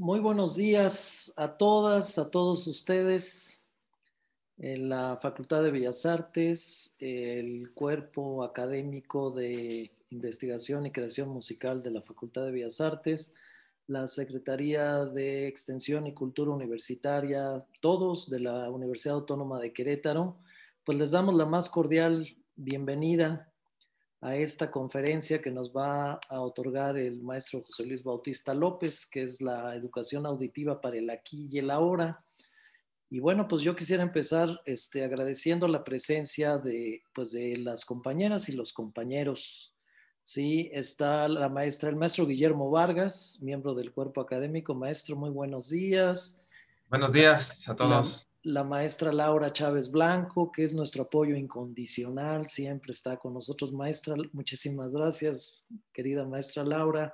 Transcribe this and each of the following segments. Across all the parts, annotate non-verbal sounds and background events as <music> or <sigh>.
Muy buenos días a todas, a todos ustedes. En la Facultad de Bellas Artes, el cuerpo académico de investigación y creación musical de la Facultad de Bellas Artes, la Secretaría de Extensión y Cultura Universitaria, todos de la Universidad Autónoma de Querétaro, pues les damos la más cordial bienvenida a esta conferencia que nos va a otorgar el maestro José Luis Bautista López, que es la educación auditiva para el aquí y el ahora. Y bueno, pues yo quisiera empezar este, agradeciendo la presencia de, pues de las compañeras y los compañeros. Sí, está la maestra, el maestro Guillermo Vargas, miembro del cuerpo académico. Maestro, muy buenos días. Buenos días a todos la maestra Laura Chávez Blanco, que es nuestro apoyo incondicional, siempre está con nosotros. Maestra, muchísimas gracias, querida maestra Laura.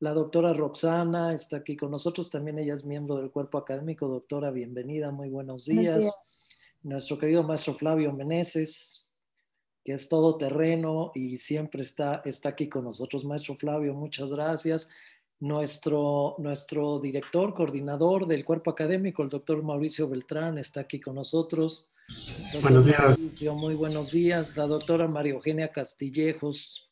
La doctora Roxana está aquí con nosotros, también ella es miembro del cuerpo académico. Doctora, bienvenida, muy buenos días. Nuestro querido maestro Flavio Meneses, que es todo terreno y siempre está, está aquí con nosotros. Maestro Flavio, muchas gracias. Nuestro, nuestro director, coordinador del cuerpo académico, el doctor Mauricio Beltrán, está aquí con nosotros. buenos días. muy buenos días. La doctora María Eugenia Castillejos.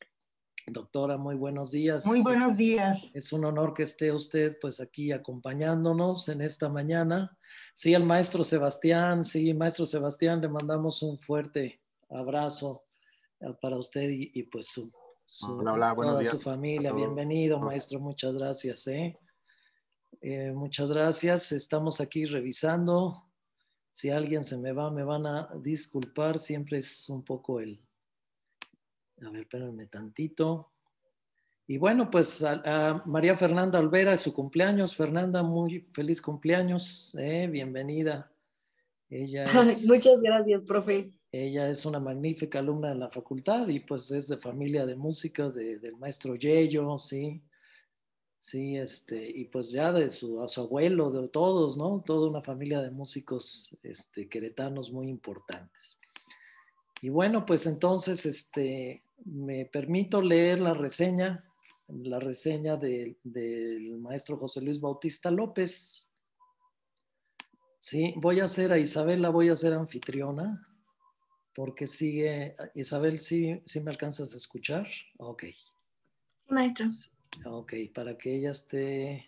Doctora, muy buenos días. Muy buenos días. Es un honor que esté usted pues aquí acompañándonos en esta mañana. Sí, al maestro Sebastián, sí, maestro Sebastián, le mandamos un fuerte abrazo eh, para usted y, y pues su hola, hola, buenos días. su familia. Bienvenido, maestro, muchas gracias. ¿eh? Eh, muchas gracias. Estamos aquí revisando. Si alguien se me va, me van a disculpar. Siempre es un poco el... A ver, espérenme tantito. Y bueno, pues a, María Fernanda Olvera es su cumpleaños. Fernanda, muy feliz cumpleaños. ¿eh? bienvenida. Ella Muchas gracias, profe. Ella es una magnífica alumna de la facultad y pues es de familia de músicas del maestro Yello, ¿sí? Sí, este, y pues ya de su, abuelo, de todos, ¿no? Toda una familia de músicos este, queretanos muy importantes. Y bueno, pues entonces este, me permito leer la reseña, la reseña del maestro José Luis Bautista López. Sí, voy a ser a Isabela, voy a ser anfitriona porque sigue, ah, Isabel, si me alcanzas a escuchar? Ok. Sí, maestro. Ok, para que ella esté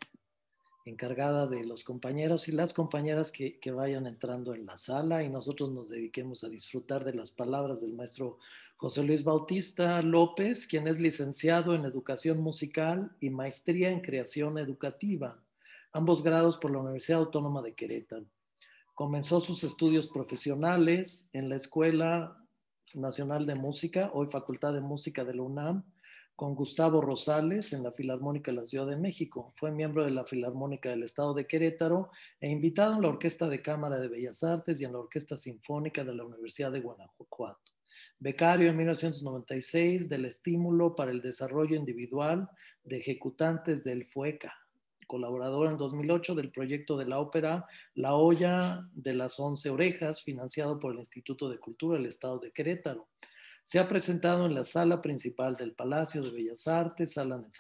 encargada de los compañeros y las compañeras que, que, vayan entrando en la sala y nosotros nos dediquemos a disfrutar de las palabras del maestro José Luis Bautista López, quien es licenciado en educación musical y maestría en creación educativa, ambos grados por la Universidad Autónoma de Querétaro. Comenzó sus estudios profesionales en la Escuela Nacional de Música, hoy Facultad de Música de la UNAM, con Gustavo Rosales en la Filarmónica de la Ciudad de México. Fue miembro de la Filarmónica del Estado de Querétaro e invitado en la Orquesta de Cámara de Bellas Artes y en la Orquesta Sinfónica de la Universidad de Guanajuato. Becario en 1996 del Estímulo para el Desarrollo Individual de Ejecutantes del FUECA, colaborador en 2008 del proyecto de la ópera La olla de las once orejas, financiado por el Instituto de Cultura del Estado de Querétaro. Se ha presentado en la sala principal del Palacio de Bellas Artes, sala del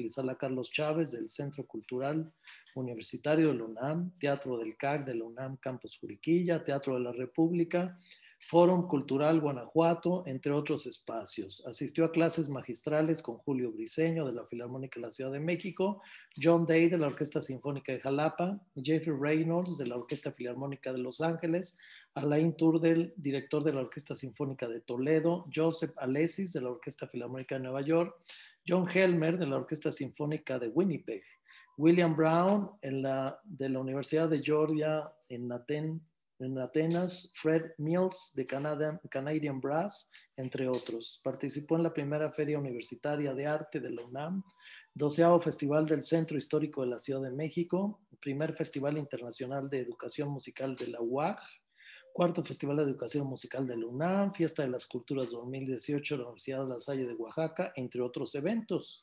y sala Carlos Chávez del Centro Cultural Universitario de la UNAM, Teatro del CAC de la UNAM Campus Juriquilla, Teatro de la República Fórum Cultural Guanajuato, entre otros espacios. Asistió a clases magistrales con Julio Briseño de la Filarmónica de la Ciudad de México, John Day de la Orquesta Sinfónica de Jalapa, Jeffrey Reynolds de la Orquesta Filarmónica de Los Ángeles, Alain Turdel, director de la Orquesta Sinfónica de Toledo, Joseph Alessis de la Orquesta Filarmónica de Nueva York, John Helmer de la Orquesta Sinfónica de Winnipeg, William Brown en la, de la Universidad de Georgia en Aten, en Atenas, Fred Mills de Canadian, Brass, entre otros. Participó en la primera Feria Universitaria de Arte de la UNAM, doceavo Festival del Centro Histórico de la Ciudad de México, primer Festival Internacional de Educación Musical de la UAG, cuarto Festival de Educación Musical de la UNAM, Fiesta de las Culturas 2018 de la Universidad de La Salle de Oaxaca, entre otros eventos.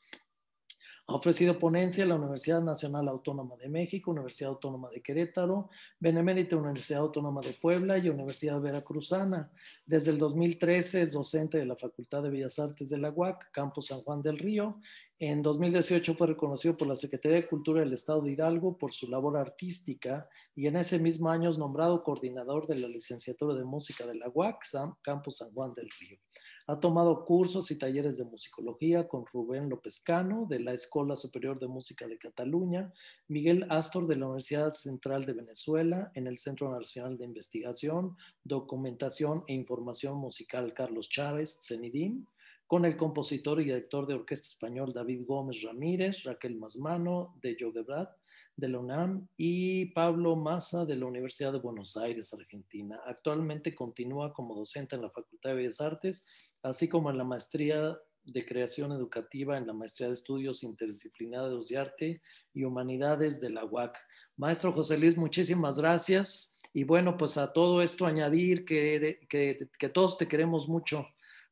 Ha ofrecido ponencia en la Universidad Nacional Autónoma de México, Universidad Autónoma de Querétaro, Benemérita Universidad Autónoma de Puebla y Universidad Veracruzana. Desde el 2013 es docente de la Facultad de Bellas Artes de la UAC, Campus San Juan del Río. En 2018 fue reconocido por la Secretaría de Cultura del Estado de Hidalgo por su labor artística y en ese mismo año es nombrado coordinador de la Licenciatura de Música de la UAC, Campus San Juan del Río. Ha tomado cursos y talleres de musicología con Rubén López Cano de la Escuela Superior de Música de Cataluña, Miguel Astor de la Universidad Central de Venezuela en el Centro Nacional de Investigación, Documentación e Información Musical Carlos Chávez, CENIDIM, con el compositor y director de orquesta español David Gómez Ramírez, Raquel Masmano de brad de la UNAM y Pablo Massa de la Universidad de Buenos Aires, Argentina. Actualmente continúa como docente en la Facultad de Bellas Artes, así como en la maestría de creación educativa en la maestría de estudios interdisciplinados de arte y humanidades de la UAC. Maestro José Luis, muchísimas gracias. Y bueno, pues a todo esto añadir que, que, todos te queremos mucho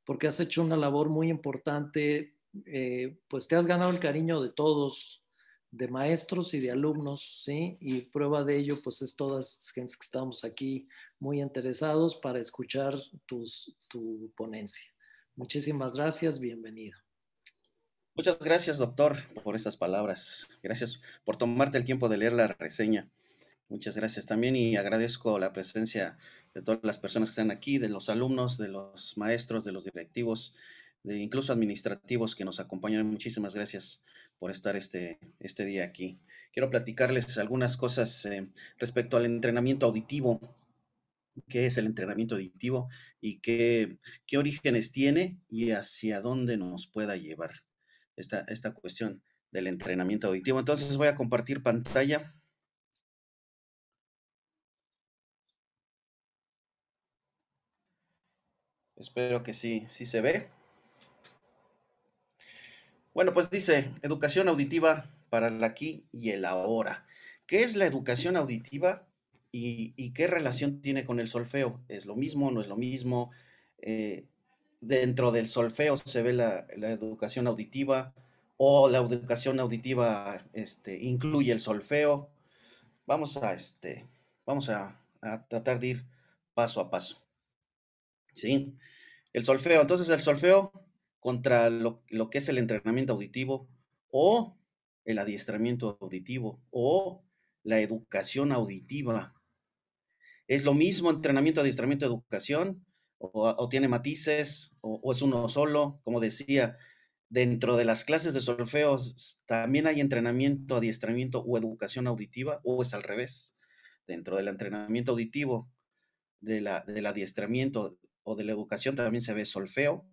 porque has hecho una labor muy importante, eh, pues te has ganado el cariño de todos de maestros y de alumnos, ¿sí? Y prueba de ello, pues es todas las que estamos aquí muy interesados para escuchar tus, tu ponencia. Muchísimas gracias, bienvenido. Muchas gracias, doctor, por estas palabras. Gracias por tomarte el tiempo de leer la reseña. Muchas gracias también y agradezco la presencia de todas las personas que están aquí, de los alumnos, de los maestros, de los directivos incluso administrativos que nos acompañan. Muchísimas gracias por estar este, este día aquí. Quiero platicarles algunas cosas eh, respecto al entrenamiento auditivo. ¿Qué es el entrenamiento auditivo y qué, qué orígenes tiene y hacia dónde nos pueda llevar esta, esta cuestión del entrenamiento auditivo? Entonces voy a compartir pantalla. Espero que sí, sí se ve. Bueno, pues dice, educación auditiva para el aquí y el ahora. ¿Qué es la educación auditiva y, qué relación tiene con el solfeo? ¿Es lo mismo? o ¿No es lo mismo? Eh, dentro del solfeo se ve la, educación auditiva o la educación auditiva este, incluye el solfeo. Vamos a, este, vamos a, a tratar de ir paso a paso. ¿Sí? El solfeo. Entonces el solfeo contra lo, que es el entrenamiento auditivo o el adiestramiento auditivo o la educación auditiva. ¿Es lo mismo entrenamiento, adiestramiento, educación? ¿O, tiene matices? O, es uno solo? Como decía, dentro de las clases de solfeo también hay entrenamiento, adiestramiento o educación auditiva, o es al revés. Dentro del entrenamiento auditivo, de la, del adiestramiento o de la educación también se ve solfeo,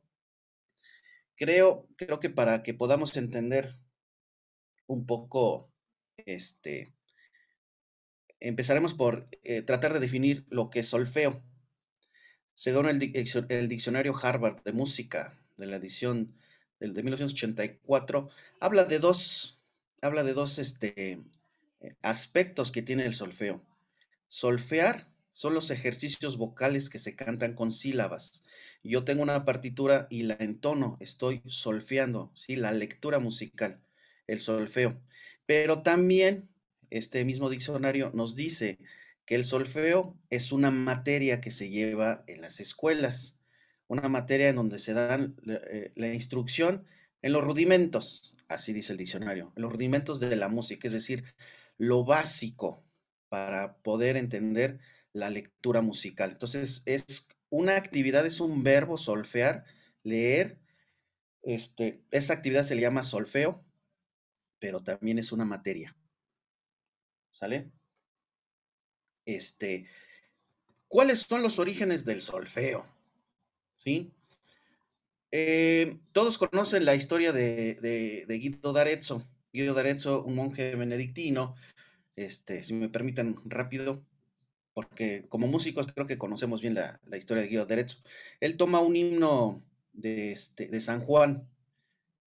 creo, que para que podamos entender un poco, este, empezaremos por eh, tratar de definir lo que es solfeo. Según el, diccionario Harvard de música de la edición de 1984, habla de dos, habla de dos este, eh, aspectos que tiene el solfeo. Solfear son los ejercicios vocales que se cantan con sílabas. Yo tengo una partitura y la entono, estoy solfeando, ¿sí? La lectura musical, el solfeo. Pero también este mismo diccionario nos dice que el solfeo es una materia que se lleva en las escuelas, una materia en donde se dan la, eh, la instrucción en los rudimentos, así dice el diccionario, en los rudimentos de la música, es decir, lo básico para poder entender la lectura musical. Entonces, es una actividad, es un verbo, solfear, leer. Este, esa actividad se le llama solfeo, pero también es una materia. ¿Sale? Este, ¿cuáles son los orígenes del solfeo? ¿Sí? Eh, todos conocen la historia de, de Guido d'Arezzo. Guido d'Arezzo, un monje benedictino, este, si me permiten rápido, porque como músicos creo que conocemos bien la, historia de Guido Derecho. Él toma un himno de, este, de San Juan,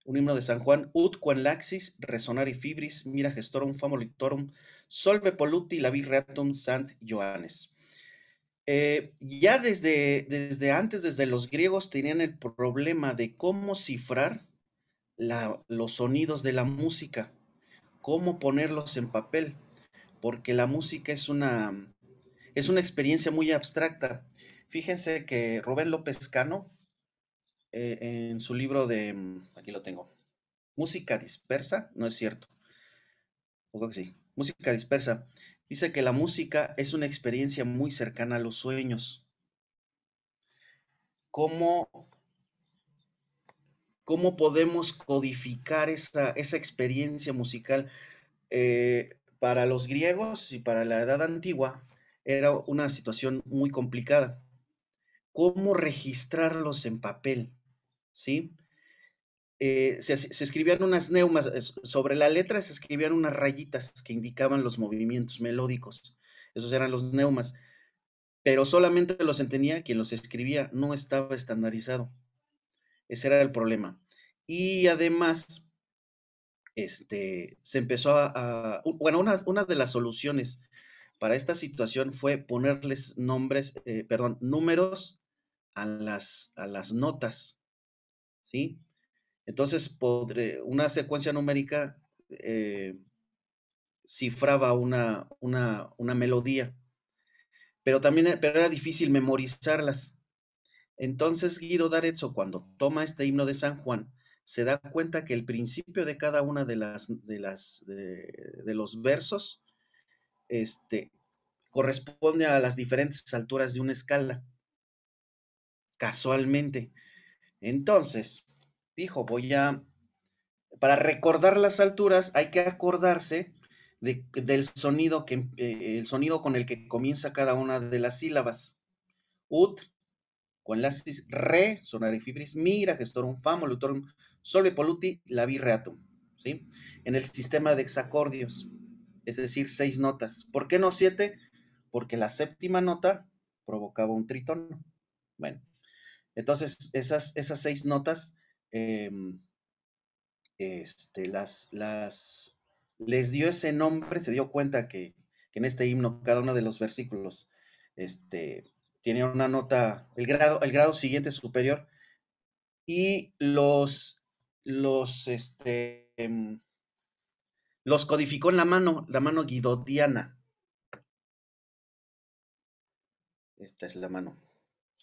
un himno de San Juan, ut quen laxis resonari fibris mira gestorum Famolictorum, solve polluti la reatum sant Joanes. Eh, ya desde, desde antes, desde los griegos, tenían el problema de cómo cifrar los sonidos de la música, cómo ponerlos en papel, porque la música es una, es una experiencia muy abstracta. Fíjense que Rubén López Cano, eh, en su libro de, mm, aquí lo tengo, Música dispersa, no es cierto, creo que sí, Música dispersa, dice que la música es una experiencia muy cercana a los sueños. ¿Cómo, cómo podemos codificar esa, esa experiencia musical? Eh, para los griegos y para la edad antigua, era una situación muy complicada. ¿Cómo registrarlos en papel? ¿Sí? Eh, se, escribían unas neumas, eh, sobre la letra se escribían unas rayitas que indicaban los movimientos melódicos. Esos eran los neumas. Pero solamente los entendía quien los escribía, no estaba estandarizado. Ese era el problema. Y además, este, se empezó a... bueno, una, de las soluciones para esta situación fue ponerles nombres, eh, perdón, números a las, a las notas, ¿sí? Entonces, una secuencia numérica eh, cifraba una, melodía, pero también eh, era difícil memorizarlas. Entonces, Guido d'Arezzo, cuando toma este himno de San Juan, se da cuenta que el principio de cada una de las de las de los versos este, corresponde a las diferentes alturas de una escala. Casualmente. Entonces, dijo, voy a... Para recordar las alturas hay que acordarse del sonido, que, eh, el sonido con el que comienza cada una de las sílabas. Ut, con las re, y fibris, mira, gestorum famo, lutorum, sole poluti, labi reatum. ¿sí? En el sistema de hexacordios es decir, seis notas. ¿Por qué no siete? Porque la séptima nota provocaba un tritono. Bueno, entonces esas, esas seis notas em, este, las, las, les dio ese nombre, se dio cuenta que, en este himno cada uno de los versículos este, tiene una nota, el grado, el grado siguiente superior, y los, los, este, em, los codificó en la mano, la mano guidodiana. Esta es la mano.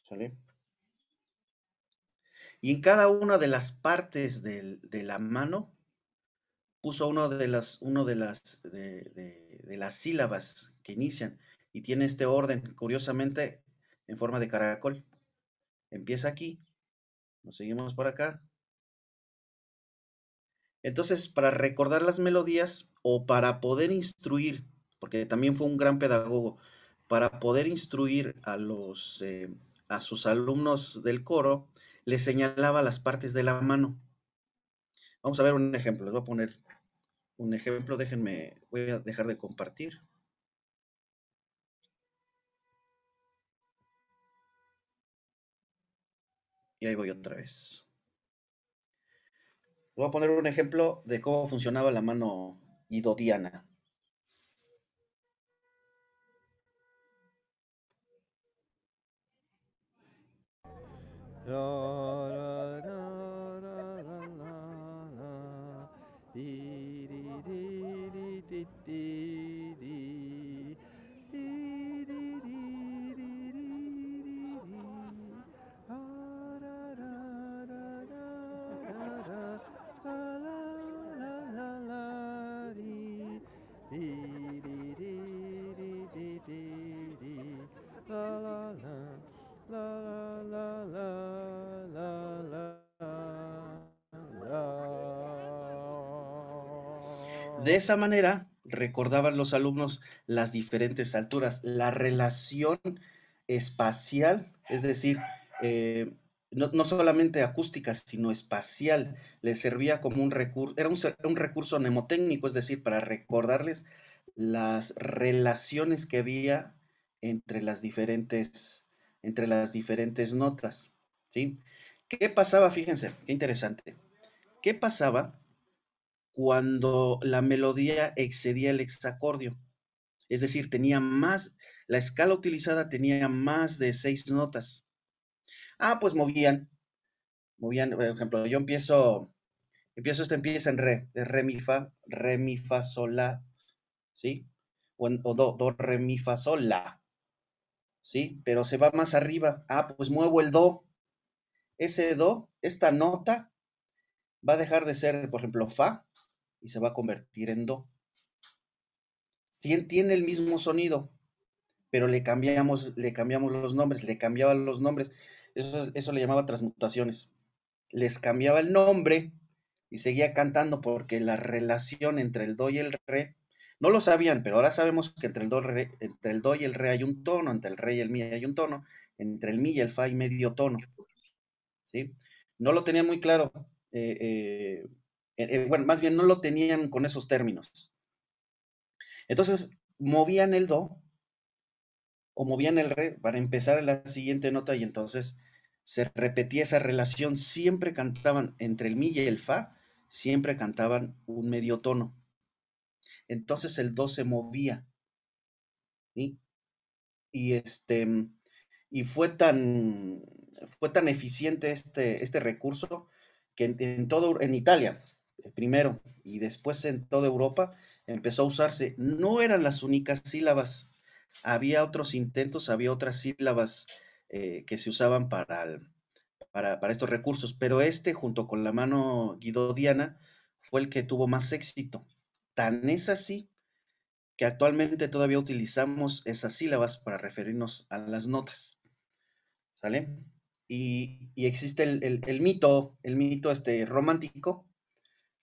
¿Sale? Y en cada una de las partes de la mano puso una de las, de las, de las sílabas que inician y tiene este orden, curiosamente, en forma de caracol. Empieza aquí, nos seguimos por acá, entonces, para recordar las melodías o para poder instruir, porque también fue un gran pedagogo, para poder instruir a los eh, a sus alumnos del coro, les señalaba las partes de la mano. Vamos a ver un ejemplo, les voy a poner un ejemplo, déjenme, voy a dejar de compartir. Y ahí voy otra vez voy a poner un ejemplo de cómo funcionaba la mano idodiana. De esa manera, recordaban los alumnos las diferentes alturas, la relación espacial, es decir, eh, no, solamente acústica, sino espacial, les servía como un recurso, era un, recurso mnemotécnico, es decir, para recordarles las relaciones que había entre las diferentes, entre las diferentes notas. ¿sí? ¿Qué pasaba? Fíjense, qué interesante. ¿Qué pasaba cuando la melodía excedía el hexacordio. Es decir, tenía más, la escala utilizada tenía más de seis notas. Ah, pues movían, movían, por ejemplo, yo empiezo, empiezo esta empieza en re, re mi fa, re mi fa sol ¿sí? O, do, do re mi fa sol ¿sí? Pero se va más arriba. Ah, pues muevo el do. Ese do, esta nota, va a dejar de ser, por ejemplo, fa y se va a convertir en do. Tiene el mismo sonido, pero le cambiamos, le cambiamos los nombres, le cambiaban los nombres. Eso, eso le llamaba transmutaciones. Les cambiaba el nombre y seguía cantando porque la relación entre el do y el re, no lo sabían, pero ahora sabemos que entre el do, entre el do y el re hay un tono, entre el re y el mi hay un tono, entre el mi y el fa hay medio tono. ¿sí? No lo tenía muy claro. Eh, eh, eh, eh, bueno, más bien no lo tenían con esos términos. Entonces, movían el do o movían el re para empezar la siguiente nota y entonces se repetía esa relación, siempre cantaban entre el mi y el fa, siempre cantaban un medio tono. Entonces el do se movía. Y este y fue tan fue tan eficiente este, este recurso que en todo en Italia, eh, primero y después en toda Europa empezó a usarse. No eran las únicas sílabas, había otros intentos, había otras sílabas eh, que se usaban para, para, estos recursos, pero este junto con la mano guidodiana fue el que tuvo más éxito. Tan es así que actualmente todavía utilizamos esas sílabas para referirnos a las notas. ¿Sale? Y, existe el, el, mito, el mito este romántico,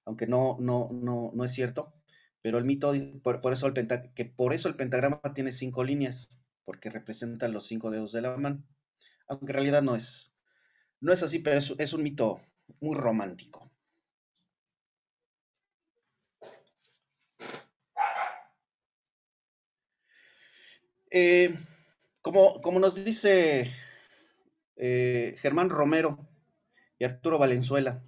aunque no, no, no, no es cierto, pero el mito, por, eso el que por eso el pentagrama tiene cinco líneas, porque representan los cinco dedos de la mano, aunque en realidad no es, no es así, pero es, un mito muy romántico. Eh, como, como, nos dice eh, Germán Romero y Arturo Valenzuela,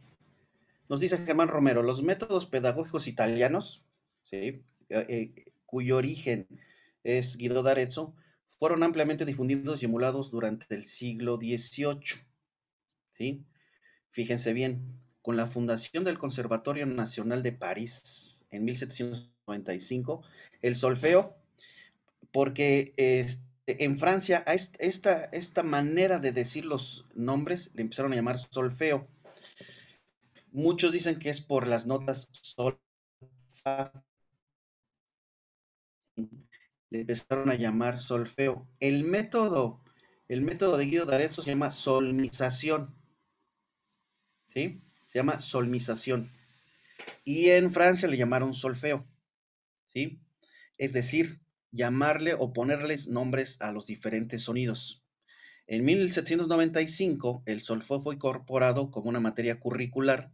nos dice Germán Romero, los métodos pedagógicos italianos, eh, eh, cuyo origen es Guido d'Arezzo, fueron ampliamente difundidos y emulados durante el siglo XVIII. Fíjense bien, con la fundación del Conservatorio Nacional de París en 1795, el solfeo, porque este, en Francia a esta, esta manera de decir los nombres le empezaron a llamar solfeo Muchos dicen que es por las notas sol, Le empezaron a llamar solfeo. El método, el método de Guido D'Arezzo se llama solmización. ¿Sí? Se llama solmización. Y en Francia le llamaron solfeo. ¿Sí? Es decir, llamarle o ponerles nombres a los diferentes sonidos. En 1795, el solfeo fue incorporado como una materia curricular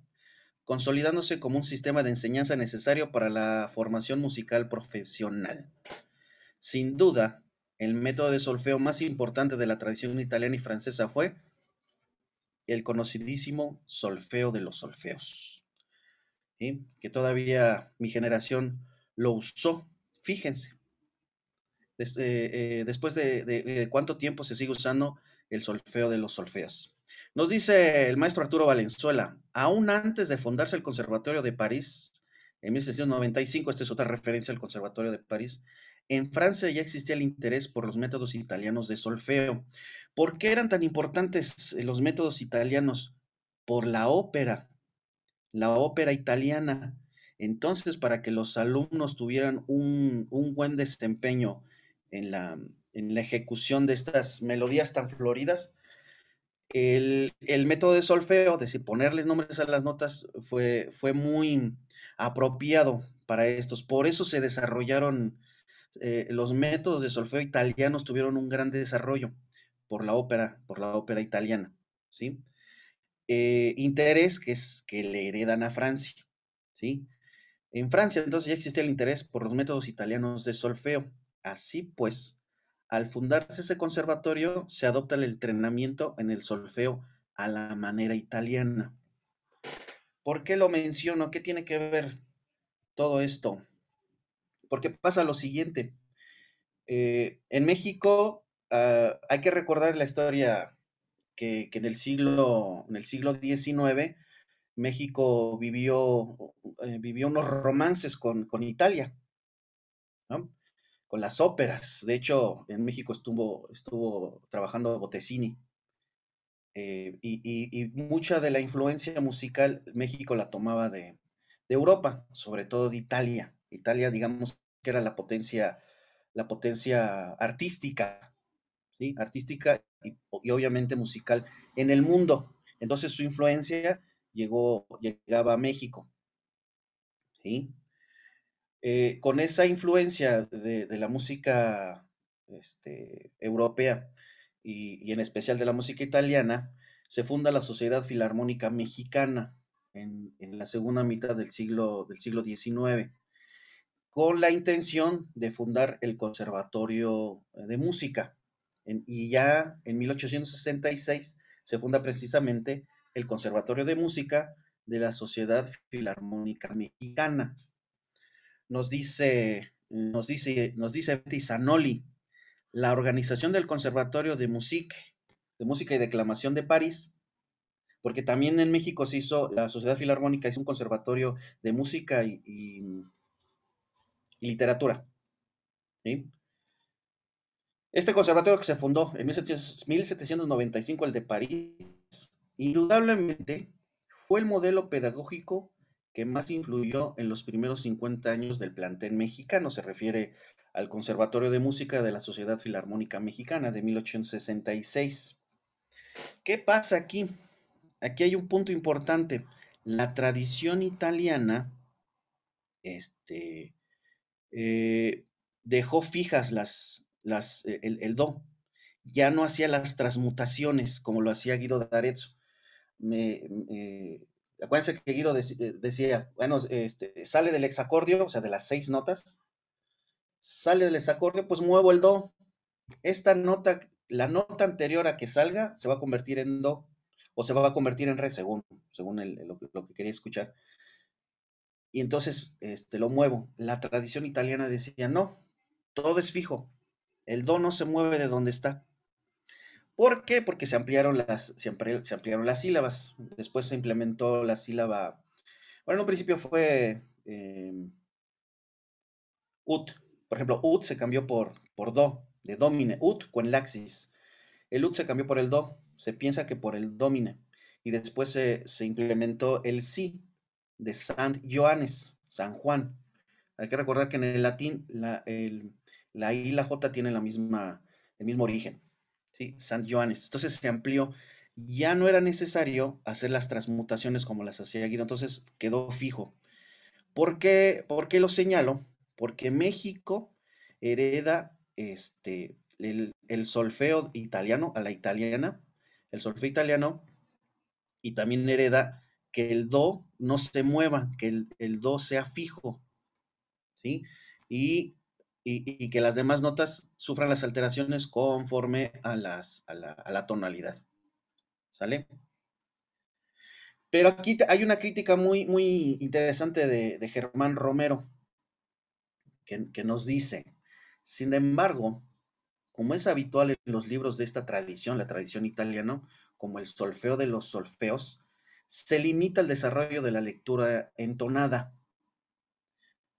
consolidándose como un sistema de enseñanza necesario para la formación musical profesional. Sin duda, el método de solfeo más importante de la tradición italiana y francesa fue el conocidísimo solfeo de los solfeos, que todavía mi generación lo usó. Fíjense, eh, eh, después de cuánto tiempo se sigue usando el solfeo de los solfeos. Nos dice el maestro Arturo Valenzuela, aún antes de fundarse el Conservatorio de París, en 1695, esta es otra referencia al Conservatorio de París, en Francia ya existía el interés por los métodos italianos de solfeo. ¿Por qué eran tan importantes eh, los métodos italianos? Por la ópera, la ópera italiana. Entonces, para que los alumnos tuvieran un, buen desempeño en la ejecución de estas melodías tan floridas, el, método de solfeo, es decir, ponerles nombres a las notas, fue, fue muy apropiado para estos. Por eso se desarrollaron eh, los métodos de solfeo italianos, tuvieron un gran desarrollo por la ópera, por la ópera italiana, ¿sí? Eh, interés que es que le heredan a Francia, ¿sí? En Francia entonces ya existía el interés por los métodos italianos de solfeo. Así pues, al fundarse ese conservatorio, se adopta el entrenamiento en el solfeo a la manera italiana. ¿Por qué lo menciono? ¿Qué tiene que ver todo esto? Porque pasa lo siguiente. Eh, en México ah, hay que recordar la historia que, en, el siglo, en el siglo XIX México vivió, eh, vivió unos romances con, con Italia. ¿no? las óperas. De hecho, en México estuvo, estuvo trabajando Botesini. Eh, y, mucha de la influencia musical México la tomaba de, Europa, sobre todo de Italia. Italia, digamos, que era la potencia, la potencia artística, ¿sí? artística y, obviamente musical en el mundo. Entonces su influencia llegó, llegaba a México. ¿sí? Eh, con esa influencia de, la música este, europea y, en especial de la música italiana, se funda la Sociedad Filarmónica Mexicana en, la segunda mitad del siglo, del siglo XIX, con la intención de fundar el Conservatorio de Música. y ya en 1866 se funda precisamente el Conservatorio de Música de la Sociedad Filarmónica Mexicana nos dice, nos dice, nos Betty Zanoli, la organización del Conservatorio de música de Música y Declamación de París, porque también en México se hizo, la Sociedad Filarmónica hizo un conservatorio de música y, literatura. Este conservatorio que se fundó en 1795, el de París, indudablemente fue el modelo pedagógico que más influyó en los primeros 50 años del plantel mexicano. Se refiere al Conservatorio de Música de la Sociedad Filarmónica Mexicana de 1866. ¿Qué pasa aquí? Aquí hay un punto importante. La tradición italiana este, eh, dejó fijas las, las, eh, el, do. Ya no hacía las transmutaciones como lo hacía Guido D'Arezzo. Me, eh, Acuérdense que Guido eh, decía, bueno, este, sale del hexacordio, o sea, de las seis notas, sale del exacordio, pues muevo el do. Esta nota, la nota anterior a que salga, se va a convertir en do, o se va a convertir en re, según, lo, que quería escuchar. Y entonces este, lo muevo. La tradición italiana decía, no, todo es fijo. El do no se mueve de donde está. ¿Por qué? Porque se ampliaron las, se ampliaron las sílabas. Después se implementó la sílaba. Bueno, en un principio fue em, ut. Por ejemplo, ut se cambió por, por do, de domine. Ut con laxis. El ut se cambió por el do. Se piensa que por el domine. Y después se, implementó el si de San Joanes, San Juan. Hay que recordar que en el latín la, I y la J tienen la misma, el mismo origen. ¿sí? San Joanes. Entonces se amplió. Ya no era necesario hacer las transmutaciones como las hacía Guido, entonces quedó fijo. ¿Por qué, ¿Por qué lo señalo? Porque México hereda este, el, solfeo italiano a la italiana, el solfeo italiano, y también hereda que el do no se mueva, que el, el do sea fijo, ¿sí? Y y, que las demás notas sufran las alteraciones conforme a, la, tonalidad. ¿Sale? Pero aquí hay una crítica muy, muy interesante de, Germán Romero, que, que, nos dice, sin embargo, como es habitual en los libros de esta tradición, la tradición italiana, como el solfeo de los solfeos, se limita el desarrollo de la lectura entonada,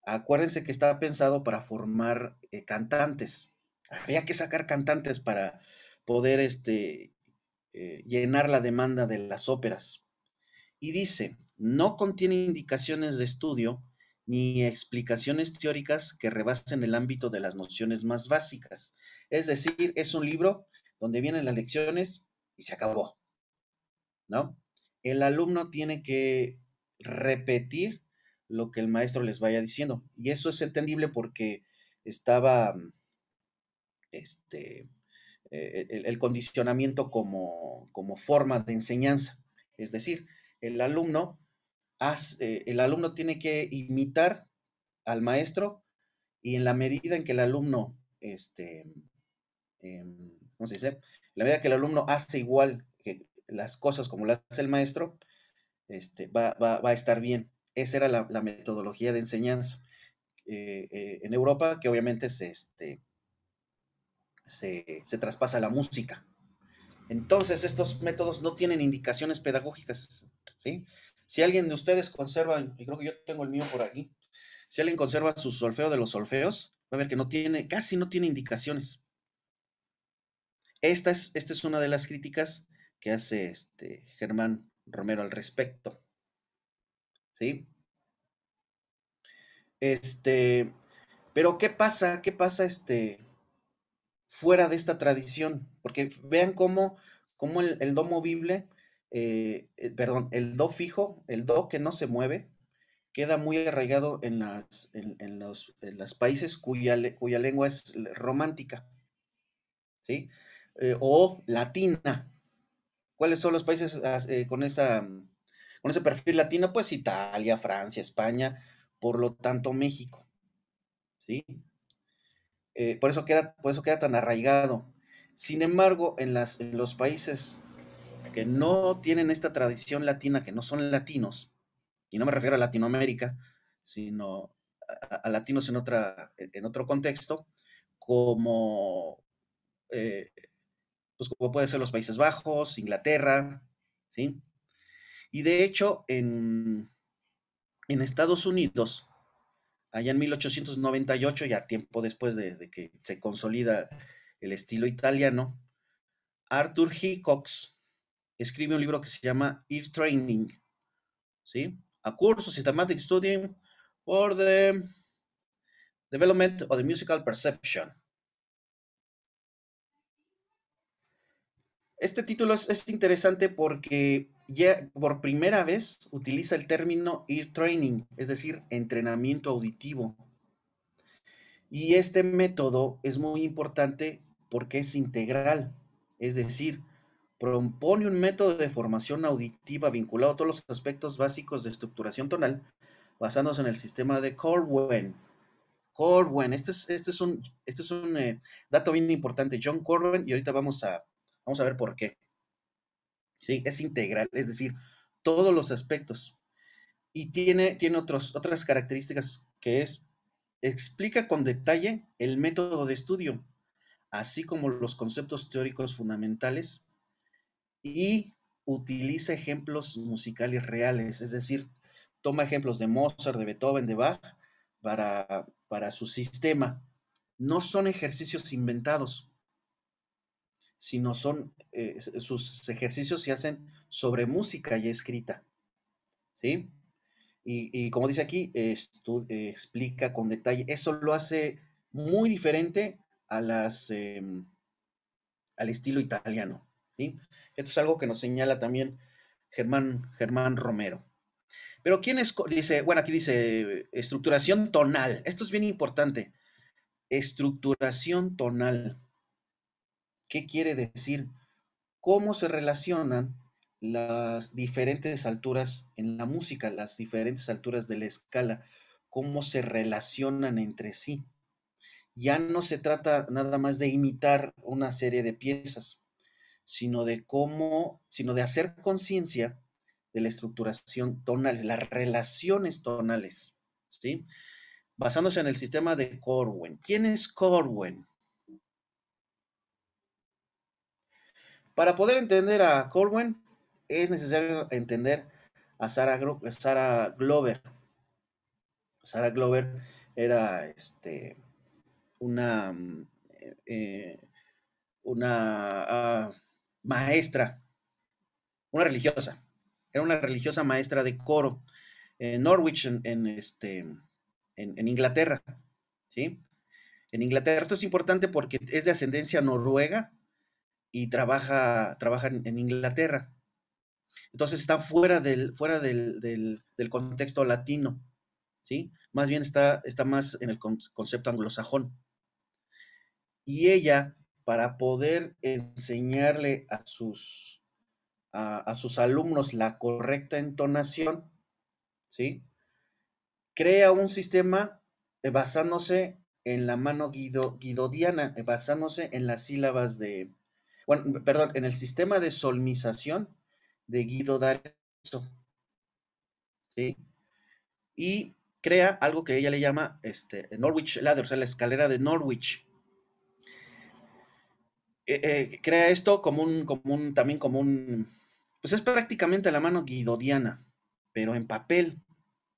acuérdense que estaba pensado para formar eh, cantantes. Habría que sacar cantantes para poder este, eh, llenar la demanda de las óperas. Y dice, no contiene indicaciones de estudio ni explicaciones teóricas que rebasen el ámbito de las nociones más básicas. Es decir, es un libro donde vienen las lecciones y se acabó. ¿No? El alumno tiene que repetir lo que el maestro les vaya diciendo. Y eso es entendible porque estaba mm, este, eh, el, condicionamiento como, forma de enseñanza. Es decir, el alumno, eh, el alumno tiene que imitar al maestro y en la medida en que el alumno, este, em, la que el alumno hace igual que las cosas como las hace el maestro, este, va a estar bien esa era la, metodología de enseñanza eh, eh, en Europa, que obviamente se, este, se, traspasa a la música. Entonces, estos métodos no tienen indicaciones pedagógicas, Si alguien de ustedes conserva, y creo que yo tengo el mío por aquí, si alguien conserva su solfeo de los solfeos, va a ver que no tiene, casi no tiene indicaciones. Esta es, esta es una de las críticas que hace este Germán Romero al respecto. ¿sí? Este, pero ¿qué pasa? ¿Qué pasa este, fuera de esta tradición? Porque vean cómo, el, do movible, eh, eh, perdón, el do fijo, el do que no se mueve, queda muy arraigado en, las, en, los, países cuya, cuya, lengua es romántica, ¿sí? Eh, o latina. ¿Cuáles son los países con esa con ese perfil latino, pues Italia, Francia, España, por lo tanto México. ¿Sí? Eh, por, eso queda, eso queda tan arraigado. Sin embargo, en, los países que no tienen esta tradición latina, que no son latinos, y no me refiero a Latinoamérica, sino a, latinos e, en, otro contexto, como, eh, pues como puede ser los Países Bajos, Inglaterra, ¿sí? Y de hecho, en, en Estados Unidos, allá en 1898, ya tiempo después de, que se consolida el estilo italiano, Arthur Hickox escribe un libro que se llama Ear Training, ¿sí? A curso, Systematic Studying for the Development of the Musical Perception. Este título es, interesante porque ya por primera vez utiliza el término ear training, es decir, entrenamiento auditivo. Y este método es muy importante porque es integral, es decir, propone un método de formación auditiva vinculado a todos los aspectos básicos de estructuración tonal, basándose en el sistema de Corwin. Corwen, este es, este es un, este es un eh, dato bien importante, John Corwin, y ahorita vamos a, Vamos a ver por qué. ¿Sí? Es integral, es decir, todos los aspectos. Y tiene, tiene otras características que es, explica con detalle el método de estudio, así como los conceptos teóricos fundamentales y utiliza ejemplos musicales reales, es decir, toma ejemplos de Mozart, de Beethoven, de Bach para, para su sistema. No son ejercicios inventados, sino son eh, sus ejercicios se hacen sobre música ya escrita. ¿Sí? Y, como dice aquí, explica con detalle. Eso lo hace muy diferente a las, em, al estilo italiano. ¿sí? Esto es algo que nos señala también Germán, Germán Romero. Pero ¿quién es? Dice, bueno, aquí dice estructuración tonal. Esto es bien importante. Estructuración tonal. ¿Qué quiere decir? ¿Cómo se relacionan las diferentes alturas en la música, las diferentes alturas de la escala? ¿Cómo se relacionan entre sí? Ya no se trata nada más de imitar una serie de piezas, sino de cómo, sino de hacer conciencia de la estructuración tonal, las relaciones tonales, ¿sí? Basándose en el sistema de Corwin. ¿Quién es Corwin? Para poder entender a Corwin, es necesario entender a Sarah, Glover. Sarah Glover era este, una, eh, eh, una ah, maestra, una religiosa. Era una religiosa maestra de coro en Norwich, en, este, Inglaterra. ¿sí? En Inglaterra. Esto es importante porque es de ascendencia noruega y trabaja, trabaja en, Inglaterra. Entonces está fuera del, fuera del, contexto latino, ¿sí? Más bien está, está más en el concepto anglosajón. Y ella, para poder enseñarle a sus, a, sus alumnos la correcta entonación, ¿sí? Crea un sistema eh, basándose en la mano guido, guidodiana, eh, basándose en las sílabas de, bueno, perdón, en el sistema de solmización de Guido D'Arezzo. Y crea algo que ella le llama este, Norwich Ladder, o sea, la escalera de Norwich. Eh, eh, crea esto como un, como también como un, pues es prácticamente la mano guidodiana, pero en papel.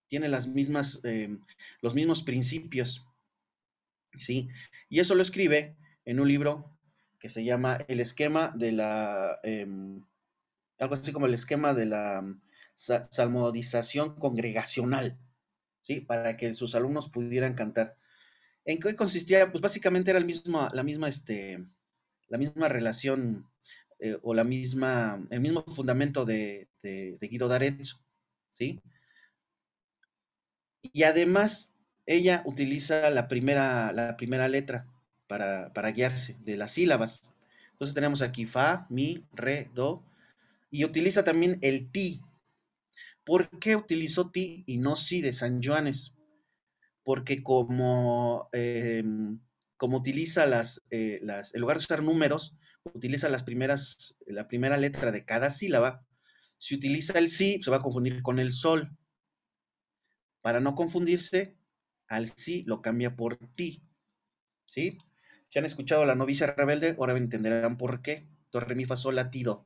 Tiene las mismas, eh, los mismos principios. ¿Sí? Y eso lo escribe en un libro que se llama el esquema de la, em, algo así como el esquema de la mm, salmodización congregacional, ¿sí? Para que sus alumnos pudieran cantar. ¿En qué consistía? Pues básicamente era el mismo, la misma, este, la misma relación eh, o la misma, el mismo fundamento de, de, Guido D'Arezzo, ¿sí? Y además, ella utiliza la primera, la primera letra, para, guiarse de las sílabas. Entonces tenemos aquí fa, mi, re, do, y utiliza también el ti. ¿Por qué utilizó ti y no si de San Joanes? Porque como, eh, como utiliza las, eh, las, en lugar de usar números, utiliza las primeras, la primera letra de cada sílaba, si utiliza el si, se va a confundir con el sol. Para no confundirse, al si lo cambia por ti. ¿Sí? Si han escuchado La novicia rebelde, ahora me entenderán por qué. Torre, mi, fa, latido.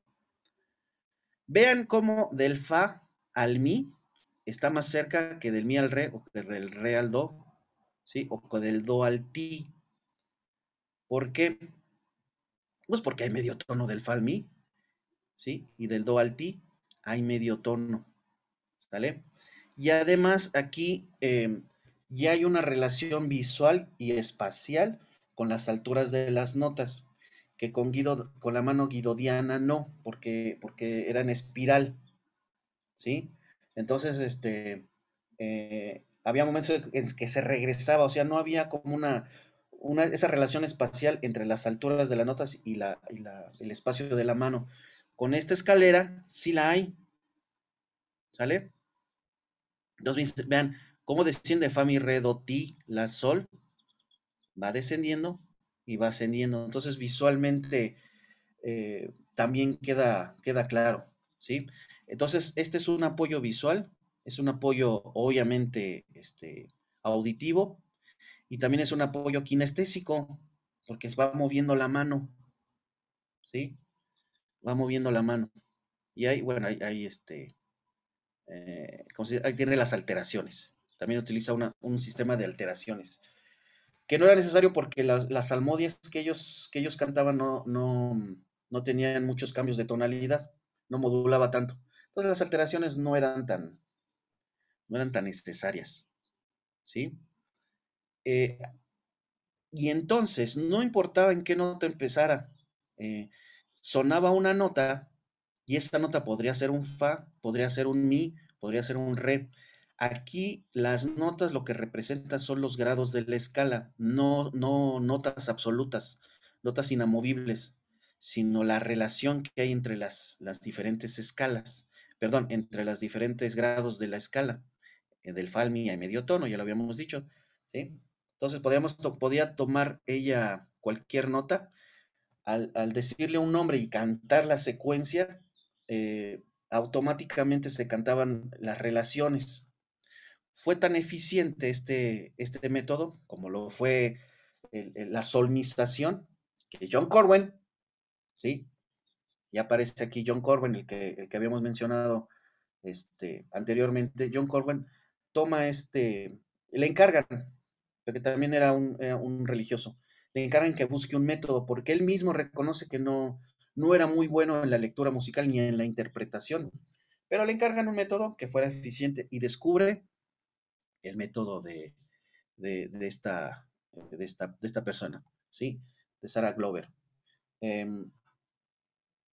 Vean cómo del fa al mi está más cerca que del mi al re o que del re al do, ¿sí? O que del do al ti. ¿Por qué? Pues porque hay medio tono del fa al mi, ¿sí? Y del do al ti hay medio tono, ¿sale? Y además aquí eh, ya hay una relación visual y espacial con las alturas de las notas, que con Guido, con la mano guidodiana no, porque, porque era en espiral, ¿sí? Entonces, este, eh, había momentos en que se regresaba, o sea, no había como una, una, esa relación espacial entre las alturas de las notas y, la, y la, el espacio de la mano. Con esta escalera sí la hay. ¿Sale? Entonces vean cómo desciende Fa, Mi, Ti, La, Sol va descendiendo y va ascendiendo. Entonces, visualmente eh, también queda, queda claro, ¿sí? Entonces, este es un apoyo visual, es un apoyo obviamente este, auditivo y también es un apoyo kinestésico, porque va moviendo la mano, ¿sí? Va moviendo la mano. Y ahí, bueno, ahí, este, eh, tiene las alteraciones. También utiliza un sistema de alteraciones que no era necesario porque las, las salmodias que ellos, que ellos cantaban no, tenían muchos cambios de tonalidad, no modulaba tanto. Entonces las alteraciones no eran tan, no eran tan necesarias. ¿Sí? Eh, y entonces, no importaba en qué nota empezara, eh, sonaba una nota y esa nota podría ser un fa, podría ser un mi, podría ser un re. Aquí las notas lo que representan son los grados de la escala, no, no notas absolutas, notas inamovibles, sino la relación que hay entre las, diferentes escalas, perdón, entre los diferentes grados de la escala, eh, del falmi a medio tono, ya lo habíamos dicho. ¿sí? Entonces podríamos, podía tomar ella cualquier nota, al, decirle un nombre y cantar la secuencia, eh, automáticamente se cantaban las relaciones fue tan eficiente este, este método como lo fue la solmización, que John Corwin, ¿sí? Y aparece aquí John Corwin, el que, el que habíamos mencionado este, anteriormente. John Corwin toma este, le encargan, porque también era un, religioso, le encargan que busque un método, porque él mismo reconoce que no, no era muy bueno en la lectura musical ni en la interpretación, pero le encargan un método que fuera eficiente y descubre el método de, esta, de, esta, persona, ¿sí? De Sarah Glover. Em,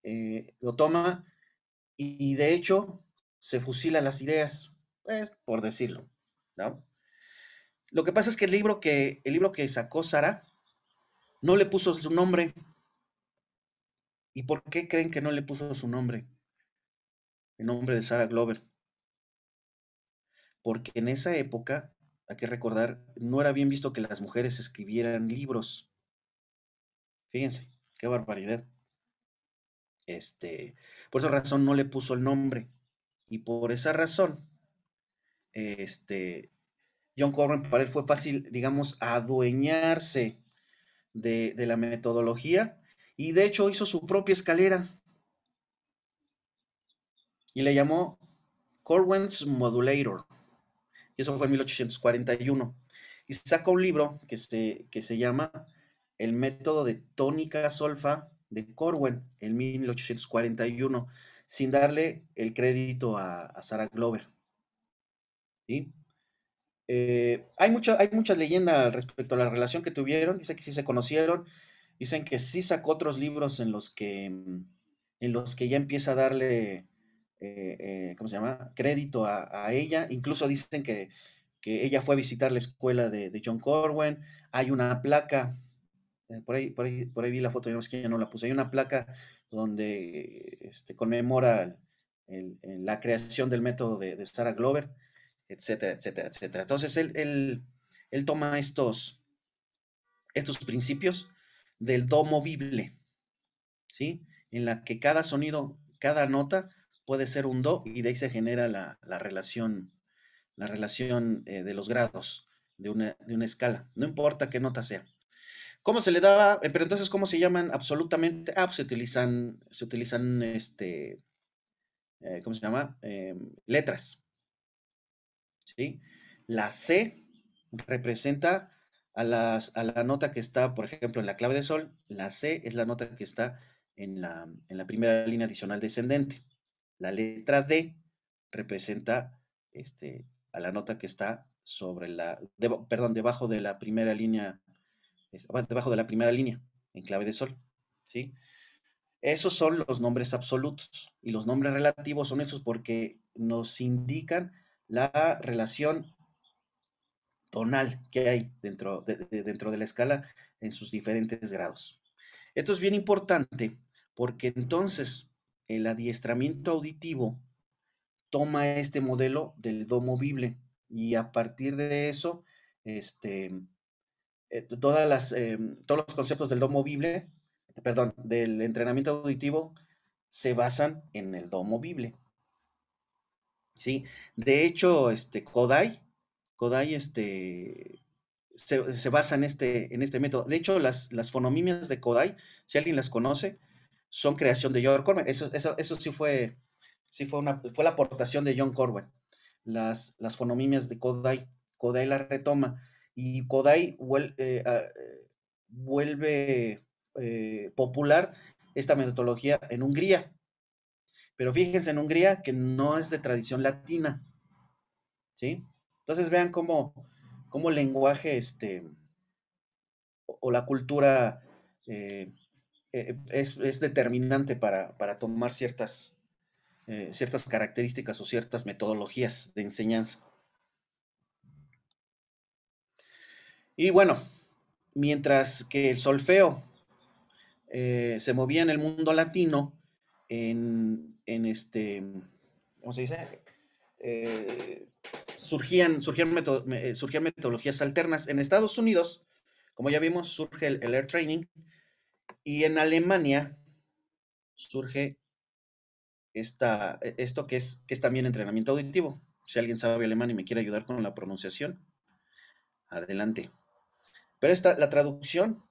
eh, lo toma y, de hecho se fusilan las ideas, pues, por decirlo, ¿no? Lo que pasa es que el libro que, el libro que sacó Sara no le puso su nombre. ¿Y por qué creen que no le puso su nombre? El nombre de Sarah Glover porque en esa época, hay que recordar, no era bien visto que las mujeres escribieran libros. Fíjense, qué barbaridad. Este, por esa razón no le puso el nombre. Y por esa razón, este, John Corwin, para él fue fácil, digamos, adueñarse de, de, la metodología y de hecho hizo su propia escalera y le llamó Corwin's Modulator y eso fue en 1841. Y sacó un libro que se, que se llama El método de tónica solfa de Corwin, en 1841, sin darle el crédito a, Sarah Glover. Eh, hay, mucha, hay muchas leyendas respecto a la relación que tuvieron, dicen que sí se conocieron, dicen que sí sacó otros libros en los que, en los que ya empieza a darle eh, eh, ¿cómo se llama? Crédito a, ella. Incluso dicen que, ella fue a visitar la escuela de, John Corwin. Hay una placa, eh, por, ahí, vi la foto, yo no sé no la puse. Hay una placa donde este, conmemora la creación del método de, de, Sarah Glover, etcétera, etcétera, etcétera. Entonces él, toma estos, estos principios del do movible, ¿sí? En la que cada sonido, cada nota puede ser un do y de ahí se genera la, relación, la relación eh, de los grados de una, escala, no importa qué nota sea. ¿Cómo se le daba? Eh, pero entonces, ¿cómo se llaman absolutamente? Ah, pues, se utilizan, se utilizan, este, eh, ¿cómo se llama? letras. ¿Sí? La C representa a, las, a la nota que está, por ejemplo, en la clave de sol. La C es la nota que está en la, en la primera línea adicional descendente. La letra D representa este, a la nota que está sobre la, perdón, debajo de la primera línea, debajo de la primera línea, en clave de sol, ¿sí? Esos son los nombres absolutos y los nombres relativos son esos porque nos indican la relación tonal que hay dentro dentro de la escala en sus diferentes grados. Esto es bien importante porque entonces el adiestramiento auditivo toma este modelo del do movible y a partir de eso, este, eh, todas las, eh, todos los conceptos del do movible, perdón, del entrenamiento auditivo se basan en el do movible. ¿Sí? De hecho, este, Kodai, Kodai este, se, basa en este, en este método. De hecho, las, las fonomimias de Kodai, si alguien las conoce, son creación de John Corwin. Eso, eso, sí fue, fue una, fue la aportación de John Corwin. Las, las fonomimias de Kodai, Kodai la retoma y Kodai eh, ah, eh, vuelve eh, popular esta metodología en Hungría. Pero fíjense en Hungría que no es de tradición latina. ¿Sí? Entonces vean cómo, cómo el lenguaje este, o, la cultura eh, es, determinante para, tomar ciertas, eh, ciertas características o ciertas metodologías de enseñanza. Y bueno, mientras que el solfeo eh, se movía en el mundo latino, en, este, ¿cómo se dice? surgían, metodologías alternas. En Estados Unidos, como ya vimos, surge el air training, y en Alemania surge esta, e, esto que es, que es también entrenamiento auditivo. Si alguien sabe alemán y me quiere ayudar con la pronunciación, adelante. Pero esta, la traducción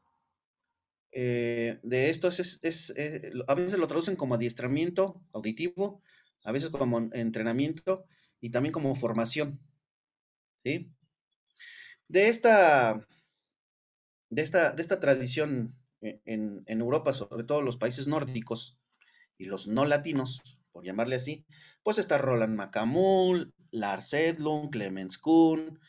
eh, de esto es, eh, a veces lo traducen como adiestramiento auditivo, a veces como entrenamiento y también como formación. De, esta, esta, de esta tradición e-, en, Europa, sobre todo los países nórdicos y los no latinos, por llamarle así, pues está Roland Macamul, Lars Edlund, Clemens Kuhn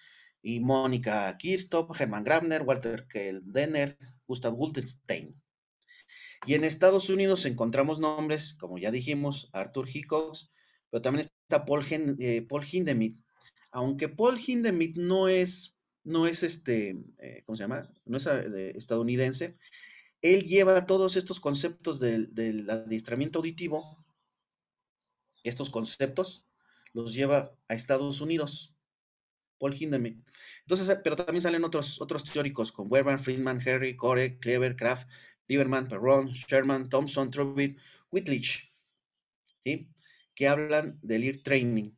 y Mónica Kirstop, Hermann Grabner, Walter Keldener, Gustav Guldenstein. Y en Estados Unidos encontramos nombres, como ya dijimos, Arthur Hickox, pero también está Paul, eh, Paul Hindemith. Aunque Paul Hindemith no es, no es este, eh, ¿cómo se llama? No es eh, estadounidense, él lleva todos estos conceptos del, adiestramiento auditivo, estos conceptos, los lleva a Estados Unidos. Paul Hindemith. Entonces, eh, pero también salen otros, otros teóricos como Werman, Friedman, Harry, Corey, Clever, Kraft, Lieberman, Perron, Sherman, Thompson, Trubit, Whitlich, que hablan del ear training.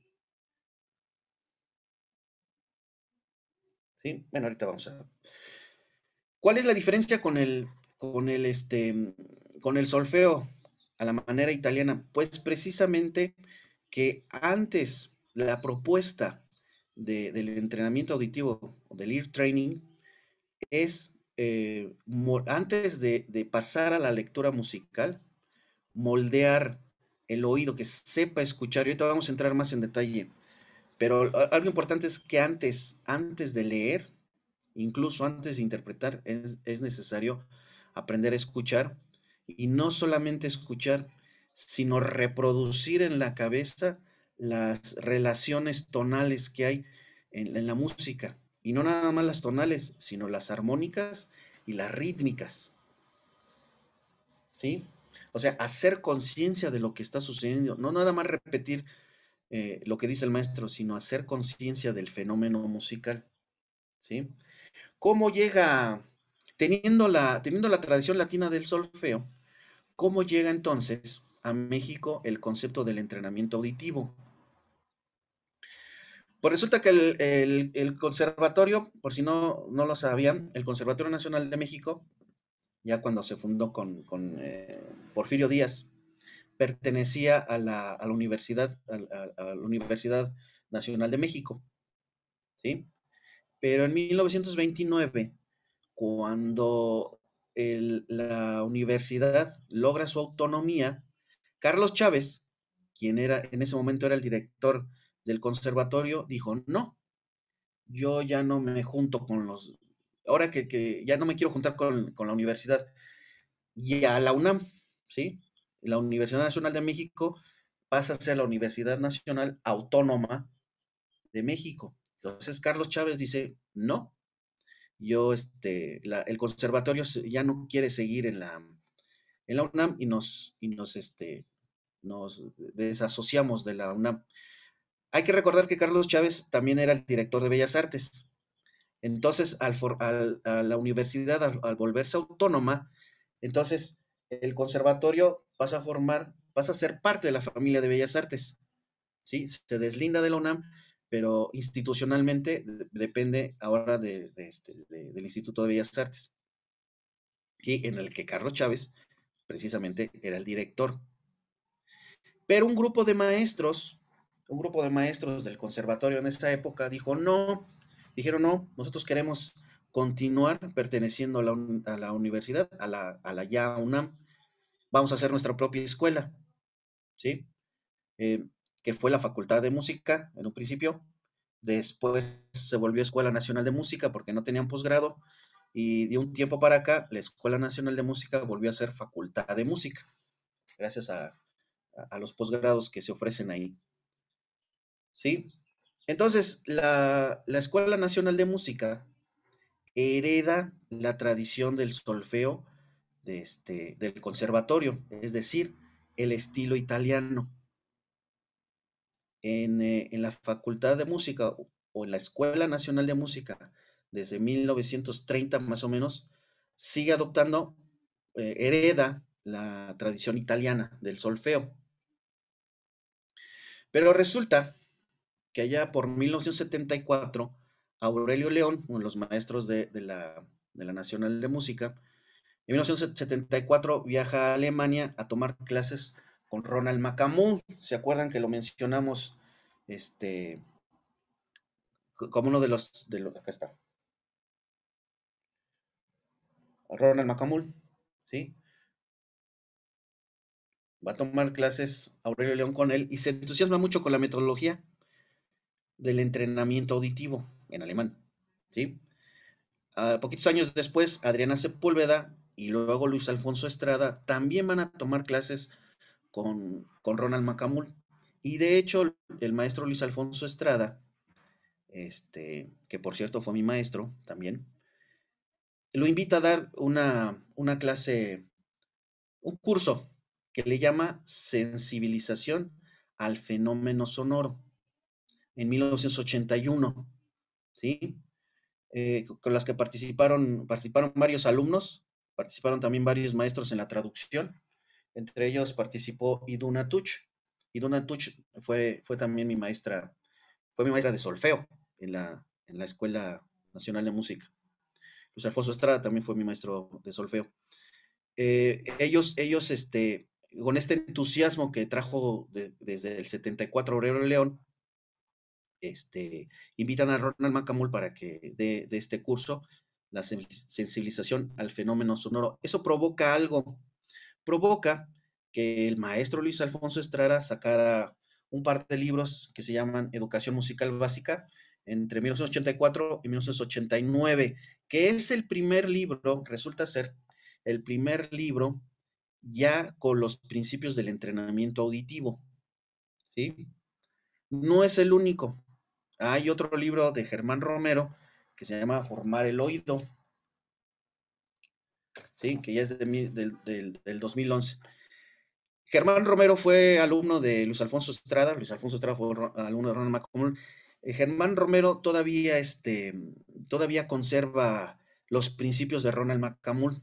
¿Sí? Bueno, ahorita vamos a... ¿Cuál es la diferencia con el con el, este, con el solfeo a la manera italiana? Pues precisamente que antes la propuesta del entrenamiento auditivo o del ear training es, eh, antes de, pasar a la lectura musical, moldear el oído, que sepa escuchar. Y ahorita vamos a entrar más en detalle. Pero algo importante es que antes, antes de leer, incluso antes de interpretar, es, es necesario aprender a escuchar y no solamente escuchar, sino reproducir en la cabeza las relaciones tonales que hay en, la música. Y no nada más las tonales, sino las armónicas y las rítmicas. ¿Sí? O sea, hacer conciencia de lo que está sucediendo. No nada más repetir eh, lo que dice el maestro, sino hacer conciencia del fenómeno musical. ¿Sí? ¿Cómo llega teniendo la, teniendo la tradición latina del solfeo, ¿cómo llega entonces a México el concepto del entrenamiento auditivo? Pues resulta que el, conservatorio, por si no, no lo sabían, el Conservatorio Nacional de México, ya cuando se fundó con, eh, Porfirio Díaz, pertenecía a la, Universidad, la Universidad Nacional de México. ¿sí? Pero en 1929 cuando la universidad logra su autonomía, Carlos Chávez, quien era en ese momento era el director del conservatorio, dijo, no, yo ya no me junto con los, ahora que, ya no me quiero juntar con, con la universidad, Y a la UNAM, ¿sí? La Universidad Nacional de México pasa a ser la Universidad Nacional Autónoma de México. Entonces Carlos Chávez dice, no, yo, este, el conservatorio ya no quiere seguir en la, en la UNAM y nos, y nos, este, nos desasociamos de la UNAM. Hay que recordar que Carlos Chávez también era el director de Bellas Artes. Entonces, al, a la universidad, al, al, volverse autónoma, entonces el conservatorio pasa a formar, pasa a ser parte de la familia de Bellas Artes. ¿sí? Se deslinda de la UNAM pero institucionalmente depende ahora este, del Instituto de Bellas Artes, en el que Carlos Chávez precisamente era el director. Pero un grupo de maestros, un grupo de maestros del conservatorio en esa época dijo, no, dijeron, no, nosotros queremos continuar perteneciendo a la, universidad, a la, ya UNAM, vamos a hacer nuestra propia escuela, ¿sí? Eh, que fue la Facultad de Música en un principio, después se volvió Escuela Nacional de Música porque no tenían posgrado y de un tiempo para acá la Escuela Nacional de Música volvió a ser Facultad de Música, gracias a, los posgrados que se ofrecen ahí. ¿Sí? Entonces, la, Escuela Nacional de Música hereda la tradición del solfeo de este, del conservatorio, es decir, el estilo italiano. Eh, en, la Facultad de Música o en la Escuela Nacional de Música desde 1930 más o menos, sigue adoptando, eh, hereda la tradición italiana del solfeo. Pero resulta que allá por 1974, Aurelio León, uno de los maestros de, la, de la Nacional de Música, en 1974 viaja a Alemania a tomar clases con Ronald Macamul, ¿Se acuerdan que lo mencionamos? Este, como uno de los, de los, acá está. Ronald Macamul, ¿sí? Va a tomar clases Aurelio León con él y se entusiasma mucho con la metodología del entrenamiento auditivo en alemán, ¿sí? A poquitos años después, Adriana Sepúlveda y luego Luis Alfonso Estrada también van a tomar clases con, Ronald Macamul. Y de hecho, el maestro Luis Alfonso Estrada, este, que por cierto fue mi maestro también, lo invita a dar una, clase, un curso que le llama Sensibilización al Fenómeno Sonoro en 1981, ¿sí? Eh, con las que participaron, participaron varios alumnos, participaron también varios maestros en la traducción entre ellos participó Iduna Tuch. Iduna Tuch fue, fue también mi maestra, fue mi maestra de solfeo en la, en la Escuela Nacional de Música. Luis Alfonso Estrada también fue mi maestro de solfeo. Eh, ellos, ellos, este, con este entusiasmo que trajo desde el 74 Obrero León, este, invitan a Ronald Macamul para que dé de, de este curso la sensibilización al fenómeno sonoro. Eso provoca algo provoca que el maestro Luis Alfonso Estrada sacara un par de libros que se llaman Educación Musical Básica entre 1984 y 1989, que es el primer libro, resulta ser el primer libro ya con los principios del entrenamiento auditivo. No es el único. Hay otro libro de Germán Romero que se llama Formar el Oído, que ya es del, 2011. Germán Romero fue alumno de Luis Alfonso Estrada, Luis Alfonso Estrada fue alumno de Ronald McCamul. Eh, Germán Romero todavía, este, todavía conserva los principios de Ronald McCamul,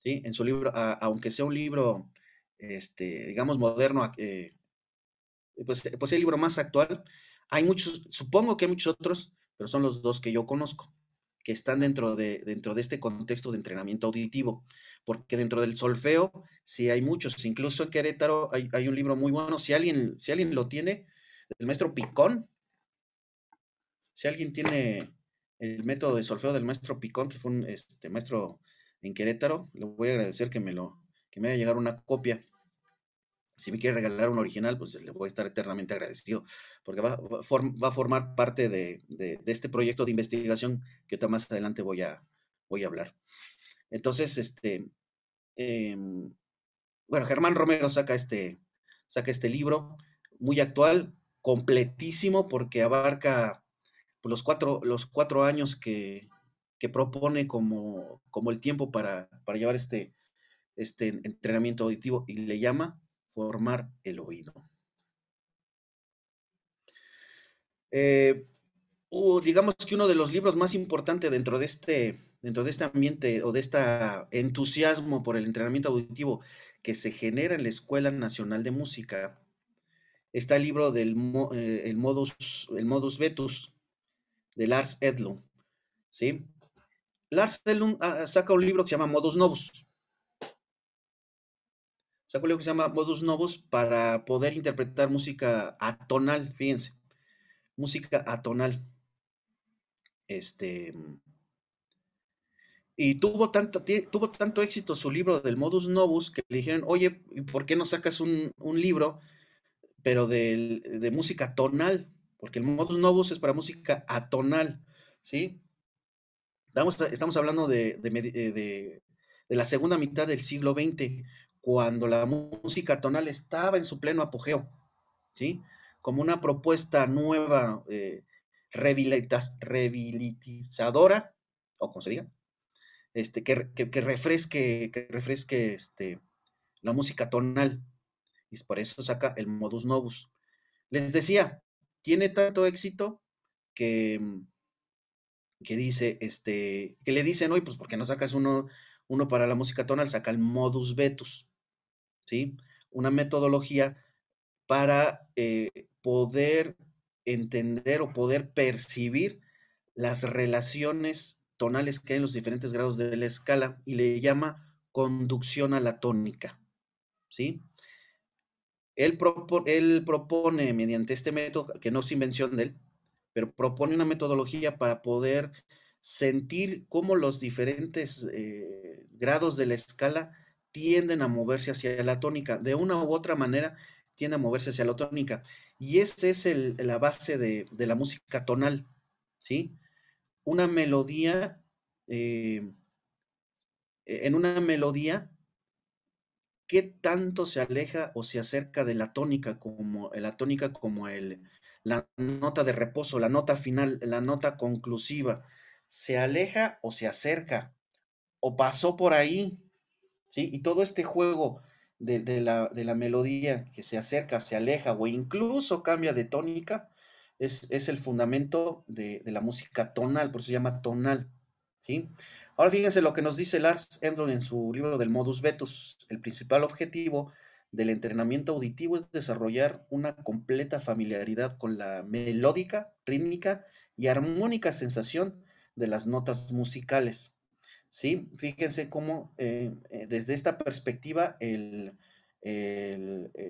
¿sí? En su libro, aunque sea un libro, este, digamos, moderno, eh, pues, eh, pues el libro más actual, hay muchos, supongo que hay muchos otros, pero son los dos que yo conozco que están dentro de, dentro de este contexto de entrenamiento auditivo, porque dentro del solfeo si hay muchos, incluso en Querétaro hay, un libro muy bueno, si alguien, si alguien lo tiene, el maestro Picón, si alguien tiene el método de solfeo del maestro Picón, que fue un este, maestro en Querétaro, le voy a agradecer que me lo, que me haya llegado una copia si me quiere regalar un original, pues le voy a estar eternamente agradecido, porque va, va, a formar parte de, este proyecto de investigación que más adelante voy a, voy a hablar. Entonces, este, em, bueno, Germán Romero saca este, saca este libro, muy actual, completísimo, porque abarca los cuatro, los cuatro años que, propone como, como el tiempo para, llevar este, este entrenamiento auditivo y le llama formar el oído. Eh, digamos que uno de los libros más importantes dentro de este dentro de este ambiente o de este entusiasmo por el entrenamiento auditivo que se genera en la Escuela Nacional de Música, está el libro del eh, modus, el modus Vetus de Lars Edlund. ¿sí? Lars Edlund ah, saca un libro que se llama Modus Novus sacó lo que se llama Modus Novus para poder interpretar música atonal, fíjense, música atonal. Este, y tuvo tanto, tuvo tanto éxito su libro del Modus Novus que le dijeron, oye, ¿por qué no sacas un, libro, pero de, de, música tonal? Porque el Modus Novus es para música atonal, ¿sí? Estamos, hablando eh, de, de la segunda mitad del siglo XX, cuando la música tonal estaba en su pleno apogeo, ¿sí? Como una propuesta nueva, eh, o como se diga, este, que, refresque, que refresque este, la música tonal. Y por eso saca el modus novus. Les decía, tiene tanto éxito que, que dice, este, que le dicen hoy, pues porque no sacas uno, uno para la música tonal, saca el modus vetus. ¿sí? Una metodología para eh, poder entender o poder percibir las relaciones tonales que hay en los diferentes grados de la escala y le llama conducción a la tónica, ¿sí? Él, propone mediante este método, que no es invención de él, pero propone una metodología para poder sentir cómo los diferentes eh, grados de la escala tienden a moverse hacia la tónica, de una u otra manera tienden a moverse hacia la tónica. Y esa es la base de, de, la música tonal, ¿sí? Una melodía, eh, e-, en una melodía, ¿qué tanto se aleja o se acerca de la tónica como, la tónica como el, la nota de reposo, la nota final, la nota conclusiva? ¿Se aleja o se acerca? ¿O pasó por ahí? Y todo este juego de, la, melodía que se acerca, se aleja o incluso cambia de tónica, es, el fundamento de, la música tonal, por eso se llama tonal. Ahora fíjense lo que nos dice Lars Endron en su libro del modus vetus. El principal objetivo del entrenamiento auditivo es desarrollar una completa familiaridad con la melódica, rítmica y armónica sensación de las notas musicales. Fíjense cómo eh, eh, desde esta perspectiva, eh,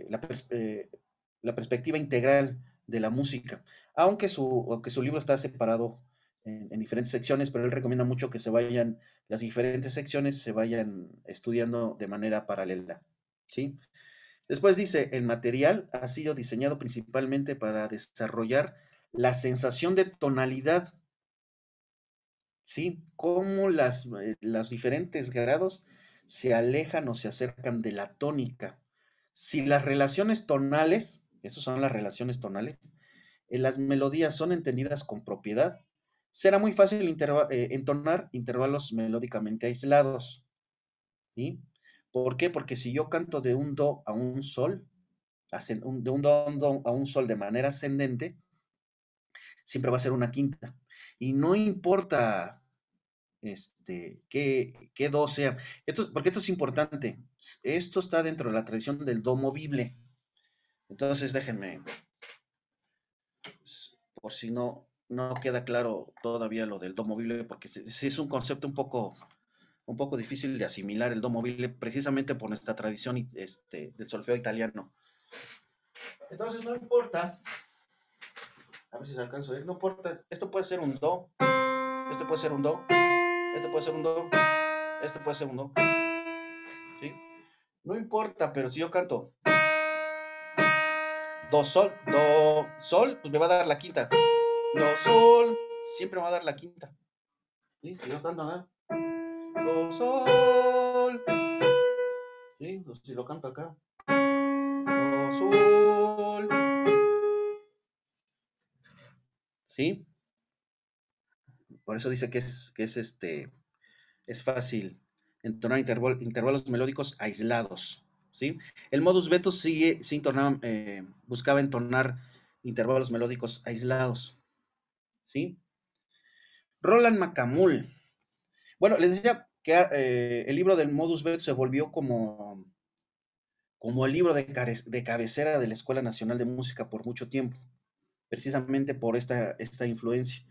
la, perspectiva integral de la música, aunque su, su libro está separado en, diferentes secciones, pero él recomienda mucho que se vayan, las diferentes secciones se vayan estudiando de manera paralela, ¿sí? Después dice, el material ha sido diseñado principalmente para desarrollar la sensación de tonalidad ¿sí? Cómo las, eh, los diferentes grados se alejan o se acercan de la tónica. Si las relaciones tonales, esas son las relaciones tonales, eh, las melodías son entendidas con propiedad, será muy fácil eh, entonar intervalos melódicamente aislados. ¿sí? ¿Por qué? Porque si yo canto de un do a un sol, de un do a un sol de manera ascendente, siempre va a ser una quinta. Y no importa este, qué, qué sea. Esto, porque esto es importante. Esto está dentro de la tradición del do movible. Entonces, déjenme, por si no, no queda claro todavía lo del do movible, porque es un concepto un poco, un poco difícil de asimilar el do movible, precisamente por nuestra tradición este, del solfeo italiano. Entonces, no importa a ver si se alcanza a No importa. Esto puede ser un do. Este puede ser un do. Este puede ser un do. Este puede ser un do. ¿Sí? No importa, pero si yo canto do sol, do sol, pues me va a dar la quinta. Do sol, siempre me va a dar la quinta. ¿Sí? Si yo canto acá. ¿eh? Do sol. ¿Sí? Pues si lo canto acá. Do sol. ¿sí? Por eso dice que es, que es, este, es fácil entonar intervalos melódicos aislados, ¿sí? El modus vetus sigue, eh, buscaba entonar intervalos melódicos aislados, ¿sí? Roland Macamul. Bueno, les decía que ah, eh, el libro del modus vetus se volvió como como el libro de, cabecera de la Escuela Nacional de Música por mucho tiempo precisamente por esta, esta influencia.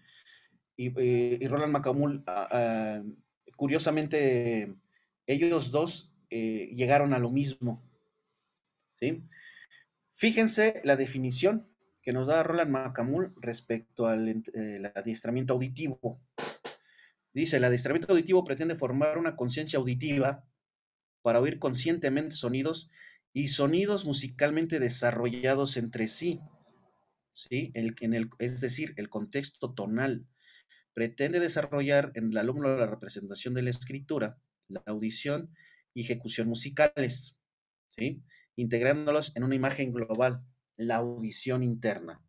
Y, eh, Roland Macamul, ah, ah, curiosamente, ellos dos eh, llegaron a lo mismo. Fíjense la definición que nos da Roland Macamul respecto al eh, adiestramiento auditivo. Dice, el adiestramiento auditivo pretende formar una conciencia auditiva para oír conscientemente sonidos y sonidos musicalmente desarrollados entre sí el, es decir, el contexto tonal. Pretende desarrollar en el alumno la representación de la escritura, la audición y ejecución musicales, integrándolos en una imagen global, la audición interna.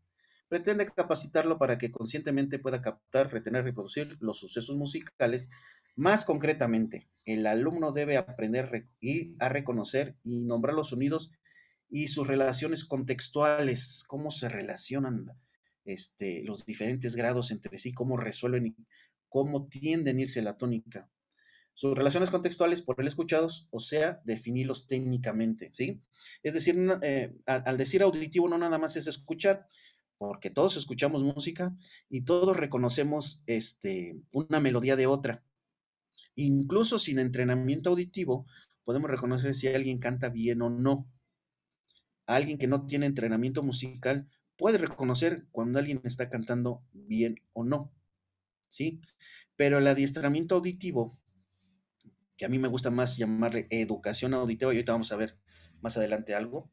Pretende capacitarlo para que conscientemente pueda captar, retener, reproducir los sucesos musicales. Más concretamente, el alumno debe aprender a reconocer y nombrar los sonidos y sus relaciones contextuales, cómo se relacionan este, los diferentes grados entre sí, cómo resuelven y cómo tienden a irse la tónica. Sus relaciones contextuales por el escuchados, o sea, definirlos técnicamente, ¿sí? Es decir, eh, al decir auditivo no nada más es escuchar, porque todos escuchamos música y todos reconocemos este, una melodía de otra. Incluso sin entrenamiento auditivo, podemos reconocer si alguien canta bien o no alguien que no tiene entrenamiento musical puede reconocer cuando alguien está cantando bien o no, ¿sí? Pero el adiestramiento auditivo, que a mí me gusta más llamarle educación auditiva, y ahorita vamos a ver más adelante algo,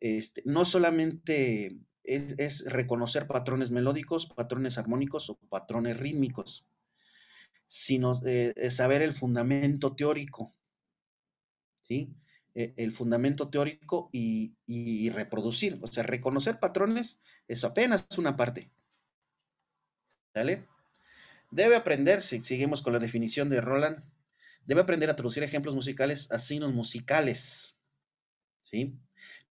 este, no solamente es, reconocer patrones melódicos, patrones armónicos o patrones rítmicos, sino eh, saber el fundamento teórico, ¿sí? Eh, el fundamento teórico y, reproducir. O sea, reconocer patrones es apenas una parte. Debe aprender, si seguimos con la definición de Roland, debe aprender a traducir ejemplos musicales a signos musicales. ¿Sí?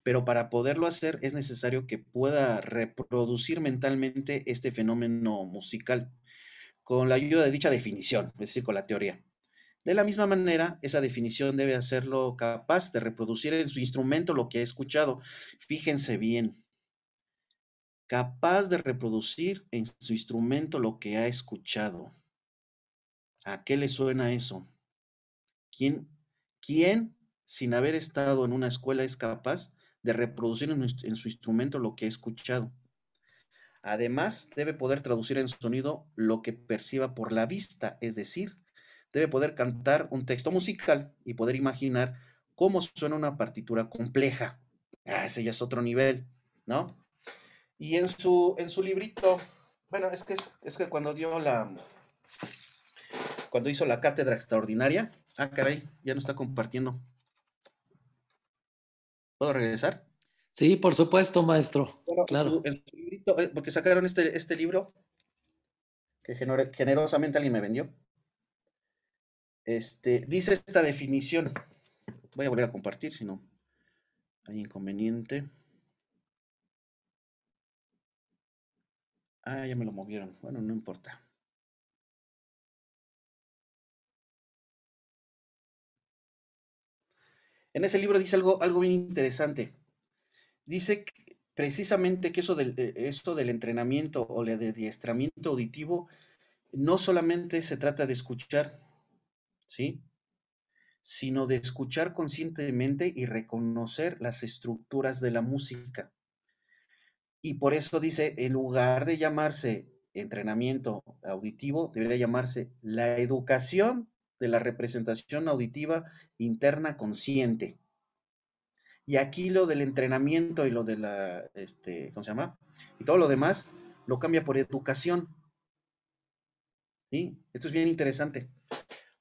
Pero para poderlo hacer es necesario que pueda reproducir mentalmente este fenómeno musical con la ayuda de dicha definición, es decir, con la teoría. De la misma manera, esa definición debe hacerlo capaz de reproducir en su instrumento lo que ha escuchado. Fíjense bien, capaz de reproducir en su instrumento lo que ha escuchado. ¿A qué le suena eso? ¿Quién, quién sin haber estado en una escuela es capaz de reproducir en, en su instrumento lo que ha escuchado? Además, debe poder traducir en sonido lo que perciba por la vista, es decir, debe poder cantar un texto musical y poder imaginar cómo suena una partitura compleja. Ah, ese ya es otro nivel, ¿no? Y en su, en su librito, bueno, es que, es que cuando dio la, cuando hizo la cátedra extraordinaria, ah, caray, ya no está compartiendo. ¿Puedo regresar? Sí, por supuesto, maestro. claro. En su librito, eh, porque sacaron este, este libro que generosamente alguien me vendió este, dice esta definición. Voy a volver a compartir, si no hay inconveniente. Ah, ya me lo movieron. Bueno, no importa. En ese libro dice algo, algo bien interesante. Dice precisamente que eso eh, eso del entrenamiento o el adiestramiento auditivo no solamente se trata de escuchar, ¿sí? Sino de escuchar conscientemente y reconocer las estructuras de la música. Y por eso dice, en lugar de llamarse entrenamiento auditivo, debería llamarse la educación de la representación auditiva interna consciente. Y aquí lo del entrenamiento y lo de la, este, ¿cómo se llama? Y todo lo demás lo cambia por educación. ¿Sí? Esto es bien interesante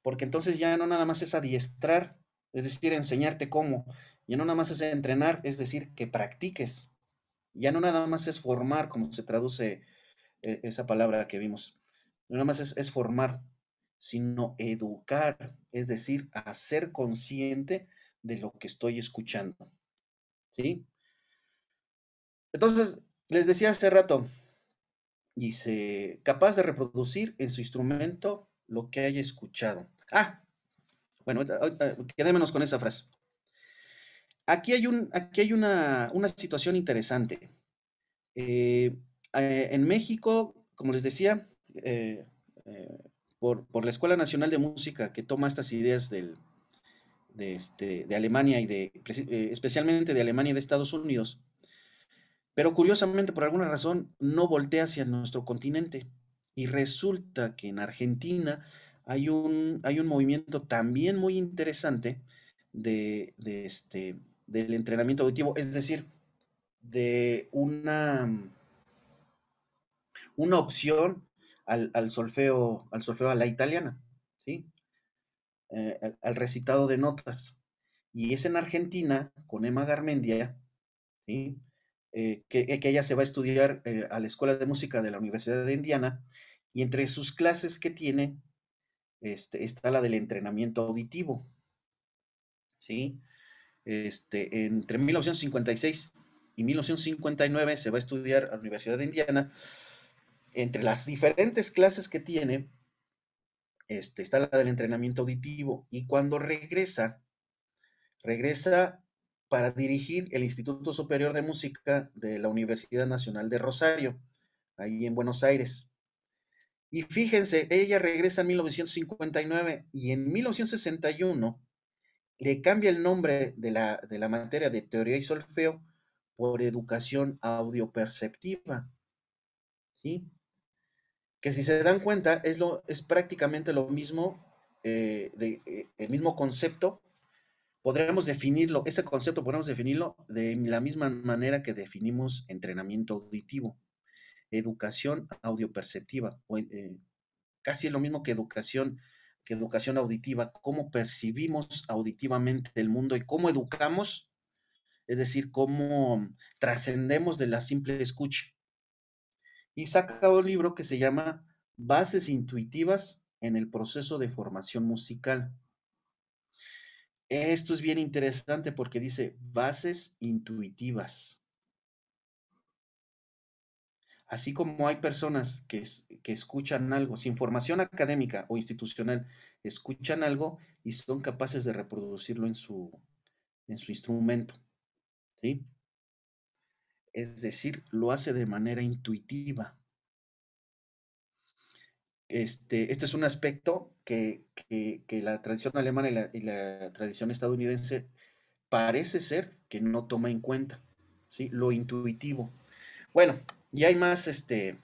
porque entonces ya no nada más es adiestrar, es decir, enseñarte cómo, ya no nada más es entrenar, es decir, que practiques, ya no nada más es formar, como se traduce eh, esa palabra que vimos, no nada más es, formar, sino educar, es decir, hacer consciente de lo que estoy escuchando. ¿Sí? Entonces, les decía hace rato, dice, capaz de reproducir en su instrumento lo que haya escuchado. Ah, bueno, quedémonos con esa frase. Aquí hay, un, aquí hay una, situación interesante. Eh, eh, en México, como les decía, eh, por, la Escuela Nacional de Música, que toma estas ideas del, de, este, de, Alemania y de, especialmente de Alemania y de Estados Unidos, pero curiosamente, por alguna razón, no voltea hacia nuestro continente. Y resulta que en Argentina hay un, hay un movimiento también muy interesante de, este, del entrenamiento auditivo, es decir, de una, mm, una opción al, solfeo, al solfeo a la italiana, ¿sí? Eh, al, al, recitado de notas. Y es en Argentina, con Emma Garmendia, ¿sí? Eh, eh, que, ella se va a estudiar eh, a la Escuela de Música de la Universidad de Indiana, y entre sus clases que tiene este, está la del entrenamiento auditivo. Este, entre 1956 y 1959 se va a estudiar a la Universidad de Indiana. Entre las diferentes clases que tiene, este, está la del entrenamiento auditivo. Y cuando regresa, regresa para dirigir el Instituto Superior de Música de la Universidad Nacional de Rosario, ahí en Buenos Aires. Y fíjense, ella regresa en 1959 y en 1961 le cambia el nombre de la, de la materia de teoría y solfeo por educación audioperceptiva. ¿Sí? Que si se dan cuenta, es, lo, es prácticamente lo mismo, eh, de, eh, el mismo concepto podríamos definirlo, ese concepto podemos definirlo de la misma manera que definimos entrenamiento auditivo, educación audioperceptiva, o, eh, casi es lo mismo que educación que educación auditiva, cómo percibimos auditivamente el mundo y cómo educamos, es decir, cómo trascendemos de la simple escucha. Y saca un libro que se llama Bases intuitivas en el proceso de formación musical esto es bien interesante porque dice bases intuitivas. Así como hay personas que, escuchan algo, sin formación académica o institucional, escuchan algo y son capaces de reproducirlo en su, en su instrumento. ¿sí? Es decir, lo hace de manera intuitiva. Este, este es un aspecto que, la tradición alemana y la, tradición estadounidense parece ser que no toma en cuenta, ¿sí? Lo intuitivo. Bueno, y hay más, este,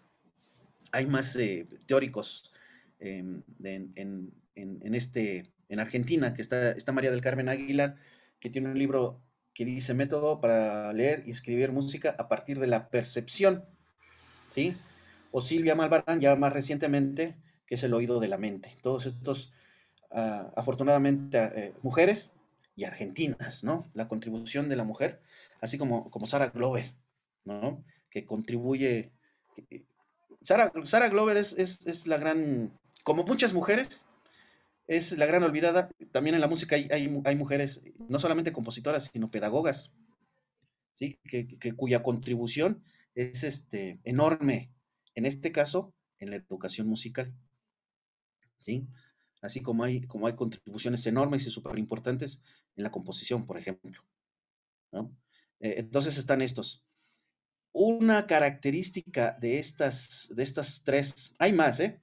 hay más eh, teóricos em, en, en, este, en Argentina, que está, está María del Carmen Aguilar, que tiene un libro que dice método para leer y escribir música a partir de la percepción, ¿sí? o Silvia Malvarán, ya más recientemente, que es el oído de la mente. Todos estos, ah, afortunadamente, ah, eh, mujeres y argentinas, ¿no? La contribución de la mujer, así como, como Sara Glover, ¿no? Que contribuye. Sara, Glover es, es, la gran, como muchas mujeres, es la gran olvidada. También en la música hay, hay, mujeres, no solamente compositoras, sino pedagogas, ¿sí? que, cuya contribución es este, enorme en este caso, en la educación musical. Así como hay, como hay contribuciones enormes y súper importantes en la composición, por ejemplo. Eh, entonces están estos. Una característica de estas, de estas tres, hay más, ¿eh?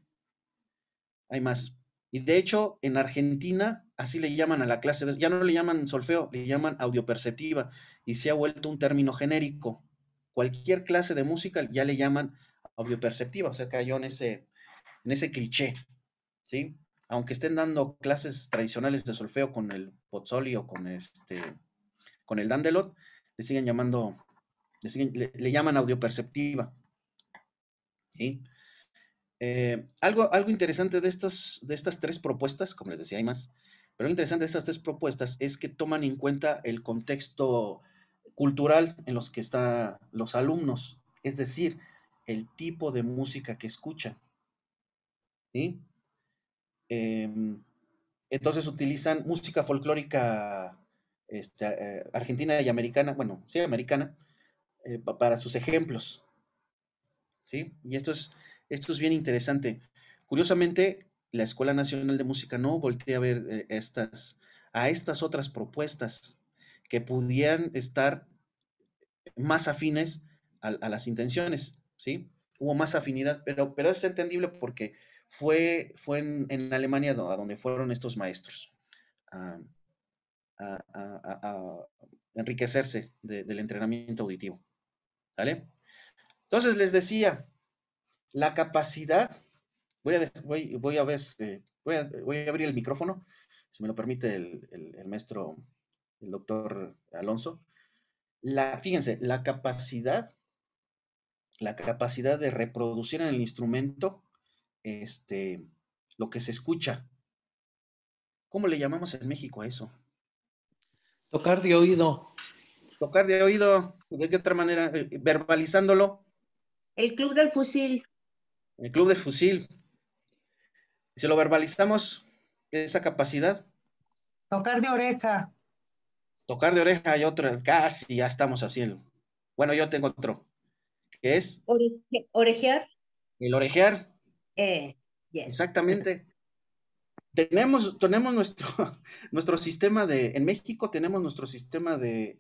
Hay más. Y de hecho, en Argentina, así le llaman a la clase, ya no le llaman solfeo, le llaman audioperceptiva, y se ha vuelto un término genérico. Cualquier clase de música ya le llaman audioperceptiva, o sea, cayó en ese, en ese cliché, ¿sí? Aunque estén dando clases tradicionales de solfeo con el Pozzoli o con este, con el Dandelot, le siguen llamando, le, siguen, le, llaman audioperceptiva. ¿sí? Eh, algo, algo interesante de estas, de estas tres propuestas, como les decía, hay más, pero lo interesante de estas tres propuestas es que toman en cuenta el contexto cultural en los que están los alumnos. Es decir, el tipo de música que escuchan. Em, entonces utilizan música folclórica este, eh, argentina y americana, bueno, sí, americana, eh, para sus ejemplos. ¿sí? Y esto es, esto es bien interesante. Curiosamente, la Escuela Nacional de Música no voltea a ver eh, estas, a estas otras propuestas que pudieran estar más afines a las intenciones. ¿sí? Hubo más afinidad, pero, pero es entendible porque fue, fue en, Alemania a donde fueron estos maestros a, enriquecerse del entrenamiento auditivo. ¿Vale? Entonces les decía, la capacidad, voy a, voy, a ver, eh, voy, a, abrir el micrófono, si me lo permite el, maestro, el doctor Alonso. La, fíjense, la capacidad la capacidad de reproducir en el instrumento este, lo que se escucha. ¿Cómo le llamamos en México a eso? Tocar de oído. Tocar de oído, ¿de qué otra manera? Eh, eh, verbalizándolo. El club del fusil. El club del fusil. Si lo verbalizamos, esa capacidad. Tocar de oreja. Tocar de oreja y otro. casi ya estamos haciendo. Bueno, yo tengo otro. ¿Qué es... orejear. El orejear. Eh, Exactamente. tenemos, tenemos nuestro, <laughs> nuestro sistema de, en México tenemos nuestro sistema de,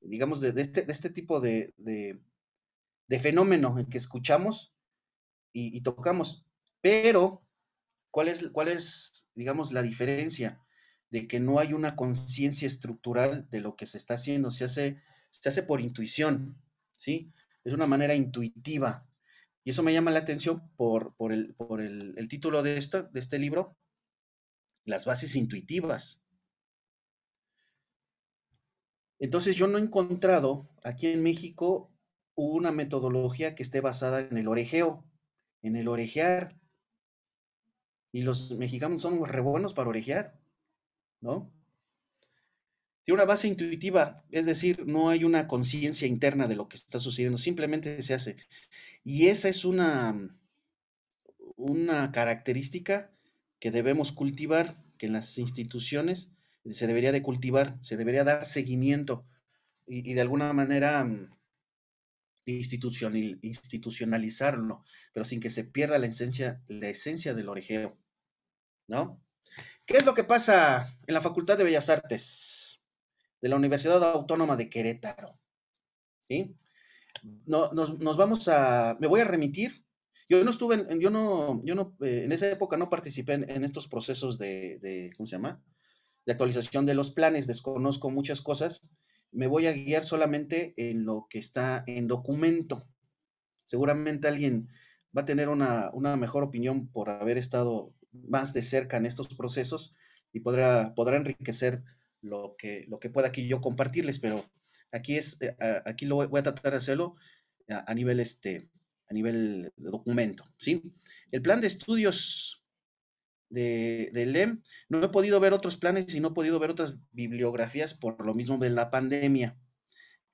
digamos, este, de, este, tipo de, fenómeno en que escuchamos y, tocamos. Pero, ¿cuál es, ¿cuál es, digamos, la diferencia? De que no hay una conciencia estructural de lo que se está haciendo, se hace se hace por intuición, ¿sí? Es una manera intuitiva. Y eso me llama la atención por, el, título de, de este libro, Las bases intuitivas. Entonces yo no he encontrado aquí en México una metodología que esté basada en el orejeo, en el orejear. Y los mexicanos son re buenos para orejear, ¿no? tiene una base intuitiva, es decir, no hay una conciencia interna de lo que está sucediendo, simplemente se hace. Y esa es una, mm, una característica que debemos cultivar, que en las instituciones se debería de cultivar, se debería dar seguimiento y, de alguna manera mm, institucionalizarlo, pero sin que se pierda la esencia, la esencia del orejeo, ¿no? ¿Qué es lo que pasa en la Facultad de Bellas Artes? de la Universidad Autónoma de Querétaro. ¿sí? No, nos, vamos a, me voy a remitir. Yo no estuve, en, yo no, yo no, eh, en esa época no participé en, estos procesos de, ¿cómo se llama? De actualización de los planes, desconozco muchas cosas. Me voy a guiar solamente en lo que está en documento. Seguramente alguien va a tener una, una mejor opinión por haber estado más de cerca en estos procesos y podrá, podrá enriquecer lo que, lo que pueda aquí yo compartirles, pero aquí, es, eh, aquí lo voy a tratar de hacerlo a, nivel, este, a nivel de documento. ¿sí? El plan de estudios de, de LEM, no he podido ver otros planes y no he podido ver otras bibliografías por lo mismo de la pandemia,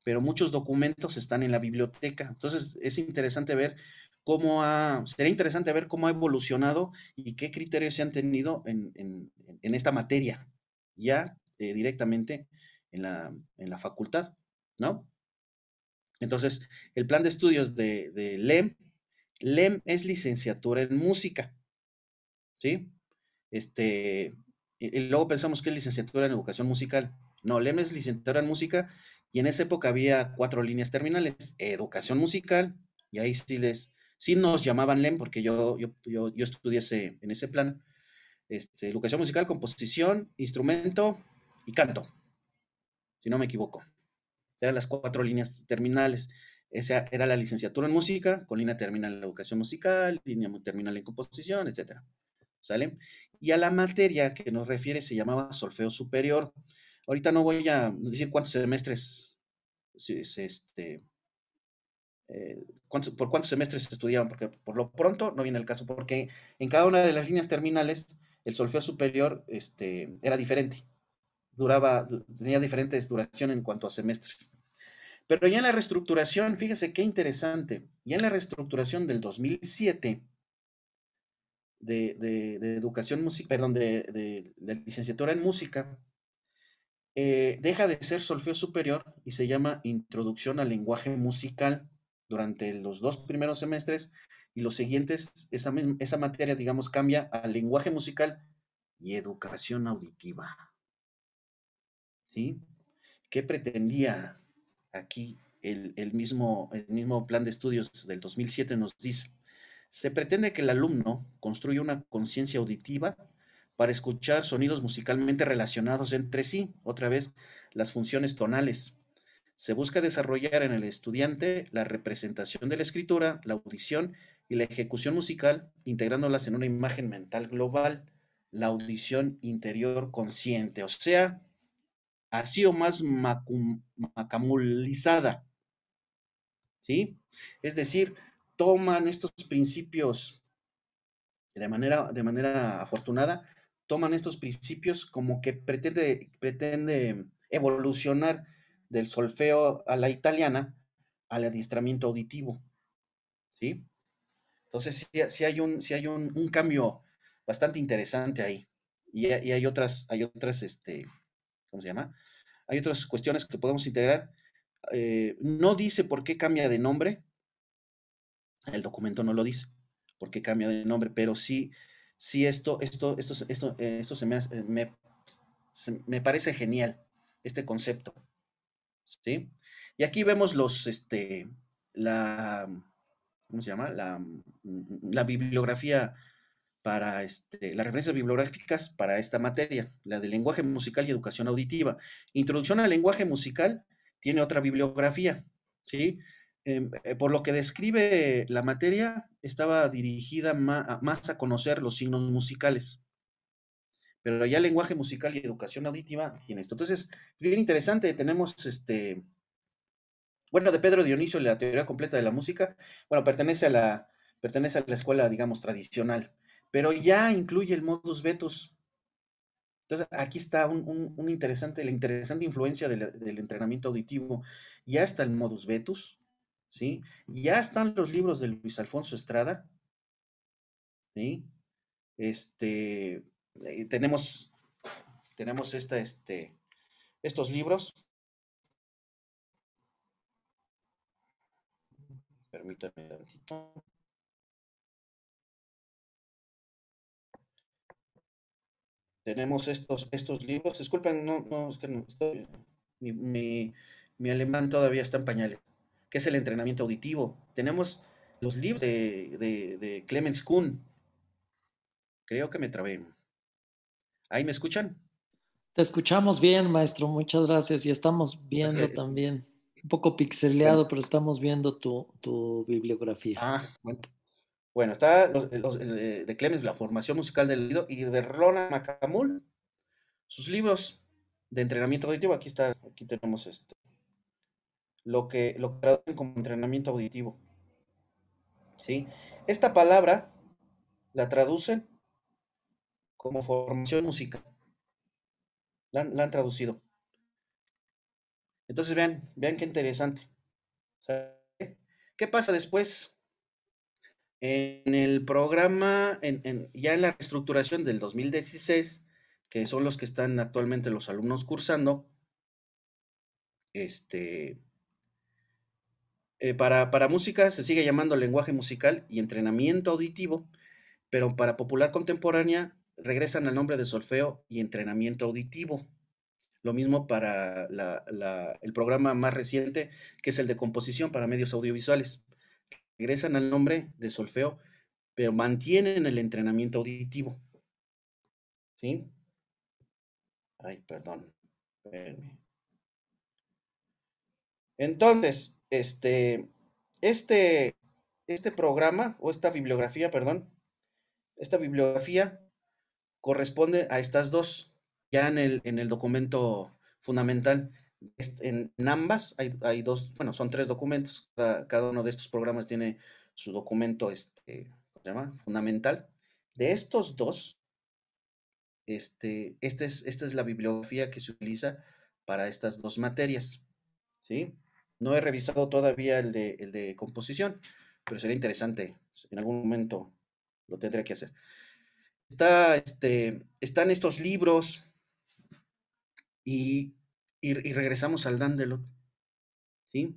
pero muchos documentos están en la biblioteca. Entonces es interesante ver cómo ha, sería interesante ver cómo ha evolucionado y qué criterios se han tenido en, en esta materia, ya eh, directamente en la, facultad, ¿no? Entonces, el plan de estudios de, LEM, LEM es licenciatura en música, ¿sí? Este, y, luego pensamos que es licenciatura en educación musical. No, LEM es licenciatura en música y en esa época había cuatro líneas terminales, educación musical, y ahí sí les, sí nos llamaban LEM porque yo, yo, estudié en ese plan, este, educación musical, composición, instrumento, y canto, si no me equivoco. Eran las cuatro líneas terminales. Esa era la licenciatura en música, con línea terminal en la educación musical, línea terminal en composición, etc. ¿Sale? Y a la materia que nos refiere se llamaba solfeo superior. Ahorita no voy a decir cuántos semestres, este, eh, por cuántos semestres se estudiaban, porque por lo pronto no viene el caso, porque en cada una de las líneas terminales el solfeo superior este, era diferente duraba, tenía diferentes duraciones en cuanto a semestres. Pero ya en la reestructuración, fíjese qué interesante, ya en la reestructuración del 2007 de, educación música perdón, de, la licenciatura en música, eh, deja de ser solfeo superior y se llama introducción al lenguaje musical durante los dos primeros semestres y los siguientes, esa, esa materia, digamos, cambia al lenguaje musical y educación auditiva. ¿Qué pretendía aquí el, mismo, el mismo plan de estudios del 2007 nos dice? Se pretende que el alumno construya una conciencia auditiva para escuchar sonidos musicalmente relacionados entre sí, otra vez las funciones tonales. Se busca desarrollar en el estudiante la representación de la escritura, la audición y la ejecución musical, integrándolas en una imagen mental global, la audición interior consciente, o sea, así o más macamulizada. ¿Sí? Es decir, toman estos principios de manera, de manera afortunada, toman estos principios como que pretende, pretende evolucionar del solfeo a la italiana al adiestramiento auditivo. ¿Sí? Entonces, sí, hay, un, hay un, cambio bastante interesante ahí. Y, y hay otras, hay otras este, ¿cómo se llama? Hay otras cuestiones que podemos integrar. Eh, no dice por qué cambia de nombre. El documento no lo dice por qué cambia de nombre, pero sí, sí esto, esto, esto, esto, eh, esto se me, me, parece genial, este concepto. ¿Sí? Y aquí vemos los, este, la, ¿cómo se llama? La, mm, mm, la bibliografía para este, las referencias bibliográficas para esta materia, la de lenguaje musical y educación auditiva. Introducción al lenguaje musical tiene otra bibliografía, ¿sí? Em, eh, por lo que describe la materia, estaba dirigida más a conocer los signos musicales. Pero ya lenguaje musical y educación auditiva tiene esto. Entonces, bien interesante, tenemos este, bueno, de Pedro Dionisio, la teoría completa de la música, bueno, pertenece a la, pertenece a la escuela, digamos, tradicional pero ya incluye el modus vetus. Entonces, aquí está un, interesante, la interesante influencia del, entrenamiento auditivo. Ya está el modus vetus, ¿sí? Ya están los libros de Luis Alfonso Estrada, ¿sí? Este, eh, tenemos, tenemos esta, este, estos libros. Permítame un ratito. tenemos estos, estos libros. Disculpen, no, no, es que no estoy, mi, alemán todavía está en pañales, que es el entrenamiento auditivo. Tenemos los libros de, de, de Clemens Kuhn. Creo que me trabé. ¿Ahí me escuchan? Te escuchamos bien, maestro. Muchas gracias. Y estamos viendo también, un poco pixeleado, pero estamos viendo tu, tu bibliografía. Ah, bueno. Bueno, está eh, eh, de Clemens, La formación musical del oído, y de Rona Macamul, sus libros de entrenamiento auditivo. Aquí está, aquí tenemos esto. Lo que lo traducen como entrenamiento auditivo. ¿Sí? Esta palabra la traducen como formación musical. La han, la han traducido. Entonces vean, vean qué interesante. ¿Qué pasa después? En el programa, ya en la reestructuración del 2016, que son los que están actualmente los alumnos cursando, este, eh, para, música se sigue llamando lenguaje musical y entrenamiento auditivo, pero para popular contemporánea regresan al nombre de solfeo y entrenamiento auditivo. Lo mismo para el programa más reciente, que es el de composición para medios audiovisuales regresan al nombre de solfeo, pero mantienen el entrenamiento auditivo. ¿Sí? Ay, perdón. Entonces, este, este, este programa o esta bibliografía, perdón, esta bibliografía corresponde a estas dos, ya en el, en el documento fundamental. En, ambas hay, dos, bueno, son tres documentos. Cada, uno de estos programas tiene su documento este, fundamental. De estos dos, este, es, esta es la bibliografía que se utiliza para estas dos materias. ¿sí? No he revisado todavía el de, el de composición, pero sería interesante. En algún momento lo tendré que hacer. Está, este, están estos libros y y, regresamos al Dandelot, ¿sí?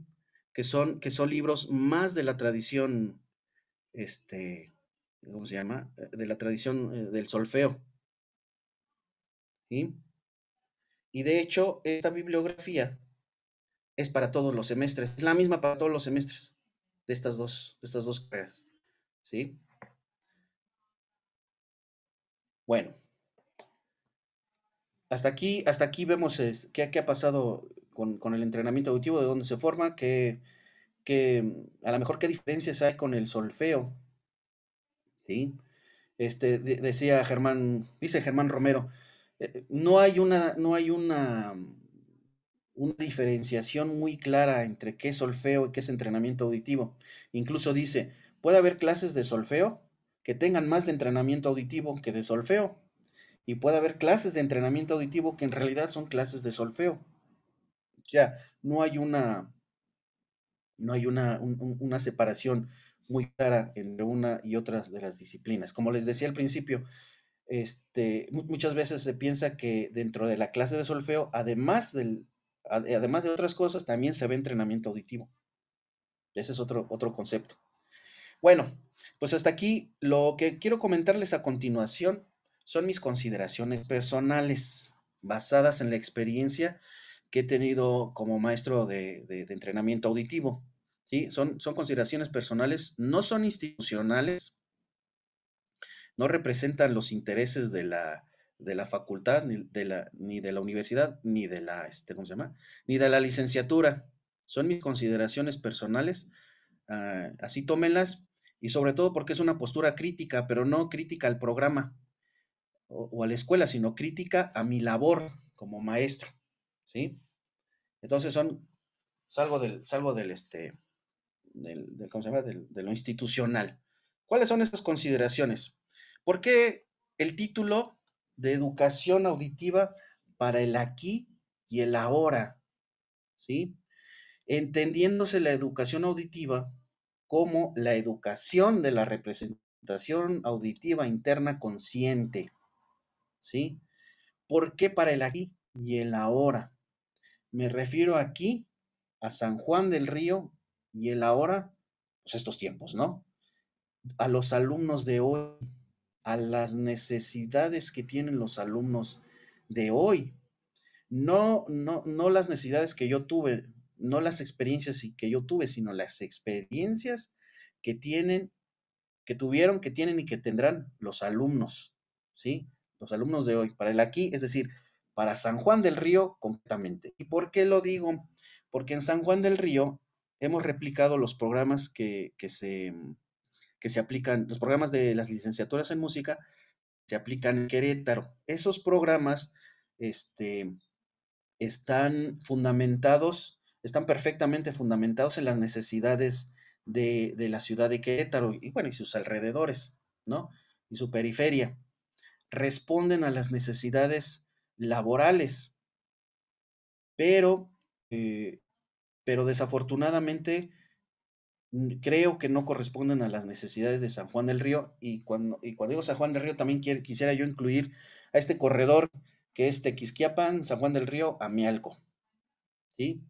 Que son, que son libros más de la tradición, este, ¿cómo se llama? De la tradición eh, del solfeo. ¿sí? Y de hecho, esta bibliografía es para todos los semestres, es la misma para todos los semestres de estas dos, de estas dos carreras. ¿Sí? Bueno. Hasta aquí, hasta aquí vemos qué, ha pasado con, el entrenamiento auditivo, de dónde se forma, qué, a lo mejor qué diferencias hay con el solfeo. ¿sí? Este, decía Germán, dice Germán Romero, eh, no hay una, no hay una, una diferenciación muy clara entre qué es solfeo y qué es entrenamiento auditivo. Incluso dice, puede haber clases de solfeo que tengan más de entrenamiento auditivo que de solfeo. Y puede haber clases de entrenamiento auditivo que en realidad son clases de solfeo. O sea, no hay una, no hay una, separación muy clara entre una y otra de las disciplinas. Como les decía al principio, este, muchas veces se piensa que dentro de la clase de solfeo, además, del, eh, además de otras cosas, también se ve entrenamiento auditivo. Ese es otro, otro concepto. Bueno, pues hasta aquí lo que quiero comentarles a continuación son mis consideraciones personales basadas en la experiencia que he tenido como maestro de, entrenamiento auditivo. ¿sí? Son, son consideraciones personales, no son institucionales, no representan los intereses de la, facultad, ni de la, ni de la universidad, ni de la, este, Ni de la licenciatura. Son mis consideraciones personales, ah, así tómenlas, y sobre todo porque es una postura crítica, pero no crítica al programa, o, a la escuela, sino crítica a mi labor como maestro, ¿sí? Entonces son, salvo este, del, del, este, ¿cómo se llama? de lo institucional. ¿Cuáles son esas consideraciones? ¿Por qué el título de educación auditiva para el aquí y el ahora? ¿Sí? Entendiéndose la educación auditiva como la educación de la representación auditiva interna consciente. ¿sí? ¿Por qué para el aquí y el ahora? Me refiero aquí a San Juan del Río y el ahora, pues estos tiempos, ¿no? A los alumnos de hoy, a las necesidades que tienen los alumnos de hoy. No, no, no las necesidades que yo tuve, no las experiencias que yo tuve, sino las experiencias que tienen, que tuvieron, que tienen y que tendrán los alumnos, ¿sí? los alumnos de hoy, para el aquí, es decir, para San Juan del Río completamente. ¿Y por qué lo digo? Porque en San Juan del Río hemos replicado los programas que, se, que se aplican, los programas de las licenciaturas en música se aplican en Querétaro. Esos programas este, están fundamentados, están perfectamente fundamentados en las necesidades de, de la ciudad de Querétaro y bueno, y sus alrededores, ¿no? Y su periferia responden a las necesidades laborales. Pero, eh, pero desafortunadamente creo que no corresponden a las necesidades de San Juan del Río. Y cuando, cuando digo San Juan del Río, también quisiera yo incluir a este corredor que es Tequisquiapan, San Juan del Río, Amialco. ¿Sí?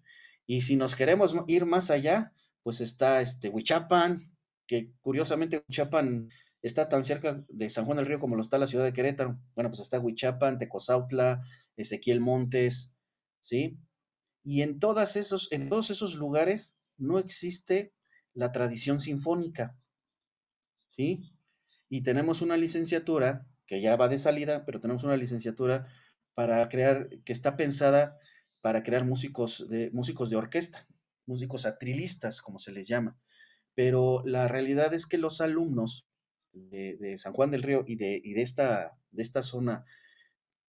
Y si nos queremos ir más allá, pues está este Huichapan, que curiosamente Huichapan está tan cerca de San Juan del Río como lo está la ciudad de Querétaro. Bueno, pues está Huichapan, Tecozautla, Ezequiel Montes, ¿sí? Y en, esos, en todos esos lugares no existe la tradición sinfónica, ¿sí? Y tenemos una licenciatura, que ya va de salida, pero tenemos una licenciatura para crear, que está pensada para crear músicos de, músicos de orquesta, músicos atrilistas, como se les llama. Pero la realidad es que los alumnos de, San Juan del Río y de, de, esta, de esta zona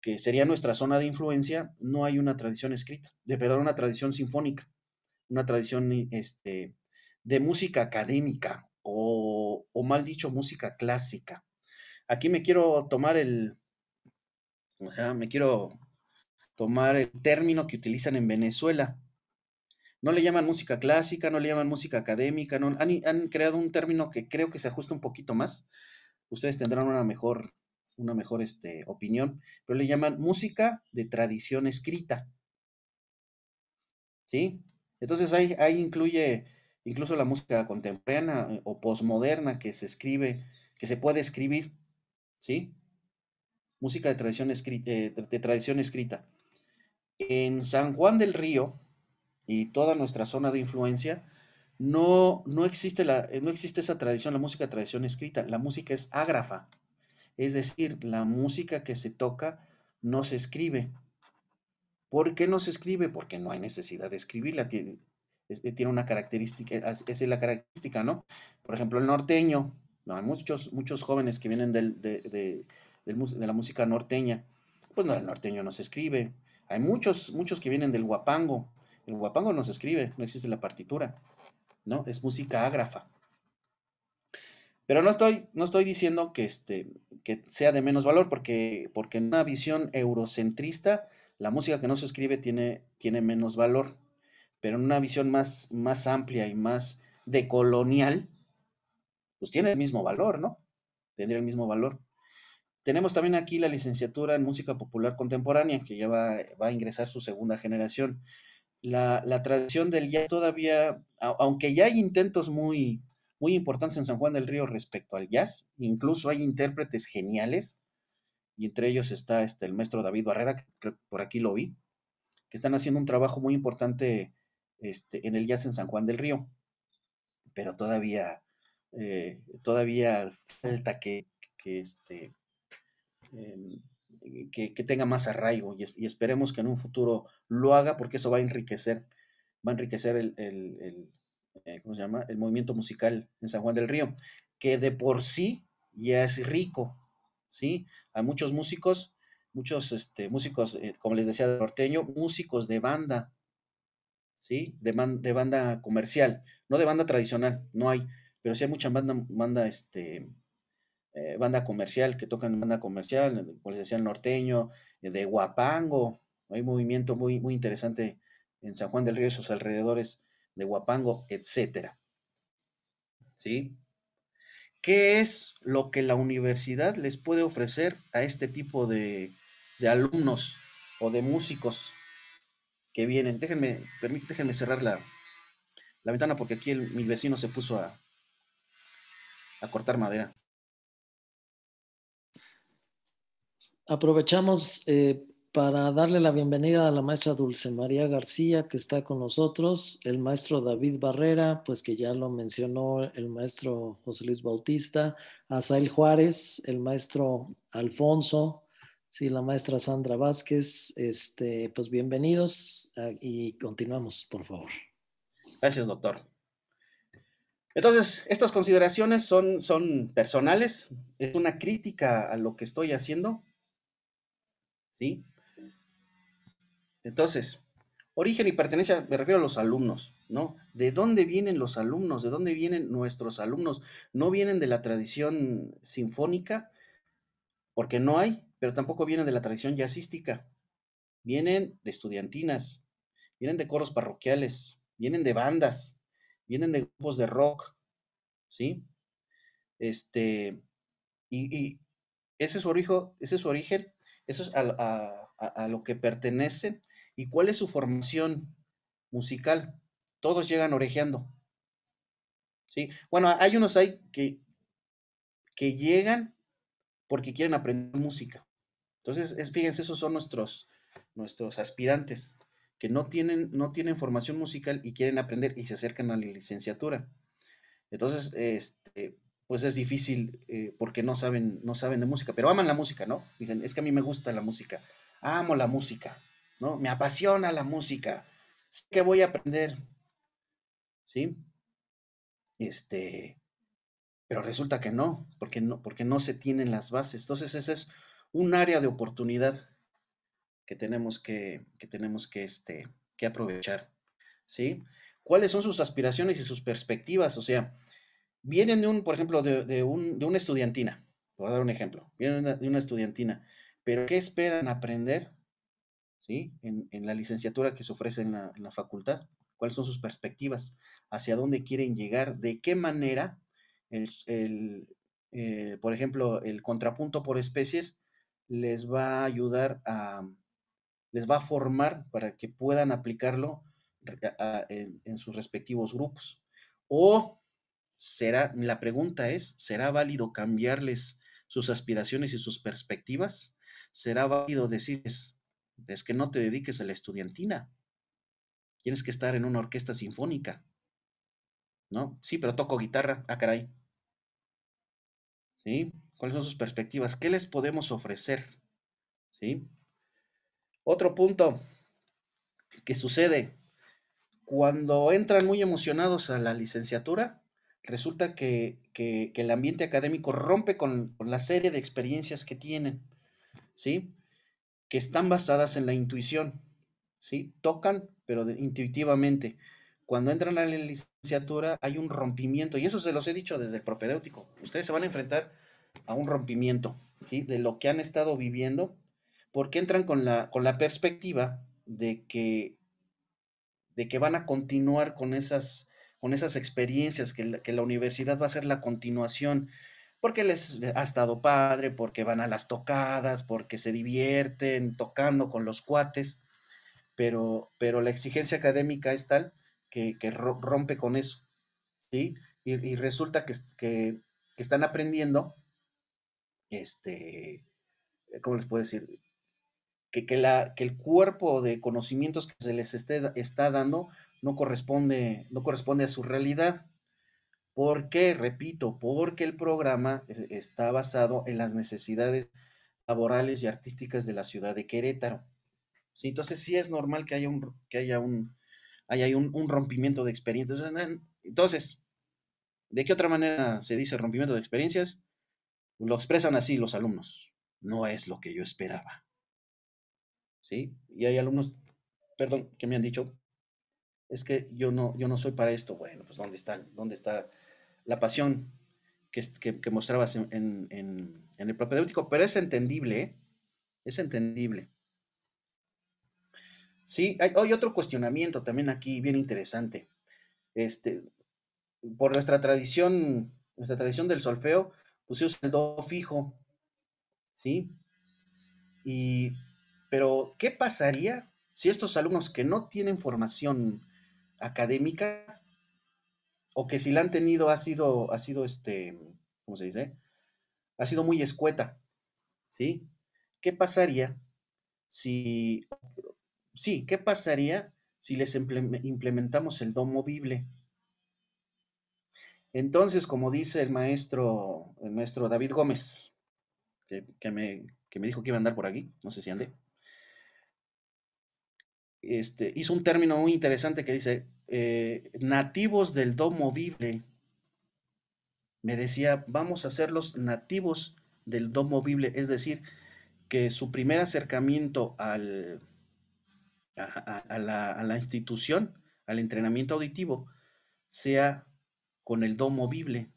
que sería nuestra zona de influencia, no hay una tradición escrita, de verdad una tradición sinfónica, una tradición eh, este, de música académica o, o mal dicho, música clásica. Aquí me quiero tomar el, me quiero tomar el término que utilizan en Venezuela, no le llaman música clásica, no le llaman música académica, no, han, creado un término que creo que se ajusta un poquito más. Ustedes tendrán una mejor, una mejor este, opinión, pero le llaman música de tradición escrita. ¿Sí? Entonces ahí, ahí incluye incluso la música contemporánea eh, o posmoderna que se escribe, que se puede escribir. ¿Sí? Música de tradición escrita. Eh, de tradición escrita. En San Juan del Río, y toda nuestra zona de influencia, no, no, existe la, eh, no existe esa tradición, la música tradición escrita, la música es ágrafa, es decir, la música que se toca no se escribe. ¿Por qué no se escribe? Porque no hay necesidad de escribirla, tiene, eh, tiene una característica, esa eh, es la característica, ¿no? Por ejemplo, el norteño, hay muchos, muchos jóvenes que vienen del, de, de, la música norteña, pues no, el norteño no se escribe, hay muchos, muchos que vienen del guapango, el guapango no se escribe, no existe la partitura, ¿no? Es música ágrafa. Pero no estoy, no estoy diciendo que, este, que sea de menos valor, porque, porque en una visión eurocentrista, la música que no se escribe tiene, tiene menos valor. Pero en una visión más, más amplia y más decolonial, pues tiene el mismo valor, ¿no? Tendría el mismo valor. Tenemos también aquí la licenciatura en música popular contemporánea, que ya va, va a ingresar su segunda generación la, tradición del jazz todavía, aunque ya hay intentos muy, muy importantes en San Juan del Río respecto al jazz, incluso hay intérpretes geniales, y entre ellos está este, el maestro David Barrera, que por aquí lo vi, que están haciendo un trabajo muy importante este, en el jazz en San Juan del Río, pero todavía, eh, todavía falta que, este, em, eh, que, tenga más arraigo y, esperemos que en un futuro lo haga porque eso va a enriquecer, va a enriquecer el, eh, ¿cómo se llama? El movimiento musical en San Juan del Río, que de por sí ya es rico, ¿sí? Hay muchos músicos, muchos este, músicos, eh, como les decía, de norteño, músicos de banda, ¿sí? De, de, banda comercial, no de banda tradicional, no hay, pero sí hay mucha banda, banda este, eh, banda comercial, que tocan banda comercial, como les decía, el norteño, eh, de Guapango, hay movimiento muy, muy interesante en San Juan del Río y sus alrededores de Guapango, etcétera. ¿Sí? ¿Qué es lo que la universidad les puede ofrecer a este tipo de, de alumnos o de músicos que vienen? Déjenme, déjenme cerrar la, la, ventana porque aquí mi vecino se puso a, a cortar madera. Aprovechamos eh, para darle la bienvenida a la maestra Dulce María García, que está con nosotros, el maestro David Barrera, pues que ya lo mencionó el maestro José Luis Bautista, Asael Juárez, el maestro Alfonso, sí, la maestra Sandra Vázquez, este, pues bienvenidos ah, y continuamos, por favor. Gracias, doctor. Entonces, estas consideraciones son, son personales, es una crítica a lo que estoy haciendo, ¿sí? Entonces, origen y pertenencia, me refiero a los alumnos, ¿no? ¿De dónde vienen los alumnos? ¿De dónde vienen nuestros alumnos? No vienen de la tradición sinfónica, porque no hay, pero tampoco vienen de la tradición jazzística. Vienen de estudiantinas, vienen de coros parroquiales, vienen de bandas, vienen de grupos de rock, ¿sí? Este, y, ese, es su origen, ese es su origen eso es a, lo que pertenecen y cuál es su formación musical. Todos llegan orejeando. ¿sí? Bueno, hay unos ahí que, que llegan porque quieren aprender música. Entonces, fíjense, esos son nuestros, nuestros aspirantes que no tienen, no tienen formación musical y quieren aprender y se acercan a la licenciatura. Entonces, este, pues es difícil eh, porque no saben, no saben de música, pero aman la música, ¿no? Dicen, es que a mí me gusta la música, amo la música, ¿no? Me apasiona la música, sé que voy a aprender, ¿sí? Este, pero resulta que no, porque no, porque no se tienen las bases. Entonces, ese es un área de oportunidad que tenemos que, tenemos que, este, que aprovechar, ¿sí? ¿Cuáles son sus aspiraciones y sus perspectivas? O sea, vienen de un, por ejemplo, de, un, de una estudiantina, voy a dar un ejemplo, vienen de una estudiantina, pero ¿qué esperan aprender ¿sí? en, la licenciatura que se ofrece en la, facultad? ¿Cuáles son sus perspectivas? ¿Hacia dónde quieren llegar? ¿De qué manera el, el eh, por ejemplo, el contrapunto por especies les va a ayudar a, les va a formar para que puedan aplicarlo eh, en, sus respectivos grupos. O será, la pregunta es, ¿será válido cambiarles sus aspiraciones y sus perspectivas? ¿Será válido decirles, es que no te dediques a la estudiantina? Tienes que estar en una orquesta sinfónica. ¿No? Sí, pero toco guitarra. Ah, caray. ¿Sí? ¿Cuáles son sus perspectivas? ¿Qué les podemos ofrecer? ¿Sí? Otro punto que sucede cuando entran muy emocionados a la licenciatura, resulta que, el ambiente académico rompe con, la serie de experiencias que tienen, ¿sí? Que están basadas en la intuición, ¿sí? Tocan, pero intuitivamente. Cuando entran a la licenciatura hay un rompimiento, y eso se los he dicho desde el propedéutico. Ustedes se van a enfrentar a un rompimiento, ¿sí? De lo que han estado viviendo, porque entran con la, con la perspectiva de que, de que van a continuar con esas con esas experiencias, que la, universidad va a ser la continuación, porque les ha estado padre, porque van a las tocadas, porque se divierten tocando con los cuates, pero, pero la exigencia académica es tal que, rompe con eso, ¿sí? Y, resulta que, que, están aprendiendo, este, ¿cómo les puedo decir? Que, la, que, el cuerpo de conocimientos que se les está dando no corresponde, no corresponde a su realidad. Porque, repito, porque el programa está basado en las necesidades laborales y artísticas de la ciudad de Querétaro. ¿Sí? Entonces sí es normal que haya un, que haya un, un, rompimiento de experiencias. Entonces, ¿de qué otra manera se dice rompimiento de experiencias? Lo expresan así los alumnos. No es lo que yo esperaba. ¿Sí? Y hay alumnos, perdón, que me han dicho, es que yo no, yo no soy para esto. Bueno, pues ¿dónde está, dónde está la pasión que, mostrabas en, el propedéutico? Pero es entendible, ¿eh? es entendible. Sí, hay, otro cuestionamiento también aquí bien interesante. Este, por nuestra tradición, nuestra tradición del solfeo, pusimos el do fijo, ¿sí? Y, pero, ¿qué pasaría si estos alumnos que no tienen formación académica o que si la han tenido ha sido, ha sido este, ¿cómo se dice? Ha sido muy escueta, ¿sí? ¿Qué pasaría si, sí, qué pasaría si les implementamos el don movible? Entonces, como dice el maestro, el maestro David Gómez, que, me, que me dijo que iba a andar por aquí, no sé si ande. Este, hizo un término muy interesante que dice, eh, nativos del domo movible. Me decía, vamos a ser los nativos del domo movible, es decir, que su primer acercamiento al, a, la, institución, al entrenamiento auditivo, sea con el domo movible.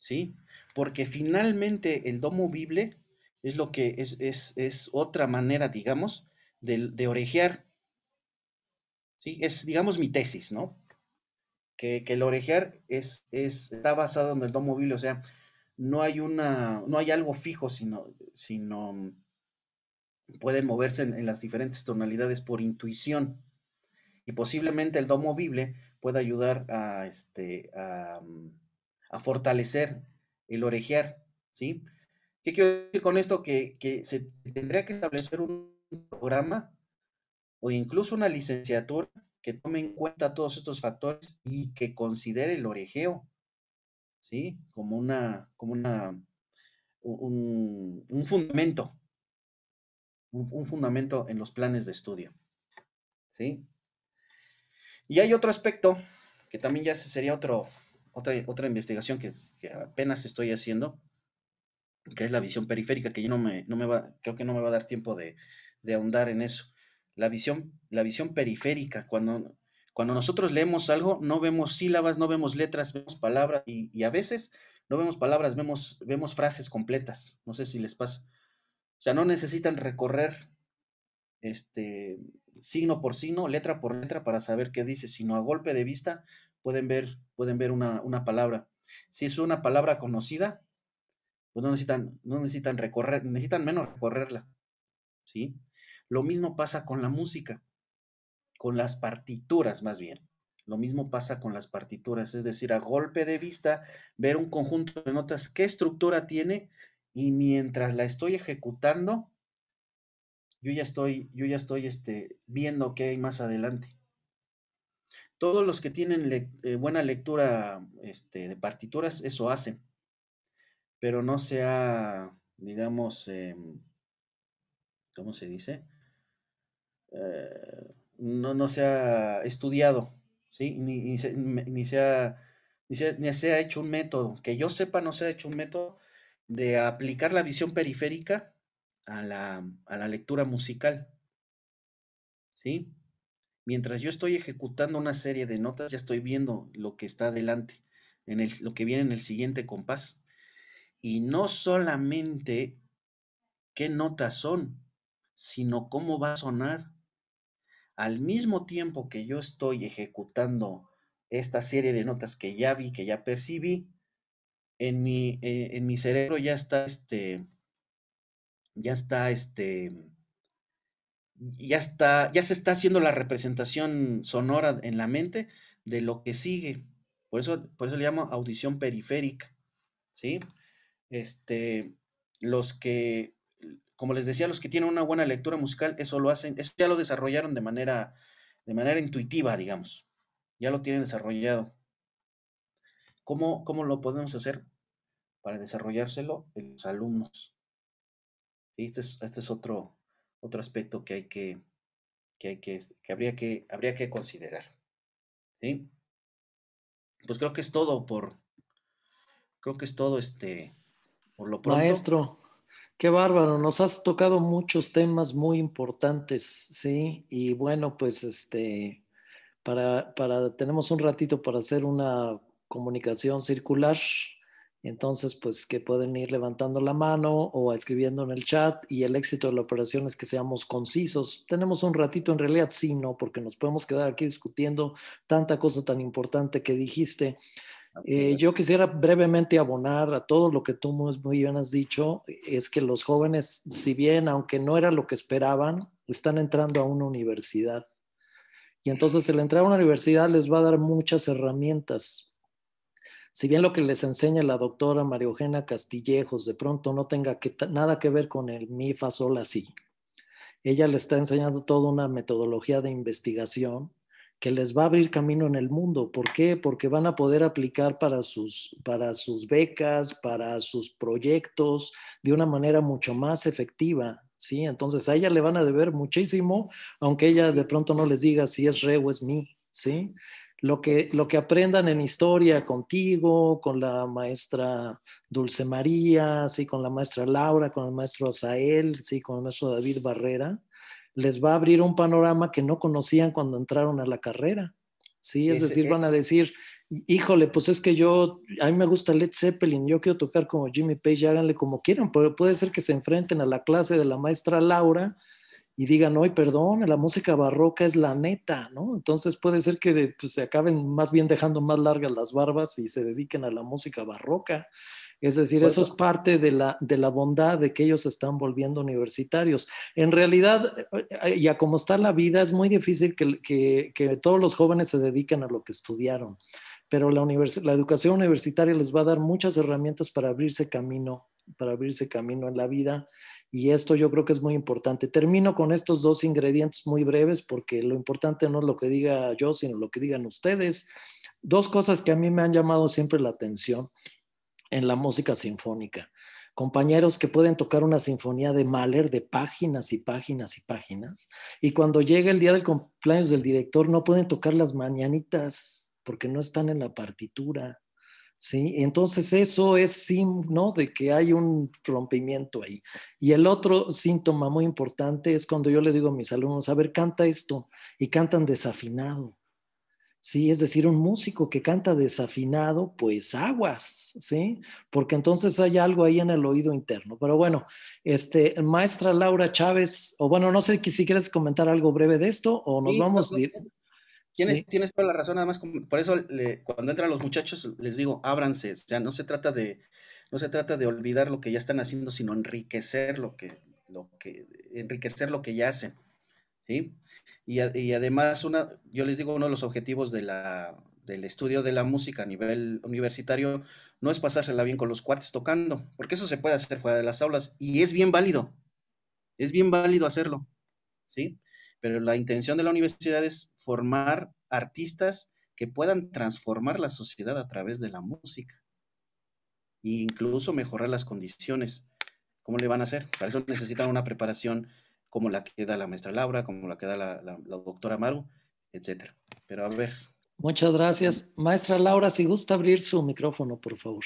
¿Sí? Porque finalmente el domo movible es lo que es, es otra manera, digamos, de, orejear. ¿Sí? Es, digamos, mi tesis, ¿no? Que, el orejear es, está basado en el domo móvil, o sea, no hay una, no hay algo fijo, sino, sino pueden moverse en, las diferentes tonalidades por intuición. Y posiblemente el do movible pueda ayudar a, este, a, fortalecer el orejear, ¿sí? ¿Qué quiero decir con esto? Que, que se tendría que establecer un programa o incluso una licenciatura que tome en cuenta todos estos factores y que considere el orejeo, ¿sí? Como una, como una, un, fundamento, un, fundamento en los planes de estudio, ¿sí? Y hay otro aspecto que también ya sería otro, otra, otra investigación que, que apenas estoy haciendo, que es la visión periférica, que yo no me, no me va, creo que no me va a dar tiempo de, de ahondar en eso. La visión, la visión periférica, cuando, cuando nosotros leemos algo, no vemos sílabas, no vemos letras, vemos palabras y, a veces no vemos palabras, vemos, vemos frases completas. No sé si les pasa. O sea, no necesitan recorrer este signo por signo, letra por letra para saber qué dice, sino a golpe de vista pueden ver, pueden ver una, palabra. Si es una palabra conocida, pues no necesitan, no necesitan recorrer, necesitan menos recorrerla. ¿Sí? Lo mismo pasa con la música, con las partituras más bien. Lo mismo pasa con las partituras, es decir, a golpe de vista, ver un conjunto de notas, qué estructura tiene y mientras la estoy ejecutando, yo ya estoy, yo ya estoy este, viendo qué hay más adelante. Todos los que tienen eh, buena lectura este, de partituras, eso hacen, pero no sea, digamos, em, ¿cómo se dice? Eh, no, no se ha estudiado, ¿sí? Ni, se, ha, ni, se, ha hecho un método. Que yo sepa, no se ha hecho un método de aplicar la visión periférica a la, lectura musical. ¿Sí? Mientras yo estoy ejecutando una serie de notas, ya estoy viendo lo que está adelante, en lo que viene en el siguiente compás. Y no solamente qué notas son, sino cómo va a sonar al mismo tiempo que yo estoy ejecutando esta serie de notas que ya vi, que ya percibí, en mi, eh, en mi cerebro ya está este, ya está este, ya está, ya se está haciendo la representación sonora en la mente de lo que sigue. Por eso, por eso le llamo audición periférica, ¿sí? Este, los que como les decía, los que tienen una buena lectura musical, eso lo hacen, eso ya lo desarrollaron de manera, de manera intuitiva, digamos. Ya lo tienen desarrollado. ¿Cómo, cómo lo podemos hacer para desarrollárselo en los alumnos? Este, este es, otro, otro aspecto que hay que, que, hay que, que, habría, que habría que considerar. ¿Sí? Pues creo que es todo por. Creo que es todo este. Por lo pronto. Maestro. Qué bárbaro, nos has tocado muchos temas muy importantes, ¿sí? Y bueno, pues este, para, para, tenemos un ratito para hacer una comunicación circular, entonces pues que pueden ir levantando la mano o escribiendo en el chat y el éxito de la operación es que seamos concisos. Tenemos un ratito, en realidad sí, no, porque nos podemos quedar aquí discutiendo tanta cosa tan importante que dijiste. Eh, yo quisiera brevemente abonar a todo lo que tú muy bien has dicho, es que los jóvenes, si bien, aunque no era lo que esperaban, están entrando a una universidad. Y entonces el entrar a una universidad les va a dar muchas herramientas. Si bien lo que les enseña la doctora María Eugenia Castillejos de pronto no tenga nada que ver con el MIFA sola así, ella les está enseñando toda una metodología de investigación que les va a abrir camino en el mundo. ¿Por qué? Porque van a poder aplicar para sus, para sus becas, para sus proyectos, de una manera mucho más efectiva. ¿sí? Entonces a ella le van a deber muchísimo, aunque ella de pronto no les diga si es re o es mi. ¿sí? Lo, que, lo que aprendan en historia contigo, con la maestra Dulce María, ¿sí? con la maestra Laura, con el maestro Azael, ¿sí? con el maestro David Barrera les va a abrir un panorama que no conocían cuando entraron a la carrera. Sí, es, decir, e van a decir, híjole, pues es que yo, a mí me gusta Led Zeppelin, yo quiero tocar como Jimmy Page, háganle como quieran, pero puede ser que se enfrenten a la clase de la maestra Laura y digan, hoy perdón, la música barroca es la neta, ¿no? Entonces puede ser que pues, se acaben más bien dejando más largas las barbas y se dediquen a la música barroca. Es decir, eso es parte de la, bondad de que ellos están volviendo universitarios. En realidad, eh, eh, eh, ya como está la vida, es muy difícil que, todos los jóvenes se dediquen a lo que estudiaron, pero la, la educación universitaria les va a dar muchas herramientas para abrirse camino, para abrirse camino en la vida. Y esto yo creo que es muy importante. Termino con estos dos ingredientes muy breves porque lo importante no es lo que diga yo, sino lo que digan ustedes. Dos cosas que a mí me han llamado siempre la atención en la música sinfónica. Compañeros que pueden tocar una sinfonía de Mahler de páginas y páginas y páginas, y cuando llega el día del cumpleaños del director no pueden tocar las mañanitas porque no están en la partitura. ¿sí? Entonces eso es no, de que hay un rompimiento ahí. Y el otro síntoma muy importante es cuando yo le digo a mis alumnos, a ver, canta esto, y cantan desafinado. ¿sí? Es decir, un músico que canta desafinado, pues aguas, ¿sí? Porque entonces hay algo ahí en el oído interno. Pero bueno, este, maestra Laura Chávez, o bueno, no sé si quieres comentar algo breve de esto o nos vamos... a tienes, tienes toda la razón, además, por eso cuando entran los muchachos les digo, ábranse, o sea, no se trata de, no se trata de olvidar lo que ya están haciendo, sino enriquecer lo que, lo que, enriquecer lo que ya hacen. ¿sí? Y, además, una, yo les digo, uno de los objetivos del estudio de la música a nivel universitario no es pasársela bien con los cuates tocando, porque eso se puede hacer fuera de las aulas y es bien válido, es bien válido hacerlo, ¿sí? Pero la intención de la universidad es formar artistas que puedan transformar la sociedad a través de la música e incluso mejorar las condiciones. ¿Cómo le van a hacer? Para eso necesitan una preparación como la queda la maestra Laura, como la queda la, doctora Maru, etcétera. Pero a ver. Muchas gracias. Maestra Laura, si gusta abrir su micrófono, por favor.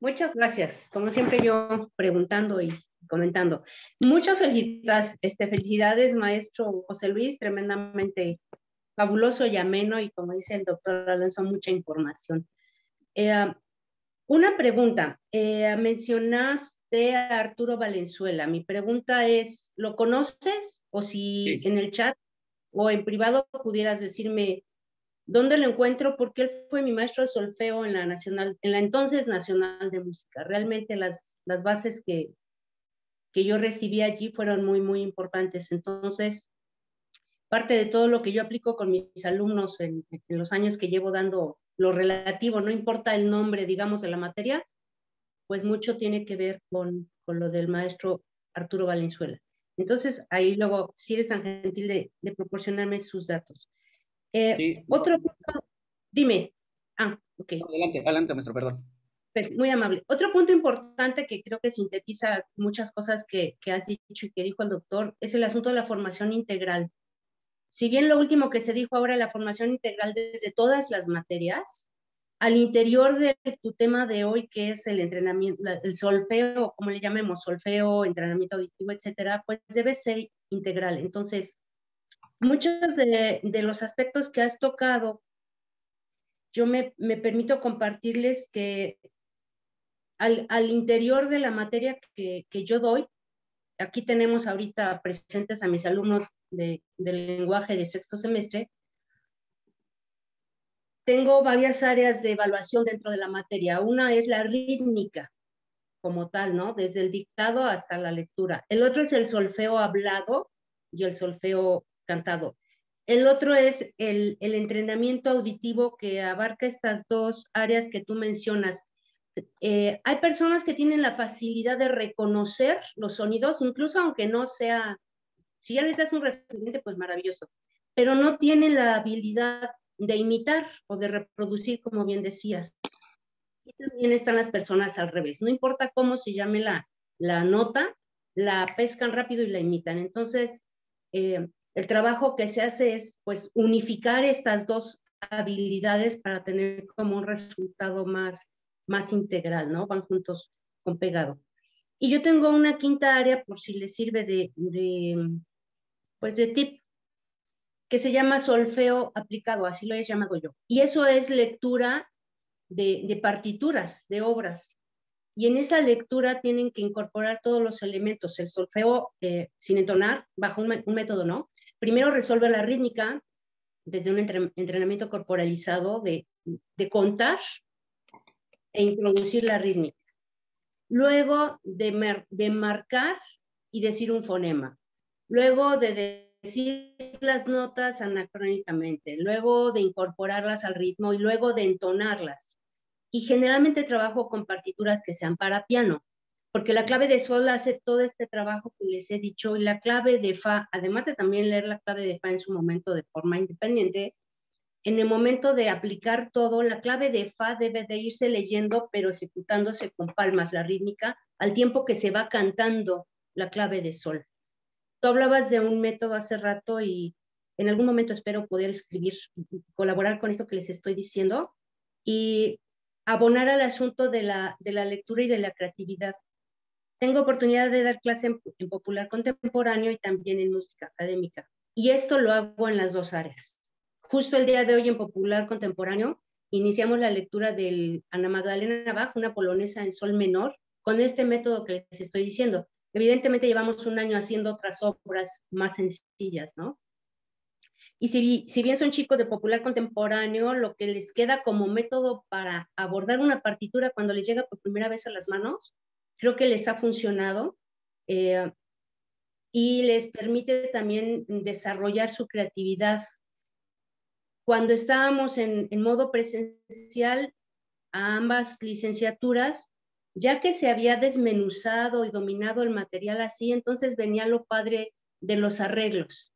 Muchas gracias. Como siempre yo preguntando y comentando. Muchas felicidades, este, felicidades, maestro José Luis, tremendamente fabuloso y ameno y como dice el doctor Alonso, mucha información. Eh, una pregunta. Eh, mencionas de Arturo Valenzuela. Mi pregunta es, ¿lo conoces? O si en el chat o en privado pudieras decirme dónde lo encuentro, porque él fue mi maestro de solfeo en la, entonces Nacional de Música. Realmente las, bases que, que yo recibí allí fueron muy, muy importantes. Entonces, parte de todo lo que yo aplico con mis alumnos en, los años que llevo dando lo relativo, no importa el nombre, digamos, de la materia, pues mucho tiene que ver con, con lo del maestro Arturo Valenzuela. Entonces, ahí luego, si eres tan gentil de, proporcionarme sus datos. Eh, otro punto, dime. Ah, adelante, adelante, maestro, perdón. Muy amable. Otro punto importante que creo que sintetiza muchas cosas que, que, has dicho y que dijo el doctor es el asunto de la formación integral. Si bien lo último que se dijo ahora, la formación integral desde todas las materias, al interior de tu tema de hoy, que es el entrenamiento, el solfeo, como le llamemos, solfeo, entrenamiento auditivo, etcétera, pues debe ser integral. Entonces, muchos de, los aspectos que has tocado, yo me, permito compartirles que al, interior de la materia que, yo doy, aquí tenemos ahorita presentes a mis alumnos del lenguaje de sexto semestre, tengo varias áreas de evaluación dentro de la materia. Una es la rítmica, como tal, ¿no? Desde el dictado hasta la lectura. El otro es el solfeo hablado y el solfeo cantado. El otro es el, entrenamiento auditivo que abarca estas dos áreas que tú mencionas. Eh, hay personas que tienen la facilidad de reconocer los sonidos, incluso aunque no sea, si ya les das un referente, pues maravilloso, pero no tienen la habilidad de imitar o de reproducir, como bien decías. Y también están las personas al revés. No importa cómo se llame la, la nota, la pescan rápido y la imitan. Entonces, eh, el trabajo que se hace es pues unificar estas dos habilidades para tener como un resultado más, más integral, ¿no? Van juntos con pegado. Y yo tengo una quinta área, por si le sirve de pues de tip, que se llama solfeo aplicado, así lo he llamado yo. Y eso es lectura de, partituras, de obras. Y en esa lectura tienen que incorporar todos los elementos, el solfeo eh, sin entonar, bajo un, método, ¿no? Primero resolver la rítmica desde un entrenamiento corporalizado de, contar e introducir la rítmica. Luego de, de marcar y decir un fonema. Luego de decir las notas anacrónicamente, luego de incorporarlas al ritmo y luego de entonarlas. Y generalmente trabajo con partituras que sean para piano, porque la clave de sol hace todo este trabajo que les he dicho y la clave de fa, además de también leer la clave de fa en su momento de forma independiente, en el momento de aplicar todo, la clave de fa debe de irse leyendo, pero ejecutándose con palmas la rítmica al tiempo que se va cantando la clave de sol. Tú hablabas de un método hace rato y en algún momento espero poder escribir, colaborar con esto que les estoy diciendo y abonar al asunto de la, de la lectura y de la creatividad. Tengo oportunidad de dar clase en, popular contemporáneo y también en música académica. Y esto lo hago en las dos áreas. Justo el día de hoy en popular contemporáneo iniciamos la lectura del Ana Magdalena Bach, una polonesa en sol menor, con este método que les estoy diciendo. Evidentemente llevamos un año haciendo otras obras más sencillas, ¿no? Y si, bien son chicos de popular contemporáneo, lo que les queda como método para abordar una partitura cuando les llega por primera vez a las manos, creo que les ha funcionado eh, y les permite también desarrollar su creatividad. Cuando estábamos en modo presencial, a ambas licenciaturas ya que se había desmenuzado y dominado el material así, entonces venía lo padre de los arreglos.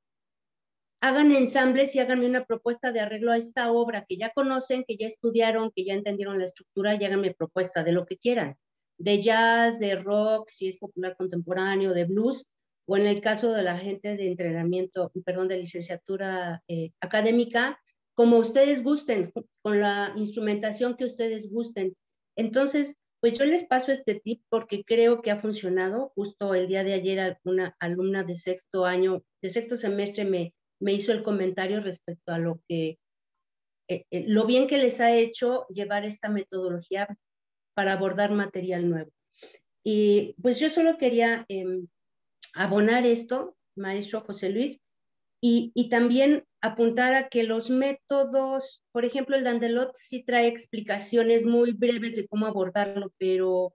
Hagan ensambles y háganme una propuesta de arreglo a esta obra que ya conocen, que ya estudiaron, que ya entendieron la estructura y háganme propuesta de lo que quieran, de jazz, de rock, si es popular contemporáneo, de blues, o en el caso de la gente de entrenamiento, perdón, de licenciatura eh, académica, como ustedes gusten, con la instrumentación que ustedes gusten. Entonces, pues yo les paso este tip porque creo que ha funcionado. Justo el día de ayer una alumna de sexto año, de sexto semestre, me, me hizo el comentario respecto a lo que, eh, eh, lo bien que les ha hecho llevar esta metodología para abordar material nuevo. Y pues yo solo quería em, abonar esto, maestro José Luis, y, también apuntar a que los métodos, por ejemplo, el Dandelot sí trae explicaciones muy breves de cómo abordarlo, pero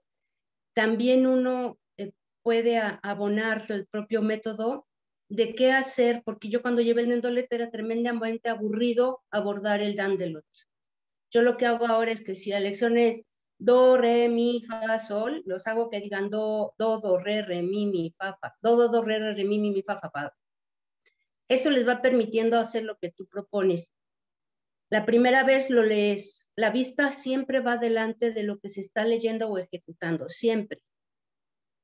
también uno eh, puede abonar el propio método de qué hacer, porque yo cuando llevé el Dandelot era tremendamente aburrido abordar el Dandelot. Yo lo que hago ahora es que si la lección es do, re, mi, fa, sol, los hago que digan do, do, do, re, re, mi, mi, fa, fa, do, do, do, re, re, mi, mi, mi, fa, fa, fa, eso les va permitiendo hacer lo que tú propones. La primera vez lo lees, la vista siempre va delante de lo que se está leyendo o ejecutando, siempre.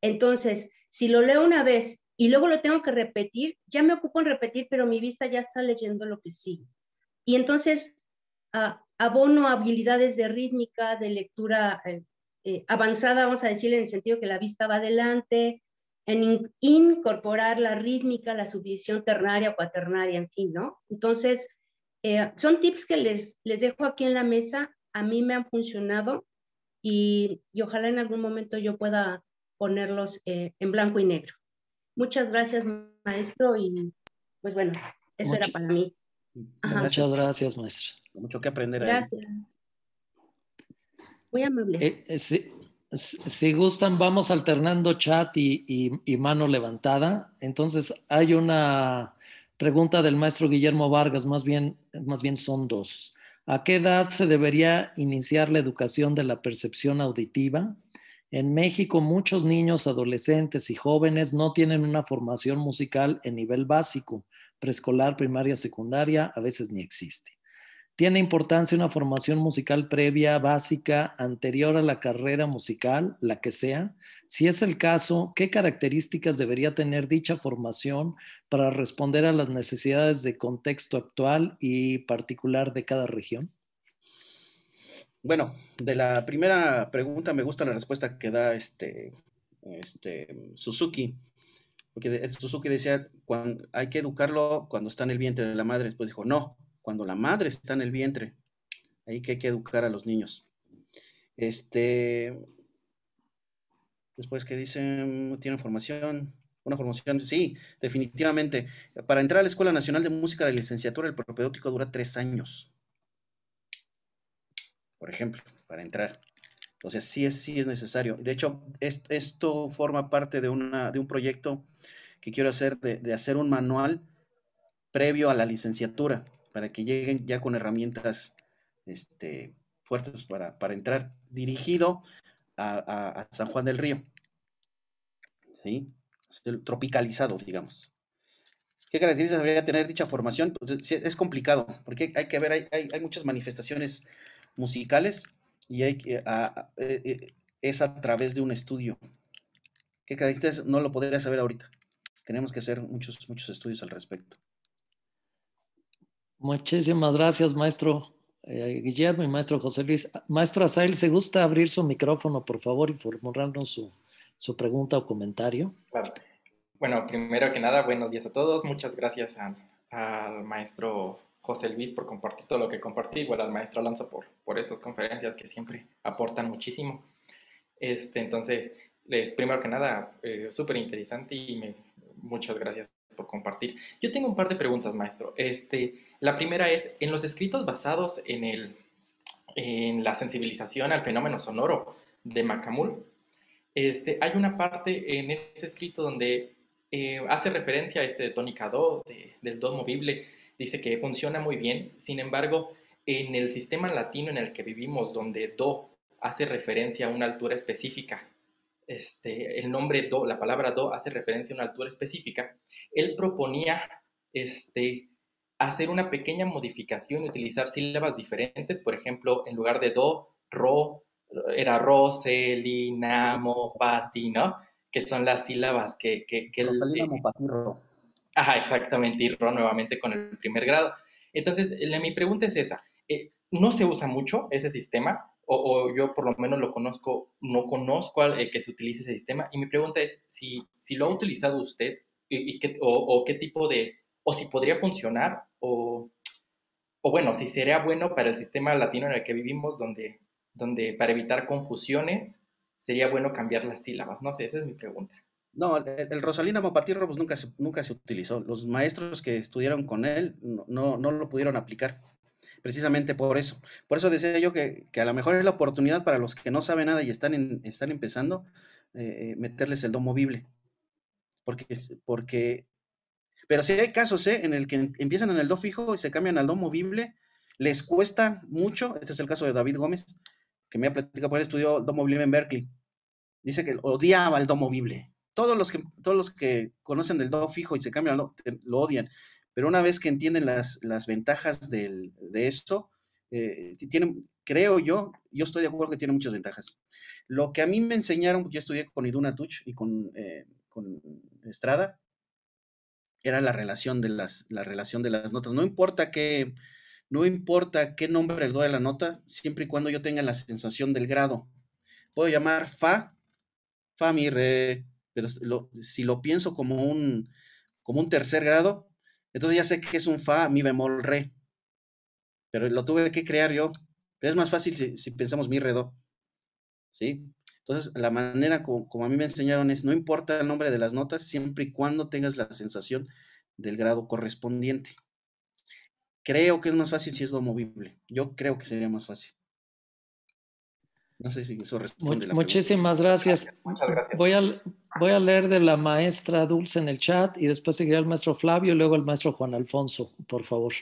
Entonces, si lo leo una vez y luego lo tengo que repetir, ya me ocupo en repetir, pero mi vista ya está leyendo lo que sigue. Y entonces ah, abono habilidades de rítmica, de lectura eh, eh, avanzada, vamos a decir, en el sentido que la vista va adelante, en incorporar la rítmica, la subdivisión ternaria, cuaternaria, en fin, ¿no? Entonces, eh, son tips que les, les dejo aquí en la mesa, a mí me han funcionado y, y ojalá en algún momento yo pueda ponerlos eh, en blanco y negro. Muchas gracias, maestro, y pues bueno, eso era para mí. Muchas gracias, maestro. Mucho que aprender. Gracias. Muy amable. Eh, sí si gustan, vamos alternando chat y, mano levantada. Entonces, hay una pregunta del maestro Guillermo Vargas, más bien, más bien son dos. ¿A qué edad se debería iniciar la educación de la percepción auditiva? En México, muchos niños, adolescentes y jóvenes no tienen una formación musical en nivel básico, preescolar, primaria, secundaria, a veces ni existe. Tiene importancia una formación musical previa, básica, anterior a la carrera musical, la que sea. Si es el caso, ¿qué características debería tener dicha formación para responder a las necesidades de contexto actual y particular de cada región? Bueno, de la primera pregunta me gusta la respuesta que da este, este Suzuki, porque Suzuki decía, hay que educarlo cuando está en el vientre de la madre, después dijo, no, cuando la madre está en el vientre. Ahí que hay que educar a los niños. Este, después que dicen, mm, tienen formación, una formación, sí, definitivamente. Para entrar a la Escuela Nacional de Música de Licenciatura, el propedéutico dura tres años. Por ejemplo, para entrar. Entonces, sí es, sí es necesario. De hecho, esto forma parte de, una, de un proyecto que quiero hacer, de hacer un manual previo a la licenciatura para que lleguen ya con herramientas este, fuertes para, entrar, dirigido a, San Juan del Río. Tropicalizado, digamos. ¿Qué características debería tener dicha formación? Pues, es, complicado, porque hay que ver, hay, muchas manifestaciones musicales y hay ah, eh, eh, es a través de un estudio. ¿Qué características? No lo podría saber ahorita. Tenemos que hacer muchos, muchos estudios al respecto. Muchísimas gracias, maestro eh, Guillermo y maestro José Luis. Maestro Azael, ¿se gusta abrir su micrófono, por favor, y formularnos su, su pregunta o comentario? Claro. Bueno, primero que nada, buenos días a todos. Muchas gracias al maestro José Luis por compartir todo lo que compartí, igual al maestro Alonso por, por estas conferencias que siempre aportan muchísimo. Este, entonces, les, primero que nada, eh, súper interesante y muchas gracias compartir. Yo tengo un par de preguntas, maestro. Este, la primera es, en los escritos basados en, el, en la sensibilización al fenómeno sonoro de Macamul, este, hay una parte en ese escrito donde eh, hace referencia a este de tónica do, del do movible, dice que funciona muy bien, sin embargo, en el sistema latino en el que vivimos, donde do hace referencia a una altura específica este, el nombre Do, la palabra Do hace referencia a una altura específica, él proponía este, hacer una pequeña modificación utilizar sílabas diferentes, por ejemplo, en lugar de Do, Ro, era Ro, mo, Namo, Pati, ¿no? Que son las sílabas que... que, que el, Ro. Ajá, exactamente, y Ro nuevamente con el primer grado. Entonces, mi pregunta es esa. Eh, no se usa mucho ese sistema, o, yo por lo menos lo conozco, no conozco al, eh, que se utilice ese sistema. Y mi pregunta es si, si lo ha utilizado usted y, o, qué tipo de, o si podría funcionar, o, o bueno, si sería bueno para el sistema latino en el que vivimos, donde, donde para evitar confusiones sería bueno cambiar las sílabas. No sé, esa es mi pregunta. No, el, Rosalina Robos pues, nunca, se, nunca se utilizó. Los maestros que estudiaron con él no, no lo pudieron aplicar precisamente por eso. Por eso decía yo que, que a lo mejor es la oportunidad para los que no saben nada y están, en, están empezando, eh, eh, meterles el do movible. Porque, porque, pero si hay casos ¿eh? en el que empiezan en el do fijo y se cambian al do movible, les cuesta mucho, este es el caso de David Gómez, que me ha platicado, por pues, el estudio do movible en Berkeley, dice que odiaba el do movible, todos los que, todos los que conocen el do fijo y se cambian do, lo odian pero una vez que entienden las, ventajas de eso, eh, tienen, creo yo, yo estoy de acuerdo que tiene muchas ventajas. Lo que a mí me enseñaron, yo estudié con Iduna Tuch y con, eh, Estrada, era la relación de las, la relación de las notas. No importa no importa qué nombre le doy a la nota, siempre y cuando yo tenga la sensación del grado. Puedo llamar fa, fa mi re, pero si lo pienso como un, como un tercer grado, entonces ya sé que es un fa, mi bemol, re. Pero lo tuve que crear yo. Pero es más fácil si, pensamos mi, re, do. ¿Sí? Entonces, la manera como, a mí me enseñaron es, no importa el nombre de las notas, siempre y cuando tengas la sensación del grado correspondiente. Creo que es más fácil si es lo movible. Yo creo que sería más fácil. No sé si eso responde. Muchísimas gracias. Voy a, leer de la maestra Dulce en el chat y después seguirá el maestro Flavio y luego el maestro Juan Alfonso, por favor.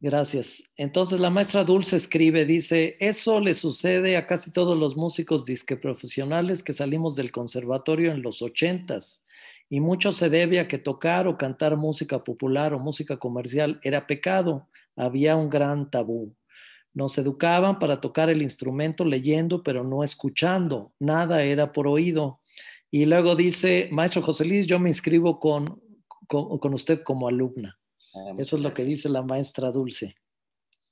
Gracias. Entonces la maestra Dulce escribe, dice, eso le sucede a casi todos los músicos disque profesionales que salimos del conservatorio en los ochentas y mucho se debe a que tocar o cantar música popular o música comercial era pecado, había un gran tabú. Nos educaban para tocar el instrumento leyendo, pero no escuchando. Nada era por oído. Y luego dice, maestro José Luis, yo me inscribo con, con, usted como alumna. Ah, Eso es lo que dice la maestra Dulce.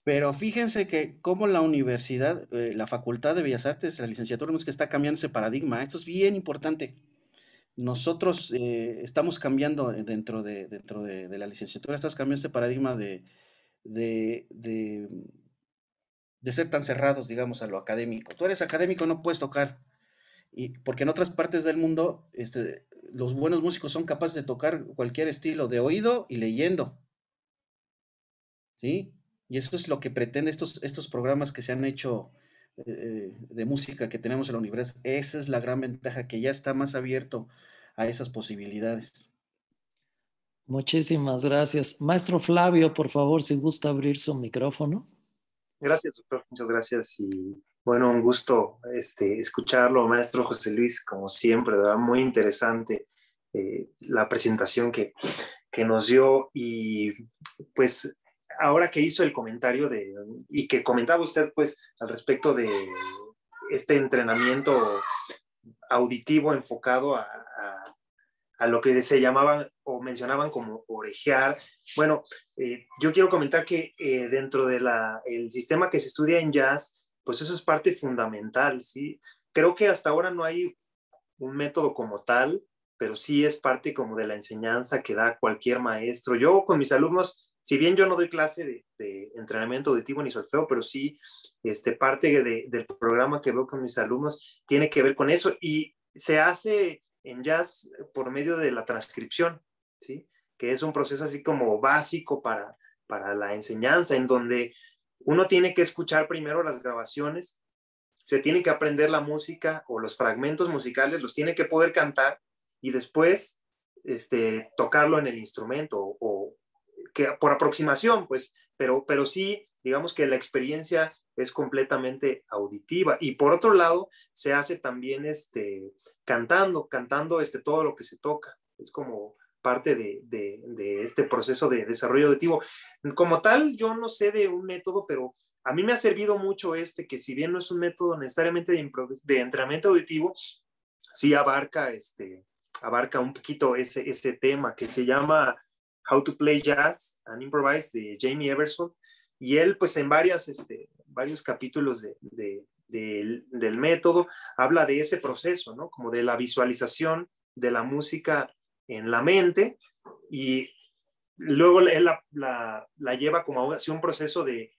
Pero fíjense que como la universidad, eh, la Facultad de Bellas Artes, la licenciatura que está cambiando ese paradigma. Esto es bien importante. Nosotros eh, estamos cambiando dentro, de, dentro de, la licenciatura, estás cambiando ese paradigma de, de de ser tan cerrados, digamos, a lo académico. Tú eres académico, no puedes tocar. Y, porque en otras partes del mundo, este, los buenos músicos son capaces de tocar cualquier estilo de oído y leyendo. ¿Sí? Y eso es lo que pretende estos, estos programas que se han hecho eh, eh, de música que tenemos en la universidad. Esa es la gran ventaja, que ya está más abierto a esas posibilidades. Muchísimas gracias. Maestro Flavio, por favor, si gusta abrir su micrófono. Gracias, doctor. Muchas gracias. Y bueno, un gusto este, escucharlo, maestro José Luis, como siempre, ¿verdad? Muy interesante eh, la presentación que, nos dio. Y pues ahora que hizo el comentario de, y que comentaba usted, pues, al respecto de este entrenamiento auditivo enfocado a a lo que se llamaban o mencionaban como orejear. Bueno, eh, yo quiero comentar que eh, dentro del sistema que se estudia en jazz, pues eso es parte fundamental, ¿sí? Creo que hasta ahora no hay un método como tal, pero sí es parte como de la enseñanza que da cualquier maestro. Yo con mis alumnos, si bien yo no doy clase de, de entrenamiento auditivo ni solfeo, pero sí este, parte del programa que veo con mis alumnos tiene que ver con eso y se hace en jazz por medio de la transcripción, ¿sí? que es un proceso así como básico para, para la enseñanza, en donde uno tiene que escuchar primero las grabaciones, se tiene que aprender la música o los fragmentos musicales, los tiene que poder cantar y después este, tocarlo en el instrumento o, que por aproximación, pues, pero, pero sí, digamos que la experiencia es completamente auditiva. Y por otro lado, se hace también este, cantando, cantando este, todo lo que se toca. Es como parte de, este proceso de desarrollo auditivo. Como tal, yo no sé de un método, pero a mí me ha servido mucho este, que si bien no es un método necesariamente de, de entrenamiento auditivo, sí abarca, este, abarca un poquito ese, ese tema que se llama How to Play Jazz and Improvise de Jamie Everson. Y él, pues en varias, este, varios capítulos de, del, método, habla de ese proceso, ¿no? Como de la visualización de la música en la mente y luego él la, lleva como a un proceso de,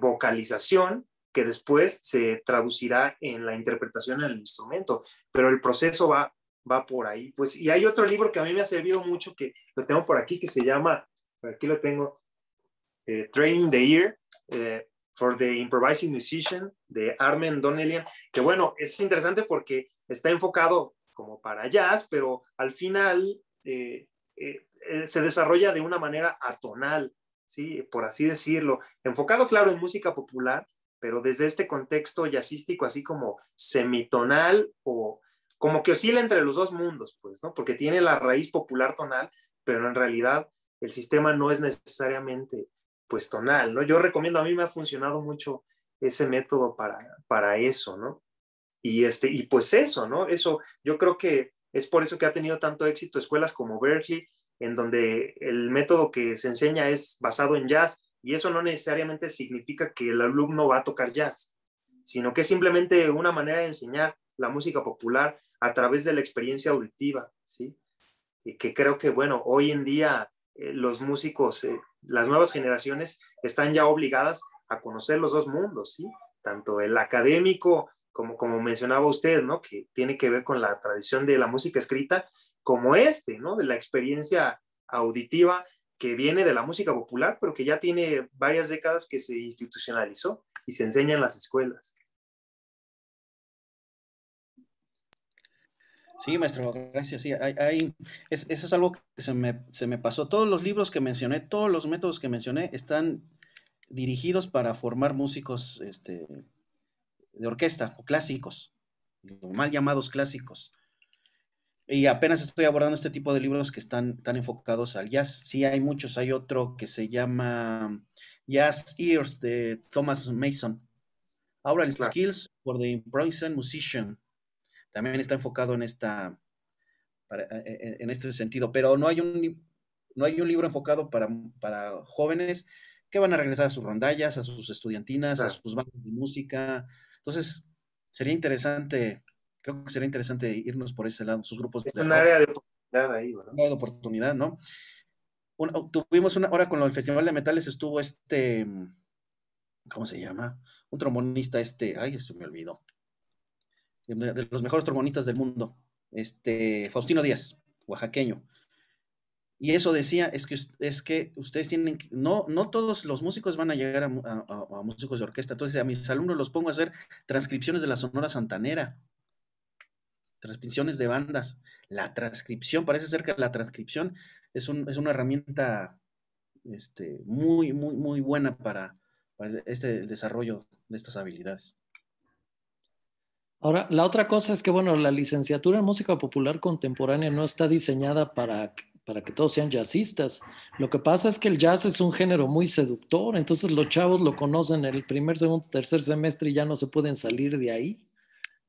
vocalización que después se traducirá en la interpretación en el instrumento, pero el proceso va, va por ahí. Pues, y hay otro libro que a mí me ha servido mucho, que lo tengo por aquí, que se llama, aquí lo tengo, eh, Training the Ear, eh, for the Improvising Musician de Armen Donelian, que bueno, es interesante porque está enfocado como para jazz, pero al final eh, eh, eh, se desarrolla de una manera atonal, ¿sí? por así decirlo, enfocado claro en música popular, pero desde este contexto jazzístico así como semitonal o como que oscila entre los dos mundos, pues, ¿no? Porque tiene la raíz popular tonal, pero en realidad el sistema no es necesariamente pues tonal, ¿no? Yo recomiendo, a mí me ha funcionado mucho ese método para, para eso, ¿no? Y, este, y pues eso, ¿no? Eso, yo creo que es por eso que ha tenido tanto éxito escuelas como Berkeley, en donde el método que se enseña es basado en jazz, y eso no necesariamente significa que el alumno va a tocar jazz, sino que es simplemente una manera de enseñar la música popular a través de la experiencia auditiva, ¿sí? Y que creo que, bueno, hoy en día eh, los músicos, eh, las nuevas generaciones están ya obligadas a conocer los dos mundos, Tanto el académico, como, como mencionaba usted, ¿no? Que tiene que ver con la tradición de la música escrita, como este, ¿no? De la experiencia auditiva que viene de la música popular, pero que ya tiene varias décadas que se institucionalizó y se enseña en las escuelas. Sí, maestro, gracias. Sí, eso es algo que se me, pasó. Todos los libros que mencioné, todos los métodos que mencioné están dirigidos para formar músicos este, de orquesta o clásicos, mal llamados clásicos. Y apenas estoy abordando este tipo de libros que están, tan enfocados al jazz. Sí, hay muchos. Hay otro que se llama Jazz Ears de Thomas Mason. Aural Skills for the Improvising Musician también está enfocado en esta, eh, eh, en este sentido, pero no hay un, no hay un libro enfocado para, para jóvenes que van a regresar a sus rondallas, a sus estudiantinas, a sus bandas de música. Entonces, sería interesante, creo que sería interesante irnos por ese lado, sus grupos. Es un área de oportunidad ahí, ¿verdad? Un área de oportunidad, ¿no? Oh, tuvimos una hora con el Festival de Metales, estuvo este, ¿cómo se llama? Un trombonista este, ay, se me olvidó de los mejores trombonistas del mundo, este, Faustino Díaz, oaxaqueño. Y eso decía, es que, es que ustedes tienen, que, no, no todos los músicos van a llegar a, músicos de orquesta, entonces a mis alumnos los pongo a hacer transcripciones de la Sonora Santanera, transcripciones de bandas. La transcripción, parece ser que la transcripción es, una herramienta este, muy, muy, muy buena para, este, el desarrollo de estas habilidades. Ahora, la otra cosa es que, bueno, la licenciatura en música popular contemporánea no está diseñada para, para que todos sean jazzistas. Lo que pasa es que el jazz es un género muy seductor, entonces los chavos lo conocen en el primer, segundo, tercer semestre y ya no se pueden salir de ahí.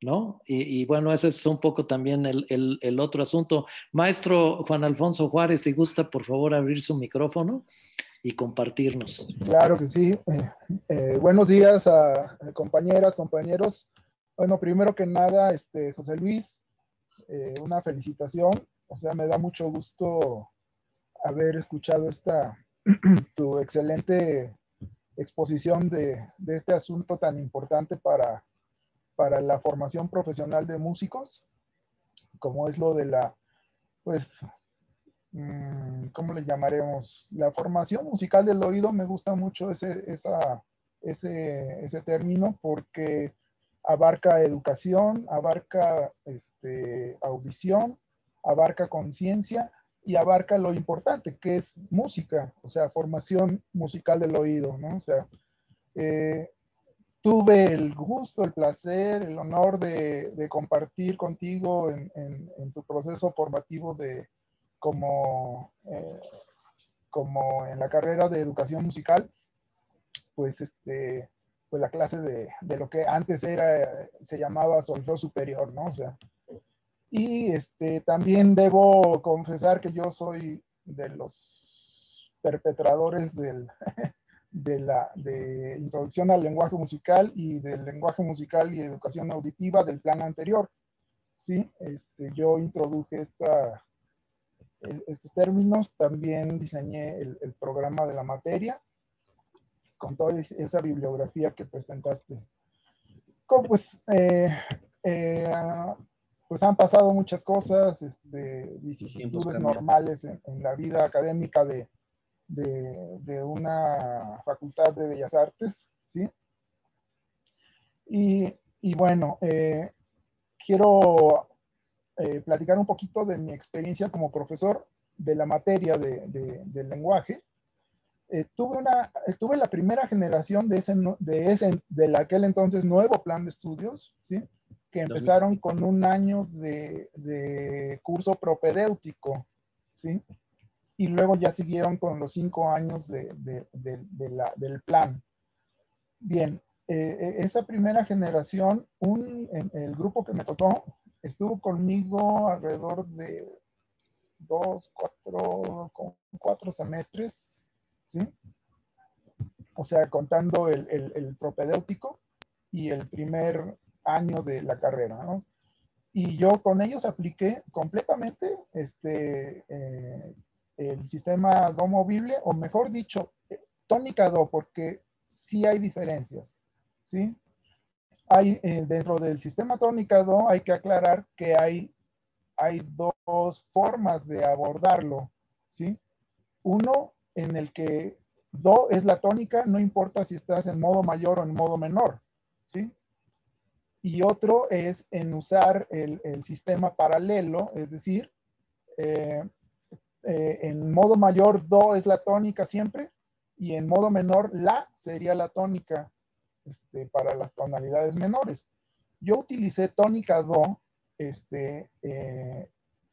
¿no? Y, bueno, ese es un poco también el, otro asunto. Maestro Juan Alfonso Juárez, si gusta, por favor, abrir su micrófono y compartirnos. Claro que sí. Eh, eh, buenos días a compañeras, compañeros. Bueno, primero que nada, este, José Luis, eh, una felicitación. O sea, me da mucho gusto haber escuchado esta, <clears throat> tu excelente exposición de, este asunto tan importante para, para la formación profesional de músicos, como es lo de la, pues, mm, ¿cómo le llamaremos? La formación musical del oído, me gusta mucho ese, ese, ese término porque abarca educación, abarca este, audición, abarca conciencia y abarca lo importante, que es música, o sea, formación musical del oído, ¿no? O sea, eh, tuve el gusto, el placer, el honor de, compartir contigo en, tu proceso formativo de como, eh, como en la carrera de educación musical, pues este, pues la clase de, lo que antes era, se llamaba sonido superior, ¿no? O sea, y este, también debo confesar que yo soy de los perpetradores del, <laughs> de la introducción al lenguaje musical y del lenguaje musical y educación auditiva del plan anterior. ¿sí? Este, yo introduje esta, e, estos términos, también diseñé el programa de la materia con toda esa bibliografía que presentaste. Pues, eh, eh, pues, han pasado muchas cosas, este, vicisitudes normales en, la vida académica de, una facultad de bellas artes, ¿sí? Y, bueno, eh, quiero platicar un poquito de mi experiencia como profesor de la materia del de lenguaje eh, eh, tuve, la primera generación de ese, de ese, aquel entonces nuevo plan de estudios, ¿sí? que empezaron con un año de, curso propedéutico, ¿sí? y luego ya siguieron con los cinco años de, del plan. Bien, eh, esa primera generación, un, el grupo que me tocó estuvo conmigo alrededor de dos, cuatro, cuatro semestres, ¿sí? O sea, contando el, el, propedéutico y el primer año de la carrera, ¿no? Y yo con ellos apliqué completamente este, eh, el sistema do movible, o mejor dicho, tónica do, porque sí hay diferencias, ¿sí? Hay, eh, dentro del sistema tónica do hay que aclarar que hay, hay dos formas de abordarlo, ¿sí? Uno en el que do es la tónica, no importa si estás en modo mayor o en modo menor, ¿sí? Y otro es en usar el, sistema paralelo, es decir, eh, eh, en modo mayor do es la tónica siempre y en modo menor la sería la tónica este, para las tonalidades menores. Yo utilicé tónica do este, eh,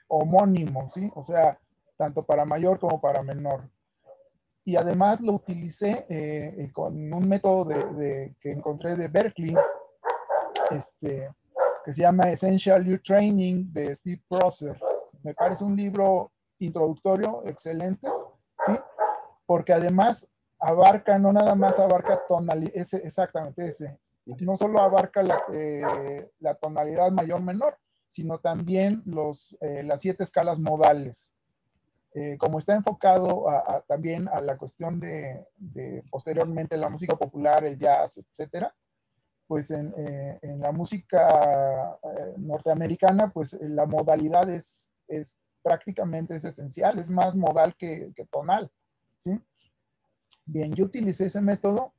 homónimo, ¿sí? O sea, tanto para mayor como para menor y además lo utilicé eh, eh, con un método que encontré de Berkeley, este, que se llama Essential U Training de Steve Prosser. Me parece un libro introductorio excelente, porque además abarca, no nada más abarca tonalidad, exactamente ese, no solo abarca eh, la, tonalidad mayor-menor, sino también los, las siete escalas modales. Eh, como está enfocado también a la cuestión de, posteriormente la música popular, el jazz, etcétera, pues en, eh, la música eh, norteamericana, pues la modalidad es, prácticamente es esencial, es más modal que, tonal, ¿sí? Bien, yo utilicé ese método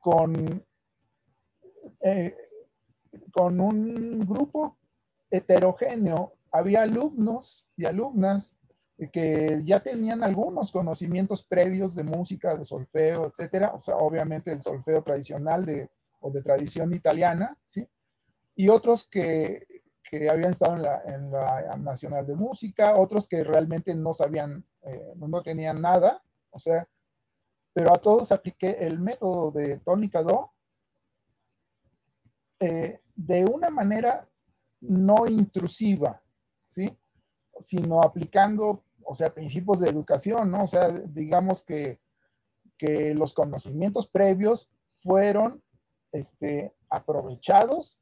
con, con un grupo heterogéneo. Había alumnos y alumnas eh, que ya tenían algunos conocimientos previos de música, de solfeo, etcétera, o sea, obviamente el solfeo tradicional de, o de tradición italiana, ¿sí? Y otros que, que habían estado en la, Nacional de Música, otros que realmente no sabían, eh, no tenían nada, o sea, pero a todos apliqué el método de tónica do eh, de una manera no intrusiva, ¿sí? sino aplicando, o sea, principios de educación, ¿no? O sea, digamos que, los conocimientos previos fueron este, aprovechados,